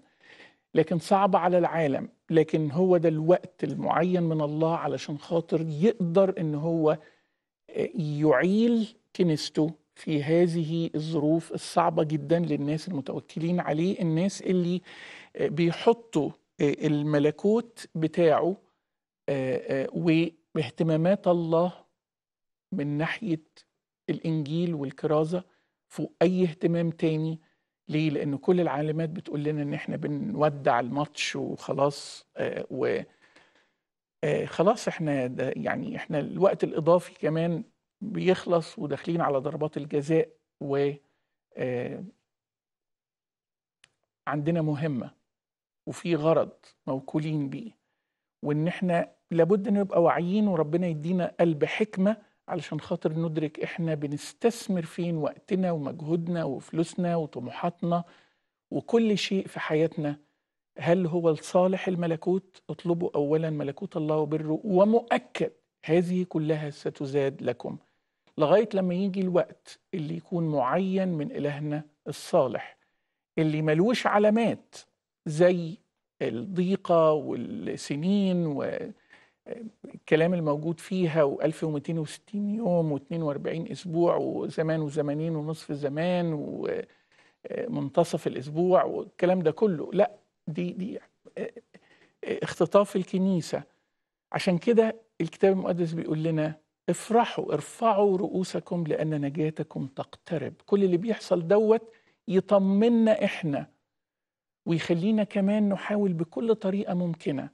لكن صعبه على العالم لكن هو ده الوقت المعين من الله علشان خاطر يقدر ان هو يعيل كنيسته في هذه الظروف الصعبه جدا للناس المتوكلين عليه الناس اللي آه، بيحطوا آه، الملكوت بتاعه آه، واهتمامات الله من ناحيه الانجيل والكرازه فوق اي اهتمام تاني ليه؟ لأن كل العالمات بتقول لنا إن إحنا بنودع الماتش وخلاص وخلاص و خلاص إحنا ده يعني إحنا الوقت الإضافي كمان بيخلص وداخلين على ضربات الجزاء و آه، عندنا مهمة وفي غرض موكولين بيه وإن إحنا لابد إن نبقى واعيين وربنا يدينا قلب حكمة علشان خاطر ندرك إحنا بنستثمر فين وقتنا ومجهودنا وفلوسنا وطموحاتنا وكل شيء في حياتنا هل هو لصالح الملكوت اطلبوا أولا ملكوت الله وبره ومؤكد هذه كلها ستزاد لكم لغايه لما يجي الوقت اللي يكون معين من الهنا الصالح اللي ملوش علامات زي الضيقه والسنين والكلام الموجود فيها و1260 يوم و42 اسبوع وزمان وزمانين ونصف زمان ومنتصف الاسبوع والكلام ده كله لا دي دي اختطاف الكنيسه عشان كده الكتاب المقدس بيقول لنا افرحوا ارفعوا رؤوسكم لأن نجاتكم تقترب كل اللي بيحصل دوت يطمنا إحنا ويخلينا كمان نحاول بكل طريقة ممكنة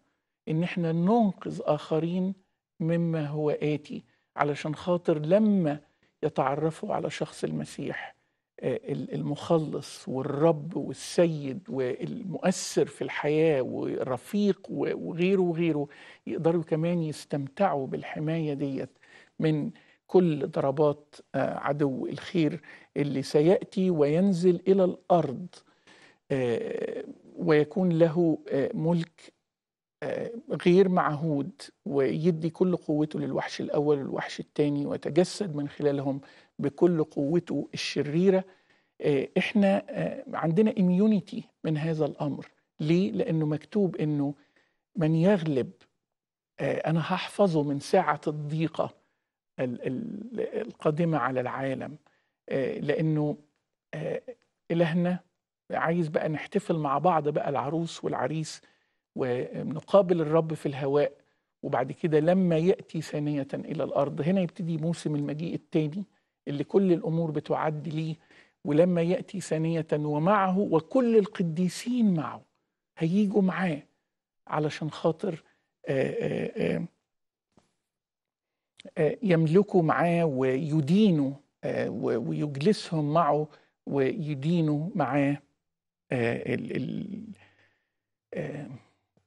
إن إحنا ننقذ آخرين مما هو آتي علشان خاطر لما يتعرفوا على شخص المسيح آه، المخلص والرب والسيد والمؤثر في الحياة ورفيق وغيره وغيره يقدروا كمان يستمتعوا بالحماية ديت من كل ضربات آه، عدو الخير اللي سياتي وينزل الى الارض آه، ويكون له آه، ملك غير معهود ويدي كل قوته للوحش الاول والوحش الثاني ويتجسد من خلالهم بكل قوته الشريره احنا عندنا اميونيتي من هذا الامر ليه لانه مكتوب انه من يغلب انا هحفظه من ساعه الضيقه القادمة على العالم آه، لأنه آه، إلهنا عايز بقى نحتفل مع بعض بقى العروس والعريس ونقابل الرب في الهواء وبعد كده لما يأتي ثانية إلى الأرض هنا يبتدي موسم المجيء الثاني اللي كل الأمور بتعد ليه ولما يأتي ثانية ومعه وكل القديسين معه هيجوا معاه علشان خاطر آآ آه، آآ آه، يملكوا معاه ويدينوا آه، ويجلسهم معه ويدينوا معاه آه،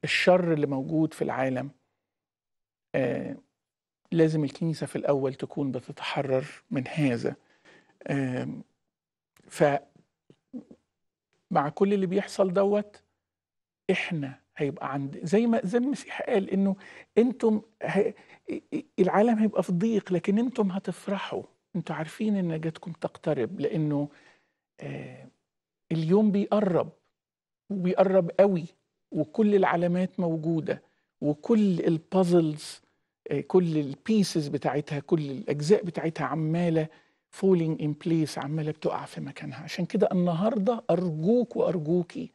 الشر اللي موجود في العالم لازم الكنيسة في الأول تكون بتتحرر من هذا ف مع كل اللي بيحصل دوت احنا هيبقى عند زي ما زي المسيح قال انه انتم ه... العالم هيبقى في ضيق لكن انتم هتفرحوا انتم عارفين ان نجاتكم تقترب لانه آه اليوم بيقرب وبيقرب قوي وكل العلامات موجوده وكل البازلز آه كل البيسز بتاعتها كل الاجزاء بتاعتها عماله فولينج ان بليس عماله بتقع في مكانها عشان كده النهارده ارجوك وارجوكي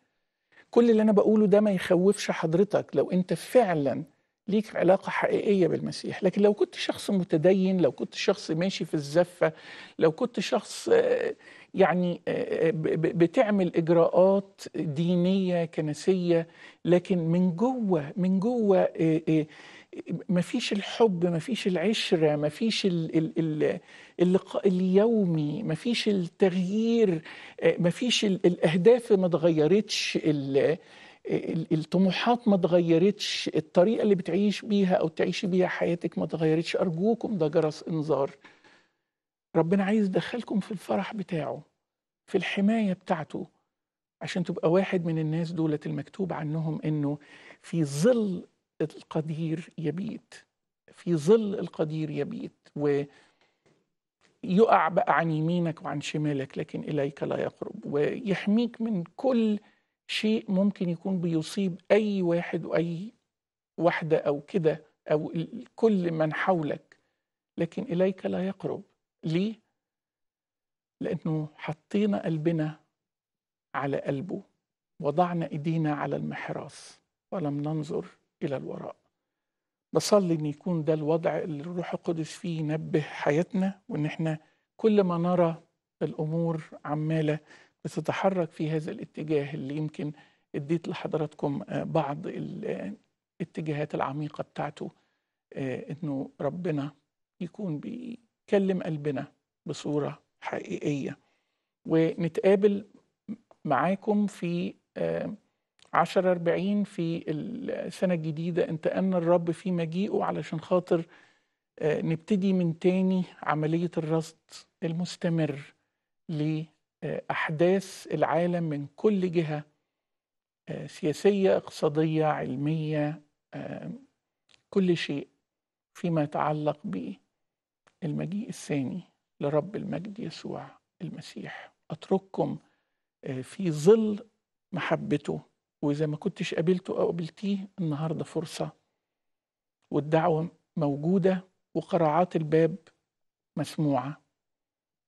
كل اللي انا بقوله ده ما يخوفش حضرتك لو انت فعلا ليك علاقة حقيقية بالمسيح لكن لو كنت شخص متدين لو كنت شخص ماشي في الزفة لو كنت شخص آه، يعني آه، آه، بتعمل إجراءات دينية كنسية لكن من جوه من جوه ما فيش الحب ما فيش العشرة ما فيش اللقاء اليومي ما فيش التغيير ما فيش الأهداف ما اتغيرتش الطموحات ما اتغيرتش الطريقة اللي بتعيش بيها أو تعيشي بيها حياتك ما اتغيرتش أرجوكم ده جرس إنذار ربنا عايز يدخلكم في الفرح بتاعه في الحماية بتاعته عشان تبقى واحد من الناس دولة المكتوب عنهم إنه في ظل القدير يبيت في ظل القدير يبيت ويقع بقى عن يمينك وعن شمالك لكن إليك لا يقرب ويحميك من كل شيء ممكن يكون بيصيب أي واحد وأي واحدة أو كده أو كل من حولك لكن إليك لا يقرب ليه؟ لأنه حطينا قلبنا على قلبه وضعنا إيدينا على المحراث ولم ننظر إلى الوراء بصلي ان يكون ده الوضع اللي الروح القدس فيه ينبه حياتنا وان احنا كل ما نرى الامور عماله بتتحرك في هذا الاتجاه اللي يمكن اديت لحضراتكم آه، بعض الاتجاهات العميقه بتاعته آه، انه ربنا يكون بيكلم قلبنا بصوره حقيقيه ونتقابل معاكم في آه، 10 40 في السنة الجديدة أنت أن الرب في مجيئه علشان خاطر آه، نبتدي من تاني عملية الرصد المستمر لأحداث آه، العالم من كل جهة آه، سياسية اقتصادية علمية كل شيء فيما يتعلق بالمجيء الثاني لرب المجد يسوع المسيح أترككم في ظل محبته واذا ما كنتش قابلته او قابلتيه النهارده فرصه والدعوه موجوده وقراعات الباب مسموعه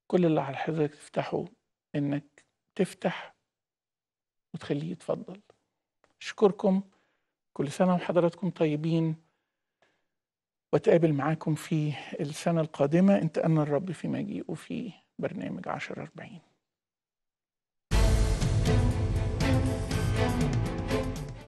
كل اللي على حضرتك تفتحه انك تفتح وتخليه يتفضل اشكركم كل سنه وحضراتكم طيبين واتقابل معاكم في السنه القادمه انتقلنا الرب في مجيئه في برنامج عشر أربعين